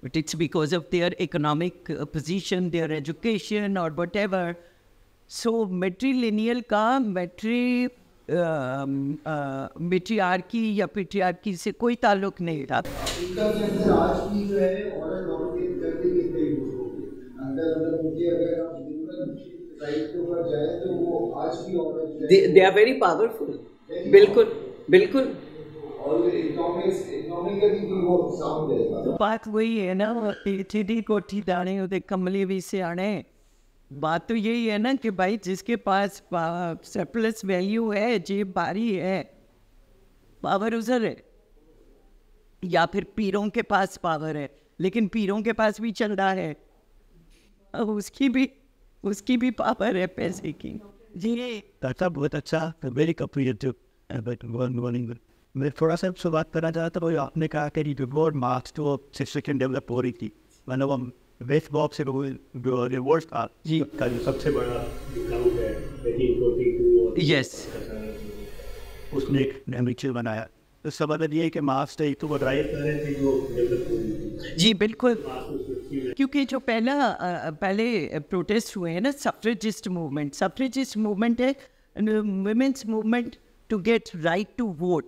But it's because of their economic position, their education, or whatever. So matrilineal ka matri matriarchy का मैट्री मेट्रियार्की या पेट्रियार्की से कोई ताल्लुक नहीं था they are very powerful. बिल्कुल बिल्कुल बात वही है ना चिड़ी कोठी दाने होते कमली भी से आने बात तो यही है ना कि भाई जिसके पास सरप्लस वैल्यू है जेब भारी है पावर उधर है या फिर पीरों के पास पावर है लेकिन पीरों के पास भी चल रहा है अब उसकी भी उसकी भी पावर है पैसे की जी बहुत अच्छा वेरी कॉपरेटिव मैं थोड़ा सा उससे बात करना चाहता था आपने कहा कि रिवॉर्ड मार्क्स तो सिस्टम डेवलप हो रही थी मैंने मतलब वो वेस्ट बॉब से जो रिवॉर्ड था जी का जो सबसे बड़ा है यस उसने एक नेमिचर बनाया तो सवाल ये है कि मार्क्स तो एक तो ड्राइव कर रहे थे जो जी बिल्कुल क्योंकि जो पहला पहले प्रोटेस्ट हुए हैं ना सफ्रेजिस्ट मूवमेंट सफ्रेजिस्ट मूवमेंट है women's movement to get right to vote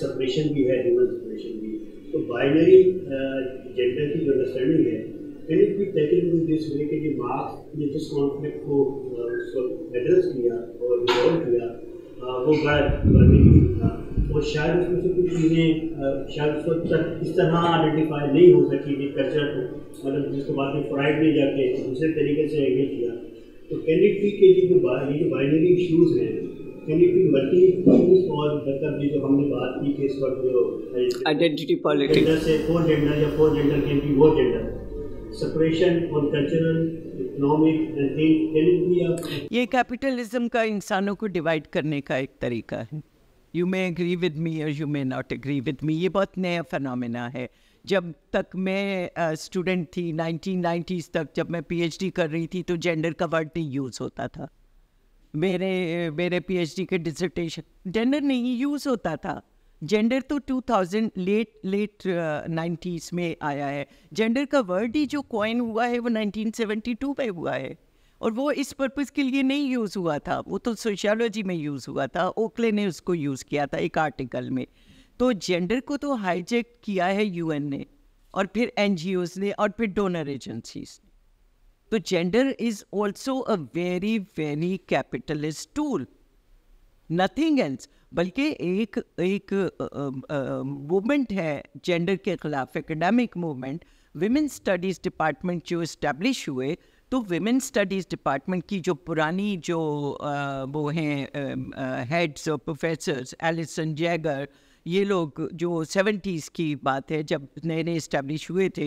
separation भी है ह्यूमन सेपरेशन भी तो बाइनरी जेंडर uh, की जो अंडरस्टैंडिंग है can it be tackle to this way के जो मार्क्स ने जिस कॉन्फ्लिक्ट को एड्रेस uh, किया और रिजॉल्व किया uh, वो गायब था और शायद उसमें से कुछ चीज़ें शायद उसको तक इस तरह आइडेंटिफाई नहीं हो सकी कि कल्चर को मतलब जिसको बाद में फ्राइड ने जाके दूसरे तरीके से एंगेज किया तो कैन इट बी के जो बाइनरी इशूज़ हैं मतलब ये कैपिटलिज्म का इंसानों को डिवाइड करने का एक तरीका है you may agree with me और you may not agree with me ये बहुत नया फनामिना है जब तक मैं स्टूडेंट uh, थी 1990s तक जब मैं पी एच डी कर रही थी तो जेंडर का वर्ड नहीं यूज़ होता था मेरे मेरे पीएचडी के डिसर्टेशन जेंडर नहीं यूज़ होता था जेंडर तो 2000 लेट लेट नाइन्टीज़ में आया है जेंडर का वर्ड ही जो कॉइन हुआ है वो 1972 में हुआ है और वो इस पर्पज़ के लिए नहीं यूज़ हुआ था वो तो सोशियोलॉजी में यूज़ हुआ था ओकले ने उसको यूज़ किया था एक आर्टिकल में तो जेंडर को तो हाईजेक किया है यूएन ने और फिर एनजीओज ने और फिर डोनर एजेंसीज ने तो gender is also a very very capitalist tool nothing else बल्कि एक एक मूवमेंट है जेंडर के खिलाफ academic movement women studies department जो इस्टेब्लिश हुए तो विमेन स्टडीज़ डिपार्टमेंट की जो पुरानी जो आ, वो हैं हेड्स और प्रोफेसर्स एलिसन जैगर ये लोग जो सेवेंटीज़ की बात है जब नए नए इस्टेब्लिश हुए थे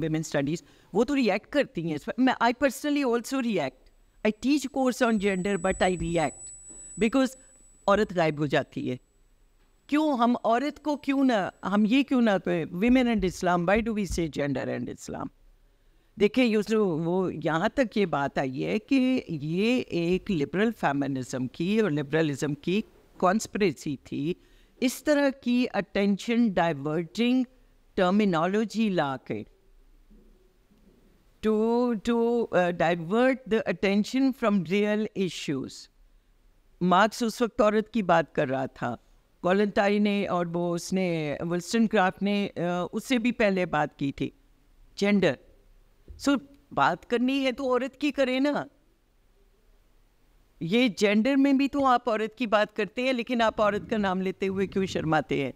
विमेन स्टडीज़ वो तो रिएक्ट करती हैं मैं I personally also react I teach course on gender but I react because औरत गायब हो जाती है क्यों हम औरत को क्यों ना हम ये क्यों ना कहें women and Islam why do we say gender and Islam देखिए यूसु वो यहाँ तक ये बात आई है कि ये एक लिबरल फेमिनिज्म की और लिबरलिज्म की कॉन्स्परेसी थी इस तरह की अटेंशन डाइवर्टिंग टर्मिनोलॉजी ला के to, to uh, divert the attention from real issues. Marx उस वक्त औरत की बात कर रहा था कॉलनटाई ने और वो उसने वर्स्टन क्राफ्ट ने उससे भी पहले बात की थी जेंडर सो so, बात करनी है तो औरत की करें ना ये जेंडर में भी तो आप औरत की बात करते हैं लेकिन आप औरत का नाम लेते हुए क्यों शर्माते हैं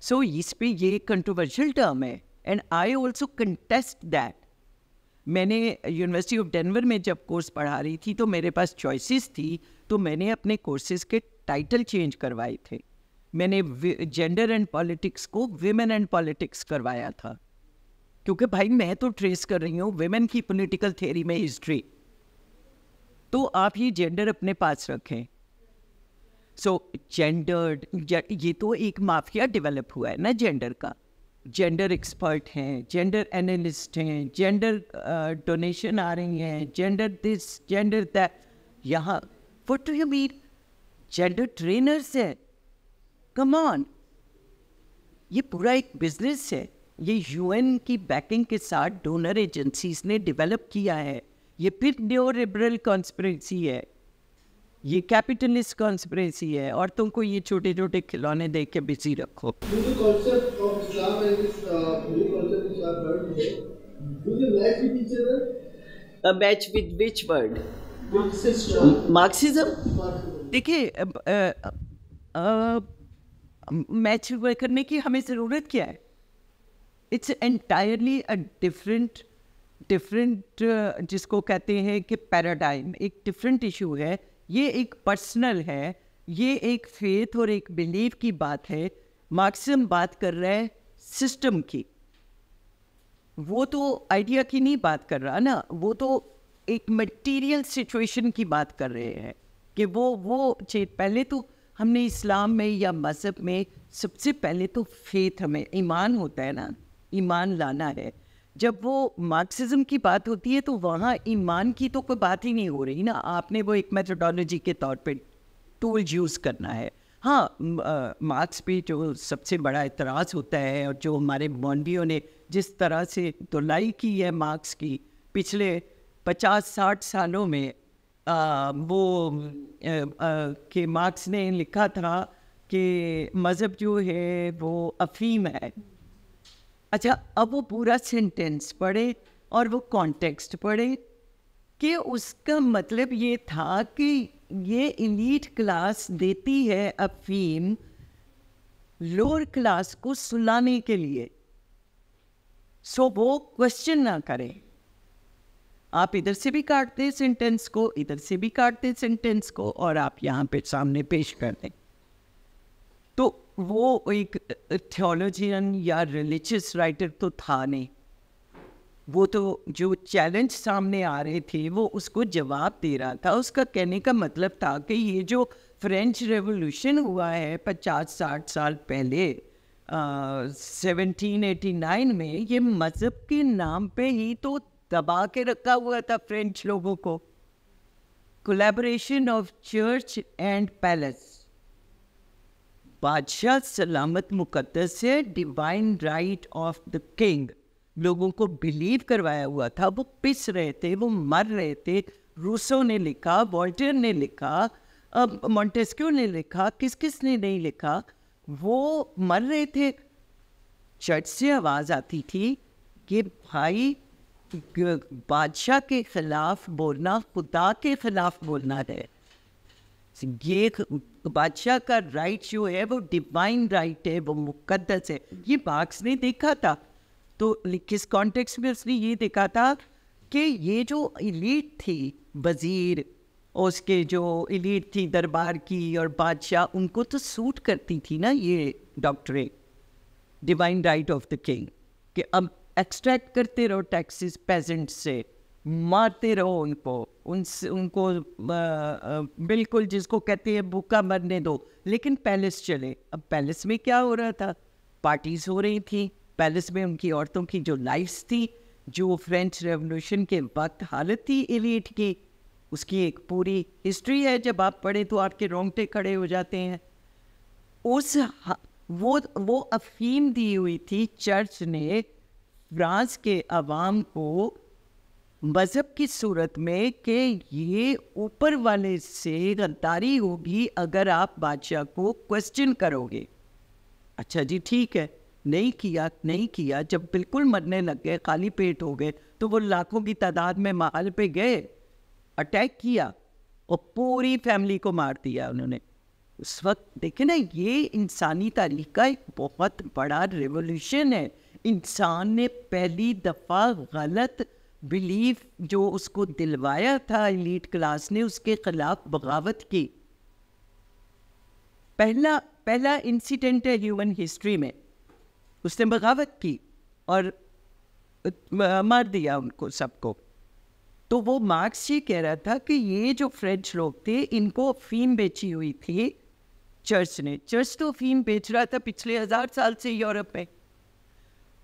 सो so, इस पे ये कंट्रोवर्शियल टर्म है and I also contest that मैंने यूनिवर्सिटी ऑफ डेनवर में जब कोर्स पढ़ा रही थी तो मेरे पास चॉइसेस थी तो मैंने अपने कोर्सेज के टाइटल चेंज करवाए थे मैंने जेंडर एंड पॉलिटिक्स को वेमेन एंड पॉलिटिक्स करवाया था क्योंकि भाई मैं तो ट्रेस कर रही हूँ वेमेन की पोलिटिकल थेरी में हिस्ट्री तो आप ये जेंडर अपने पास रखें सो so, जेंडर ये तो एक माफिया डेवलप हुआ है ना जेंडर का जेंडर एक्सपर्ट हैं जेंडर एनालिस्ट हैं जेंडर डोनेशन uh, आ रही हैं जेंडर दिस जेंडर दैट यहाँ what do you mean gender trainers हैं कम ऑन ये पूरा एक बिजनेस है ये यूएन की बैकिंग के साथ डोनर एजेंसीज ने डेवलप किया है ये फिर न्यो लिबरल कॉन्स्परेंसी है ये कैपिटलिस्ट कॉन्स्परेंसी है और तुमको ये छोटे छोटे खिलौने देख के बिजी रखो मार्क्सिज्म देखिए मैच करने की हमें ज़रूरत क्या है it's entirely a different different जिसको कहते हैं कि पैराडाइम एक डिफरेंट इशू है ये एक पर्सनल है ये एक फेथ और एक बिलीव की बात है मार्क्सिज्म बात कर रहा है सिस्टम की वो तो आइडिया की नहीं बात कर रहा ना वो तो एक मटेरियल सिचुएशन की बात कर रहे हैं कि वो वो चीज पहले तो हमने इस्लाम में या मज़हब में सबसे पहले तो फेथ हमें ईमान होता है ना ईमान लाना है जब वो मार्क्सिज्म की बात होती है तो वहाँ ईमान की तो कोई बात ही नहीं हो रही ना आपने वो एक मेथोडोलॉजी के तौर पे टूल यूज़ करना है हाँ मार्क्स पे जो सबसे बड़ा इतराज़ होता है और जो हमारे मौलवियों ने जिस तरह से धुलाई की है मार्क्स की पिछले पचास साठ सालों में आ, वो आ, आ, के मार्क्स ने लिखा था कि मज़हब जो है वो अफीम है अच्छा अब वो पूरा सेंटेंस पढ़े और वो कॉन्टेक्स्ट पढ़े कि उसका मतलब ये था कि ये इलीट क्लास देती है अफीम लोअर क्लास को सुलाने के लिए सो वो क्वेश्चन ना करें आप इधर से भी काटते सेंटेंस को इधर से भी काटते सेंटेंस को और आप यहाँ पे सामने पेश कर दें तो वो एक थियोलॉजियन uh, या रिलीजियस राइटर तो था नहीं वो तो जो चैलेंज सामने आ रहे थे वो उसको जवाब दे रहा था उसका कहने का मतलब था कि ये जो फ्रेंच रेवोल्यूशन हुआ है पचास साठ साल पहले सेवनटीन एटी नाइन में ये मज़हब के नाम पे ही तो दबा के रखा हुआ था फ्रेंच लोगों को collaboration of church and palace बादशाह सलामत मुकदस है divine right of the king लोगों को बिलीव करवाया हुआ था वो पिस रहे थे वो मर रहे थे रूसो ने लिखा वॉल्टियर ने लिखा मॉन्टेस्क्यू ने लिखा किस किस ने नहीं लिखा वो मर रहे थे चर्च से आवाज़ आती थी कि भाई बादशाह के खिलाफ बोलना खुदा के खिलाफ बोलना है ये बादशाह का राइट जो है वो डिवाइन राइट है वो मुकद्दस है ये बाक्स ने देखा था तो किस कॉन्टेक्स्ट में उसने ये देखा था कि ये जो इलीट थी वज़ीर उसके जो इलीट थी दरबार की और बादशाह उनको तो सूट करती थी ना ये doctrine divine right of the king कि अब एक्सट्रैक्ट करते रहो टैक्सेस पेजेंट से मारते रहो उनको उनसे उनको बिल्कुल जिसको कहते हैं भूखा मरने दो लेकिन पैलेस चले अब पैलेस में क्या हो रहा था पार्टीज हो रही थी पैलेस में उनकी औरतों की जो लाइफ्स थी जो फ्रेंच रेवोल्यूशन के वक्त हालत थी एलिट की उसकी एक पूरी हिस्ट्री है जब आप पढ़े तो आपके रोंगटे खड़े हो जाते हैं उस वो वो अफीम दी हुई थी चर्च ने फ्रांस के आवाम को मज़हब की सूरत में कि ये ऊपर वाले से गद्दारी होगी अगर आप बादशाह को क्वेश्चन करोगे अच्छा जी ठीक है नहीं किया नहीं किया जब बिल्कुल मरने लग गए खाली पेट हो गए तो वो लाखों की तादाद में महल पे गए अटैक किया और पूरी फैमिली को मार दिया उन्होंने उस वक्त देखे ना ये इंसानी तारीख का एक बहुत बड़ा रेवोल्यूशन है इंसान ने पहली दफ़ा गलत बिलीफ जो उसको दिलवाया था लीड क्लास ने उसके खिलाफ बगावत की पहला पहला इंसिडेंट है ह्यूमन हिस्ट्री में उसने बगावत की और मार दिया उनको सबको तो वो मार्क्स ये कह रहा था कि ये जो फ्रेंच लोग थे इनको अफीम बेची हुई थी चर्च ने चर्च तो अफीम बेच रहा था पिछले हज़ार साल से यूरोप में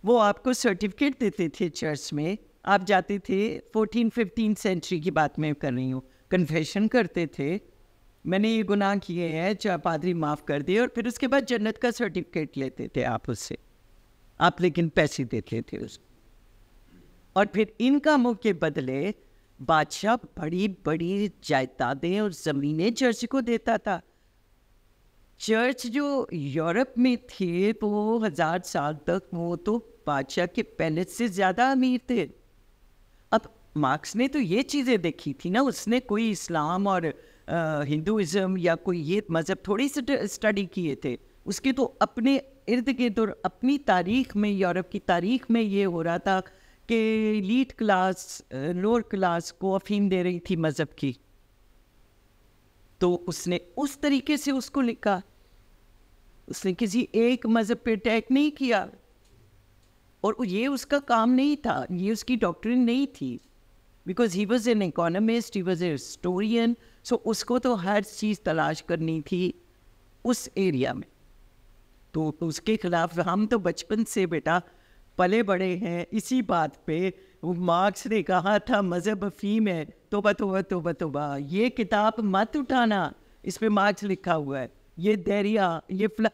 वो आपको सर्टिफिकेट देते थे चर्च में आप जाते थे फोर्टीन फिफ्टीन सेंचुरी की बात मैं कर रही हूँ कन्फेशन करते थे मैंने ये गुनाह किए हैं चाहे पादरी माफ़ कर दिए और फिर उसके बाद जन्नत का सर्टिफिकेट लेते थे आप उससे आप लेकिन पैसे देते थे उसको और फिर इन कामों के बदले बादशाह बड़ी बड़ी जायदादें और ज़मीनें चर्च को देता था चर्च जो यूरोप में थे वो हज़ार साल तक वो तो बादशाह के पैलेस से ज़्यादा अमीर थे अब मार्क्स ने तो ये चीज़ें देखी थी ना उसने कोई इस्लाम और हिंदुज़म या कोई ये मज़हब थोड़ी से स्टडी किए थे उसके तो अपने इर्द गिर्द और अपनी तारीख में यूरोप की तारीख में ये हो रहा था कि लीड क्लास लोअर क्लास को अफीम दे रही थी मज़हब की तो उसने उस तरीके से उसको लिखा उसने किसी एक मज़हब पे अटैक नहीं किया और ये उसका काम नहीं था ये उसकी डॉक्टरिन नहीं थी because he was an economist he was a historian so उसको तो हर चीज़ तलाश करनी थी उस एरिया में तो, तो उसके खिलाफ हम तो बचपन से बेटा पले बड़े हैं इसी बात पे मार्क्स ने कहा था मज़हब अफीम है तोबा तोबा तोबा तोबा ये किताब मत उठाना इस पर मार्क्स लिखा हुआ है ये दरिया ये फ्ल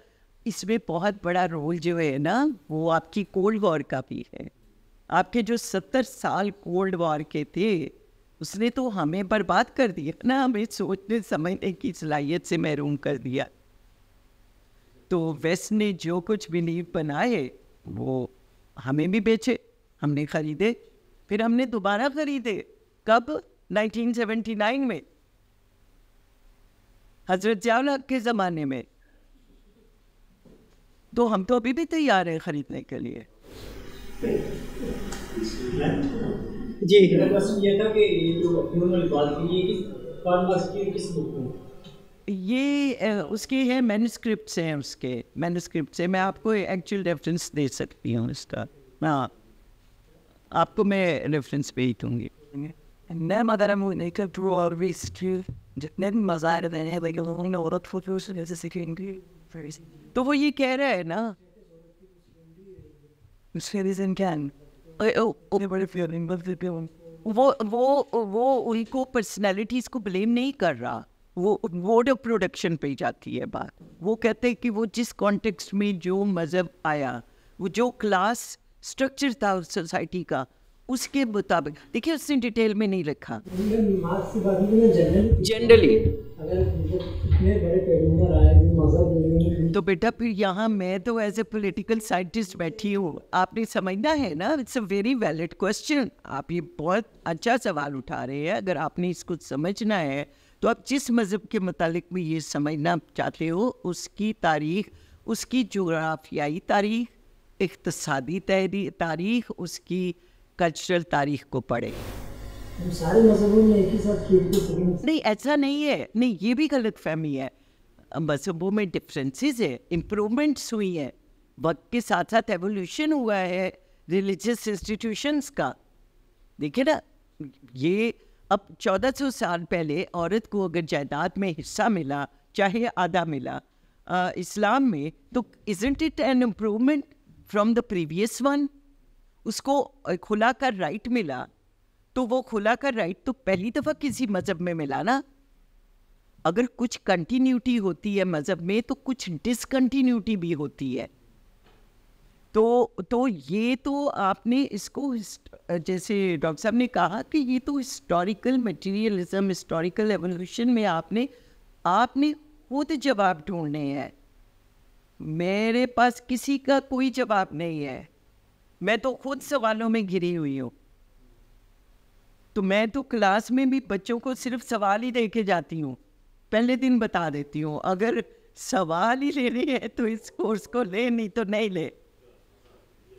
इसमें बहुत बड़ा रोल जो है ना वो आपकी कोल्ड वॉर का भी है आपके जो सत्तर साल कोल्ड वॉर के थे उसने तो हमें बर्बाद कर दिया ना हमें सोचने समझने की सलाहियत से महरूम कर दिया तो वेस्ट ने जो कुछ भी नींव बनाए वो हमें भी बेचे हमने ख़रीदे फिर हमने दोबारा ख़रीदे कब 1979 में हजरत जावला के ज़माने में तो हम तो अभी भी तैयार हैं ख़रीदने के लिए जी ये था कि जो बात की किस बुक में ये उसके है मैनस्क्रिप्ट हैं उसके मैनस्क्रिप्ट से मैं आपको एक्चुअल रेफरेंस दे सकती हूँ इसका हाँ आपको मैं रेफरेंस भेज दूँगी मैं mother mu'neke duvar ve istiyor. Ne mazarı ben hele yolunu तो वो ये कह रहा है ना वो वो वो उनको पर्सनैलिटीज को ब्लेम नहीं कर रहा वो मोड ऑफ प्रोडक्शन पे जाती है बात वो कहते हैं कि वो जिस कॉन्टेक्स्ट में जो मज़हब आया वो जो क्लास स्ट्रक्चर था सोसाइटी का उसके मुताबिक देखिए उसने डिटेल में नहीं रखा जनरली तो बेटा फिर यहाँ मैं तो एज ए पोलिटिकल साइंटिस्ट बैठी हूँ आपने समझना है ना it's a very valid question आप ये बहुत अच्छा सवाल उठा रहे हैं अगर आपने इसको समझना है तो आप जिस मज़हब के मतलब में ये समझना चाहते हो उसकी तारीख उसकी जोग्राफियाई तारीख इकतसादी तारीख उसकी कल्चरल तारीख को पढ़े तो सारे में एक ही साथ नहीं ऐसा नहीं है नहीं ये भी गलत फहमी है मजहबों में डिफरेंसेस है इम्प्रूवमेंट्स हुई हैं वक्त के साथ साथ एवोल्यूशन हुआ है रिलीजियस इंस्टीट्यूशंस का देखिए ना ये अब 1400 साल पहले औरत को अगर जायदाद में हिस्सा मिला चाहे आधा मिला आ, इस्लाम में तो isn't it an improvement from the previous one उसको खुला का राइट मिला तो वो खुला का राइट तो पहली दफ़ा किसी मज़हब में मिला ना अगर कुछ कंटिन्यूटी होती है मज़हब में तो कुछ डिसकंटिन्यूटी भी होती है तो तो ये तो आपने इसको जैसे डॉक्टर साहब ने कहा कि ये तो हिस्टोरिकल मटेरियलिज्म हिस्टोरिकल एवोल्यूशन में आपने आपने खुद जवाब ढूंढने हैं मेरे पास किसी का कोई जवाब नहीं है मैं तो खुद सवालों में घिरी हुई हूँ तो मैं तो क्लास में भी बच्चों को सिर्फ सवाल ही दे के जाती हूँ पहले दिन बता देती हूँ अगर सवाल ही लेने हैं तो इस कोर्स को ले नहीं तो नहीं ले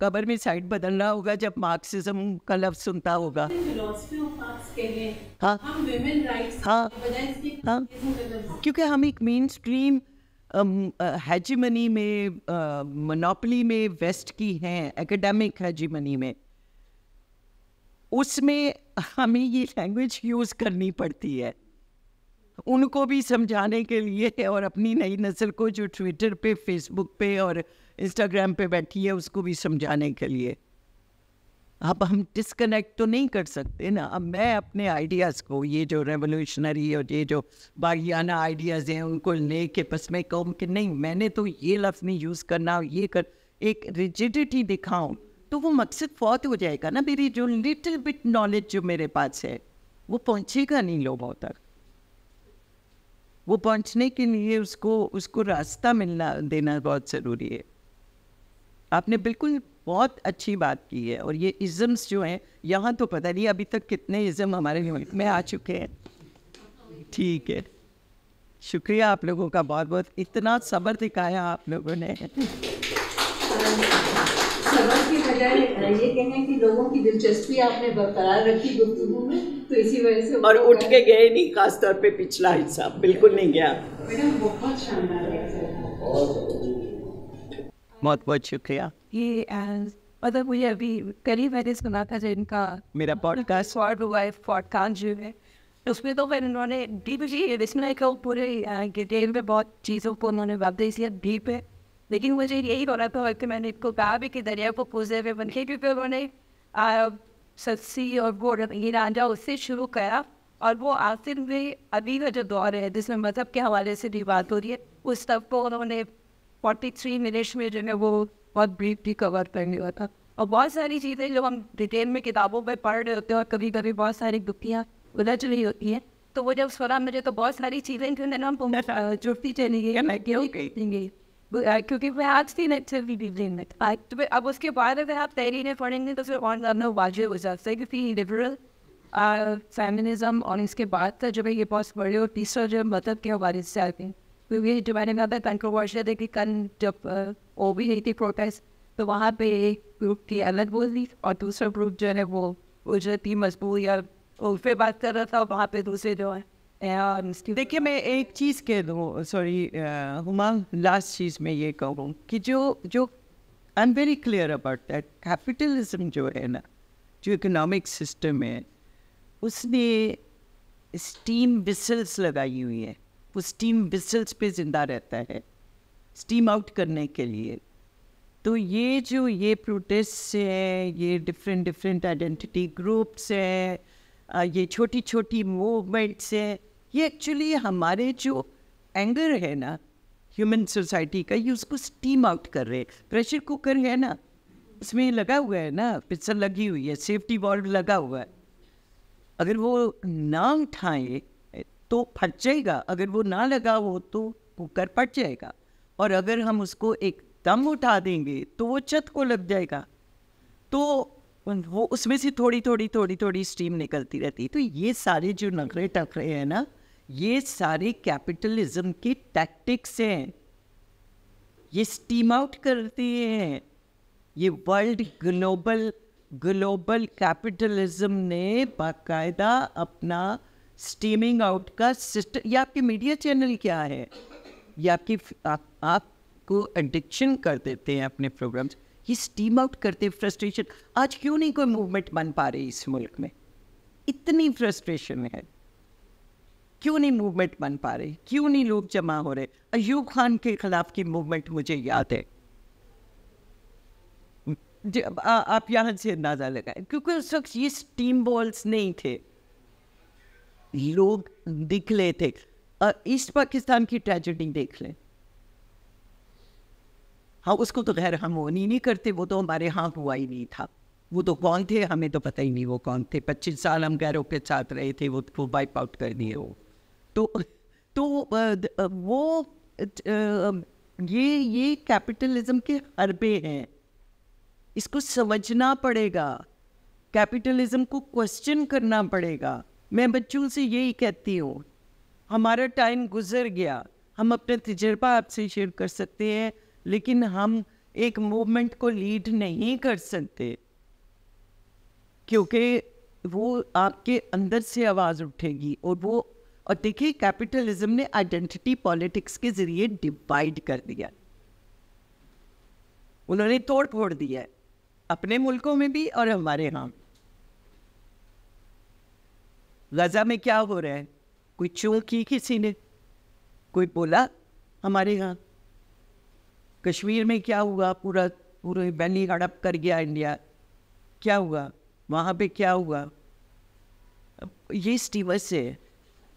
कबर में साइड बदलना होगा जब मार्क्सिज्म का लफ्ज सुनता होगा हाँ हाँ हाँ क्योंकि हम एक मेन स्ट्रीम हैजिमनी में मोनोपली में वेस्ट की हैं एकेडमिक हैजिमनी में उसमें हमें ये लैंग्वेज यूज़ करनी पड़ती है उनको भी समझाने के लिए और अपनी नई नस्ल को जो ट्विटर पे फेसबुक पे और इंस्टाग्राम पे बैठी है उसको भी समझाने के लिए अब हम डिस्कनेक्ट तो नहीं कर सकते ना अब मैं अपने आइडियाज़ को ये जो रेवोल्यूशनरी और ये जो बागियाना आइडियाज़ हैं उनको ले के बस मैं कहूँ कि नहीं मैंने तो ये लफ्ज़ नहीं यूज़ करना ये कर एक रिजिडिटी दिखाऊँ तो वो मकसद फौत हो जाएगा ना मेरी जो लिटिल बिट नॉलेज जो मेरे पास है वो पहुँचेगा नहीं लोगों तक वो पहुंचने के लिए उसको उसको रास्ता मिलना देना बहुत ज़रूरी है आपने बिल्कुल बहुत अच्छी बात की है और ये इज़म्स जो हैं यहाँ तो पता नहीं अभी तक कितने इज़म हमारे मुल्क में आ चुके हैं ठीक है शुक्रिया आप लोगों का बहुत बहुत इतना सब्र दिखाया आप लोगों ने बजाय ये कहना कि लोगों की दिलचस्पी आपने बरकरार रखी गुफ्तु में तो इसी वजह से और उठ के गए नहीं खास तौर पे पिछला हिस्सा बिल्कुल नहीं गया मैडम बहुत शानदार बहुत बहुत शुक्रिया ये मतलब मुझे अभी करीब मैंने सुना था जो इनका मेरा पॉडकास्ट मतलब शॉर्ट हुआ है पॉडकास्ट जो है उसमें तो फिर उन्होंने डीप जी इसमें पूरे डिटेल में बहुत चीज़ों को उन्होंने वापस इसलिए डीप है लेकिन मुझे यही बोला था कि मैंने इनको कहा भी कि दरिया को पूजे हुए बन के क्योंकि उन्होंने सस्सी और वो ये रांझा उससे शुरू करा और वो आखिर में अभी का जो दौर है जिसमें मज़हब के हवाले से भी बात हो रही है उस तब को उन्होंने फोर्टी थ्री मिनट्स में जो है वो बहुत ब्रीफली कवर कर हुआ था और बहुत सारी चीज़ें जो हम डिटेल में किताबों में पढ़ रहे होते हैं और कभी कभी बहुत सारी दुखियाँ उलझ रही होती हैं तो वो जब सुना मुझे तो बहुत सारी चीज़ें जो है ना जुड़ती चली गई क्योंकि मैं आज थी नेचुरली डिग्री में तो अब उसके बाद अगर आप तहरीरें पढ़ेंगे तो फिर और ज़्यादा वाजिब हो जाता है क्योंकि लिबरल फेमिनिज्म और इसके बाद जो जब ये बहुत बड़े और तीसरा जो मतलब क्या हमारे से आते हैं क्योंकि जो मैंने कहा था कंट्रोवर्शियल देखी कल जब ओ भी रही थी प्रोटेस्ट तो वहाँ पे एक ग्रुप थी अलग बोल दी और दूसरा ग्रुप जो है वो थी मजबूर या उस पर बात कर रहा था वहाँ पे दूसरे जो है देखिए मैं एक चीज़ कह दूँ सॉरी हुमा लास्ट चीज़ में ये कहूँ कि जो जो I am very clear about that capitalism जो है ना जो इकोनॉमिक सिस्टम है उसने स्टीम बिसल्स लगाई हुई है वो स्टीम बिसल्स पे ज़िंदा रहता है स्टीम आउट करने के लिए तो ये जो ये प्रोटेस्ट हैं ये डिफरेंट डिफरेंट आइडेंटिटी ग्रुप्स हैं ये छोटी छोटी मूवमेंट्स हैं ये एक्चुअली हमारे जो एंगर है ना ह्यूमन सोसाइटी का ये उसको स्टीम आउट कर रहे हैं प्रेशर कुकर है ना उसमें लगा हुआ है ना पिक्सर लगी हुई है सेफ्टी वॉल्व लगा हुआ है अगर वो ना उठाए तो फट जाएगा अगर वो ना लगा हो तो कुकर फट जाएगा और अगर हम उसको एक दम उठा देंगे तो वो छत को लग जाएगा तो वो उसमें से थोड़ी थोड़ी थोड़ी थोड़ी स्टीम निकलती रहती तो ये सारे जो नखरे टखरे हैं ना ये सारे कैपिटलिज्म की टैक्टिक्स हैं ये स्टीम आउट करते हैं ये वर्ल्ड ग्लोबल ग्लोबल कैपिटलिज्म ने बाकायदा अपना स्टीमिंग आउट का सिस्टम या आपके मीडिया चैनल क्या है ये आपकी आप, आपको एडिक्शन कर देते हैं अपने प्रोग्राम्स ये स्टीम आउट करते फ्रस्ट्रेशन आज क्यों नहीं कोई मूवमेंट बन पा रही इस मुल्क में इतनी फ्रस्ट्रेशन है क्यों नहीं मूवमेंट बन पा रही क्यों नहीं लोग जमा हो रहे अयूब खान के खिलाफ की मूवमेंट मुझे याद है आ, आप यहां से अंदाजा लगाए क्योंकि उस वक्त ये स्टीम बॉल्स नहीं थे लोग ले थे ईस्ट पाकिस्तान की ट्रेजेडी देख लें हाँ उसको तो खैर हम वो नहीं, नहीं करते वो तो हमारे यहाँ हुआ ही नहीं था वो तो कौन थे हमें तो पता ही नहीं वो कौन थे पच्चीस साल हम गैरों के साथ रहे थे वो वो वाइप आउट कर दिए वो तो तो वो ये ये कैपिटलिज्म के हरबे हैं इसको समझना पड़ेगा कैपिटलिज्म को क्वेश्चन करना पड़ेगा मैं बच्चों से यही कहती हूँ हमारा टाइम गुजर गया हम अपना तजर्बा आपसे शेयर कर सकते हैं लेकिन हम एक मूवमेंट को लीड नहीं कर सकते क्योंकि वो आपके अंदर से आवाज़ उठेगी और वो और देखिए कैपिटलिज्म ने आइडेंटिटी पॉलिटिक्स के जरिए डिवाइड कर दिया उन्होंने तोड़ फोड़ दिया अपने मुल्कों में भी और हमारे यहां गजा में क्या हो रहा है कोई चूँ की किसी ने कोई बोला हमारे यहां कश्मीर में क्या हुआ पूरा पूरे बैली हड़प कर गया इंडिया क्या हुआ वहां पे क्या हुआ ये स्टीवर से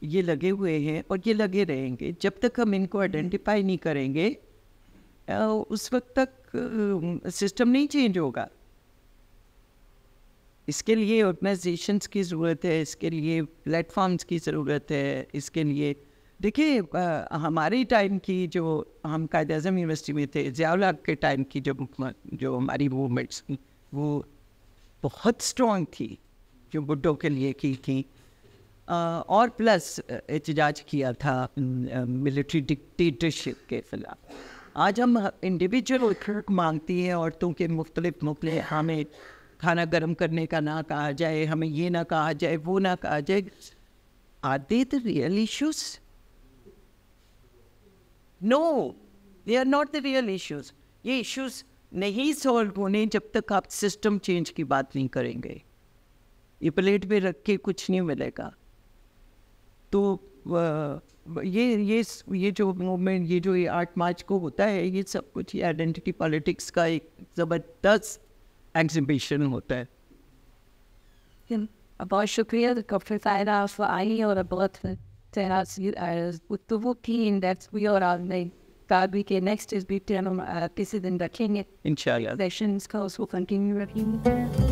ये लगे हुए हैं और ये लगे रहेंगे जब तक हम इनको आइडेंटिफाई नहीं करेंगे उस वक्त तक सिस्टम नहीं चेंज होगा इसके लिए ऑर्गेनाइजेशंस की ज़रूरत है इसके लिए प्लेटफॉर्म्स की ज़रूरत है इसके लिए देखिए हमारे टाइम की जो हम कायद अजम यूनिवर्सिटी में थे जियाउल के टाइम की जो जो हमारी मूवमेंट्स वो बहुत स्ट्रॉन्ग थी जो बुड्ढों के लिए की थी और प्लस एहतजाज किया था मिलिट्री डिक्टेटरशिप के खिलाफ आज हम इंडिविजुअल मांगती हैं औरतों के मुख्तलिफ मुख्तल हमें खाना गर्म करने का ना कहा जाए हमें ये ना कहा जाए वो ना कहा जाए are they the real issues no they are not the real issues ये इश्यूज नहीं सॉल्व होने जब तक आप सिस्टम चेंज की बात नहीं करेंगे ये प्लेट में रख के कुछ नहीं मिलेगा तो ये ये ये जो मूवमेंट ये जो ये आठ मार्च को होता है ये सब कुछ ये आइडेंटिटी पॉलिटिक्स का एक ज़बरदस्त एग्जिबिशन होता है बहुत शुक्रिया डॉक्टर सायरा आई और बहुत गुफ्तु की इन दैट्स और आपने ताबी के नेक्स्ट इस बीच किसी दिन रखेंगे इंशाल्लाह सेशंस का उसको कंटिन्यू रखेंगे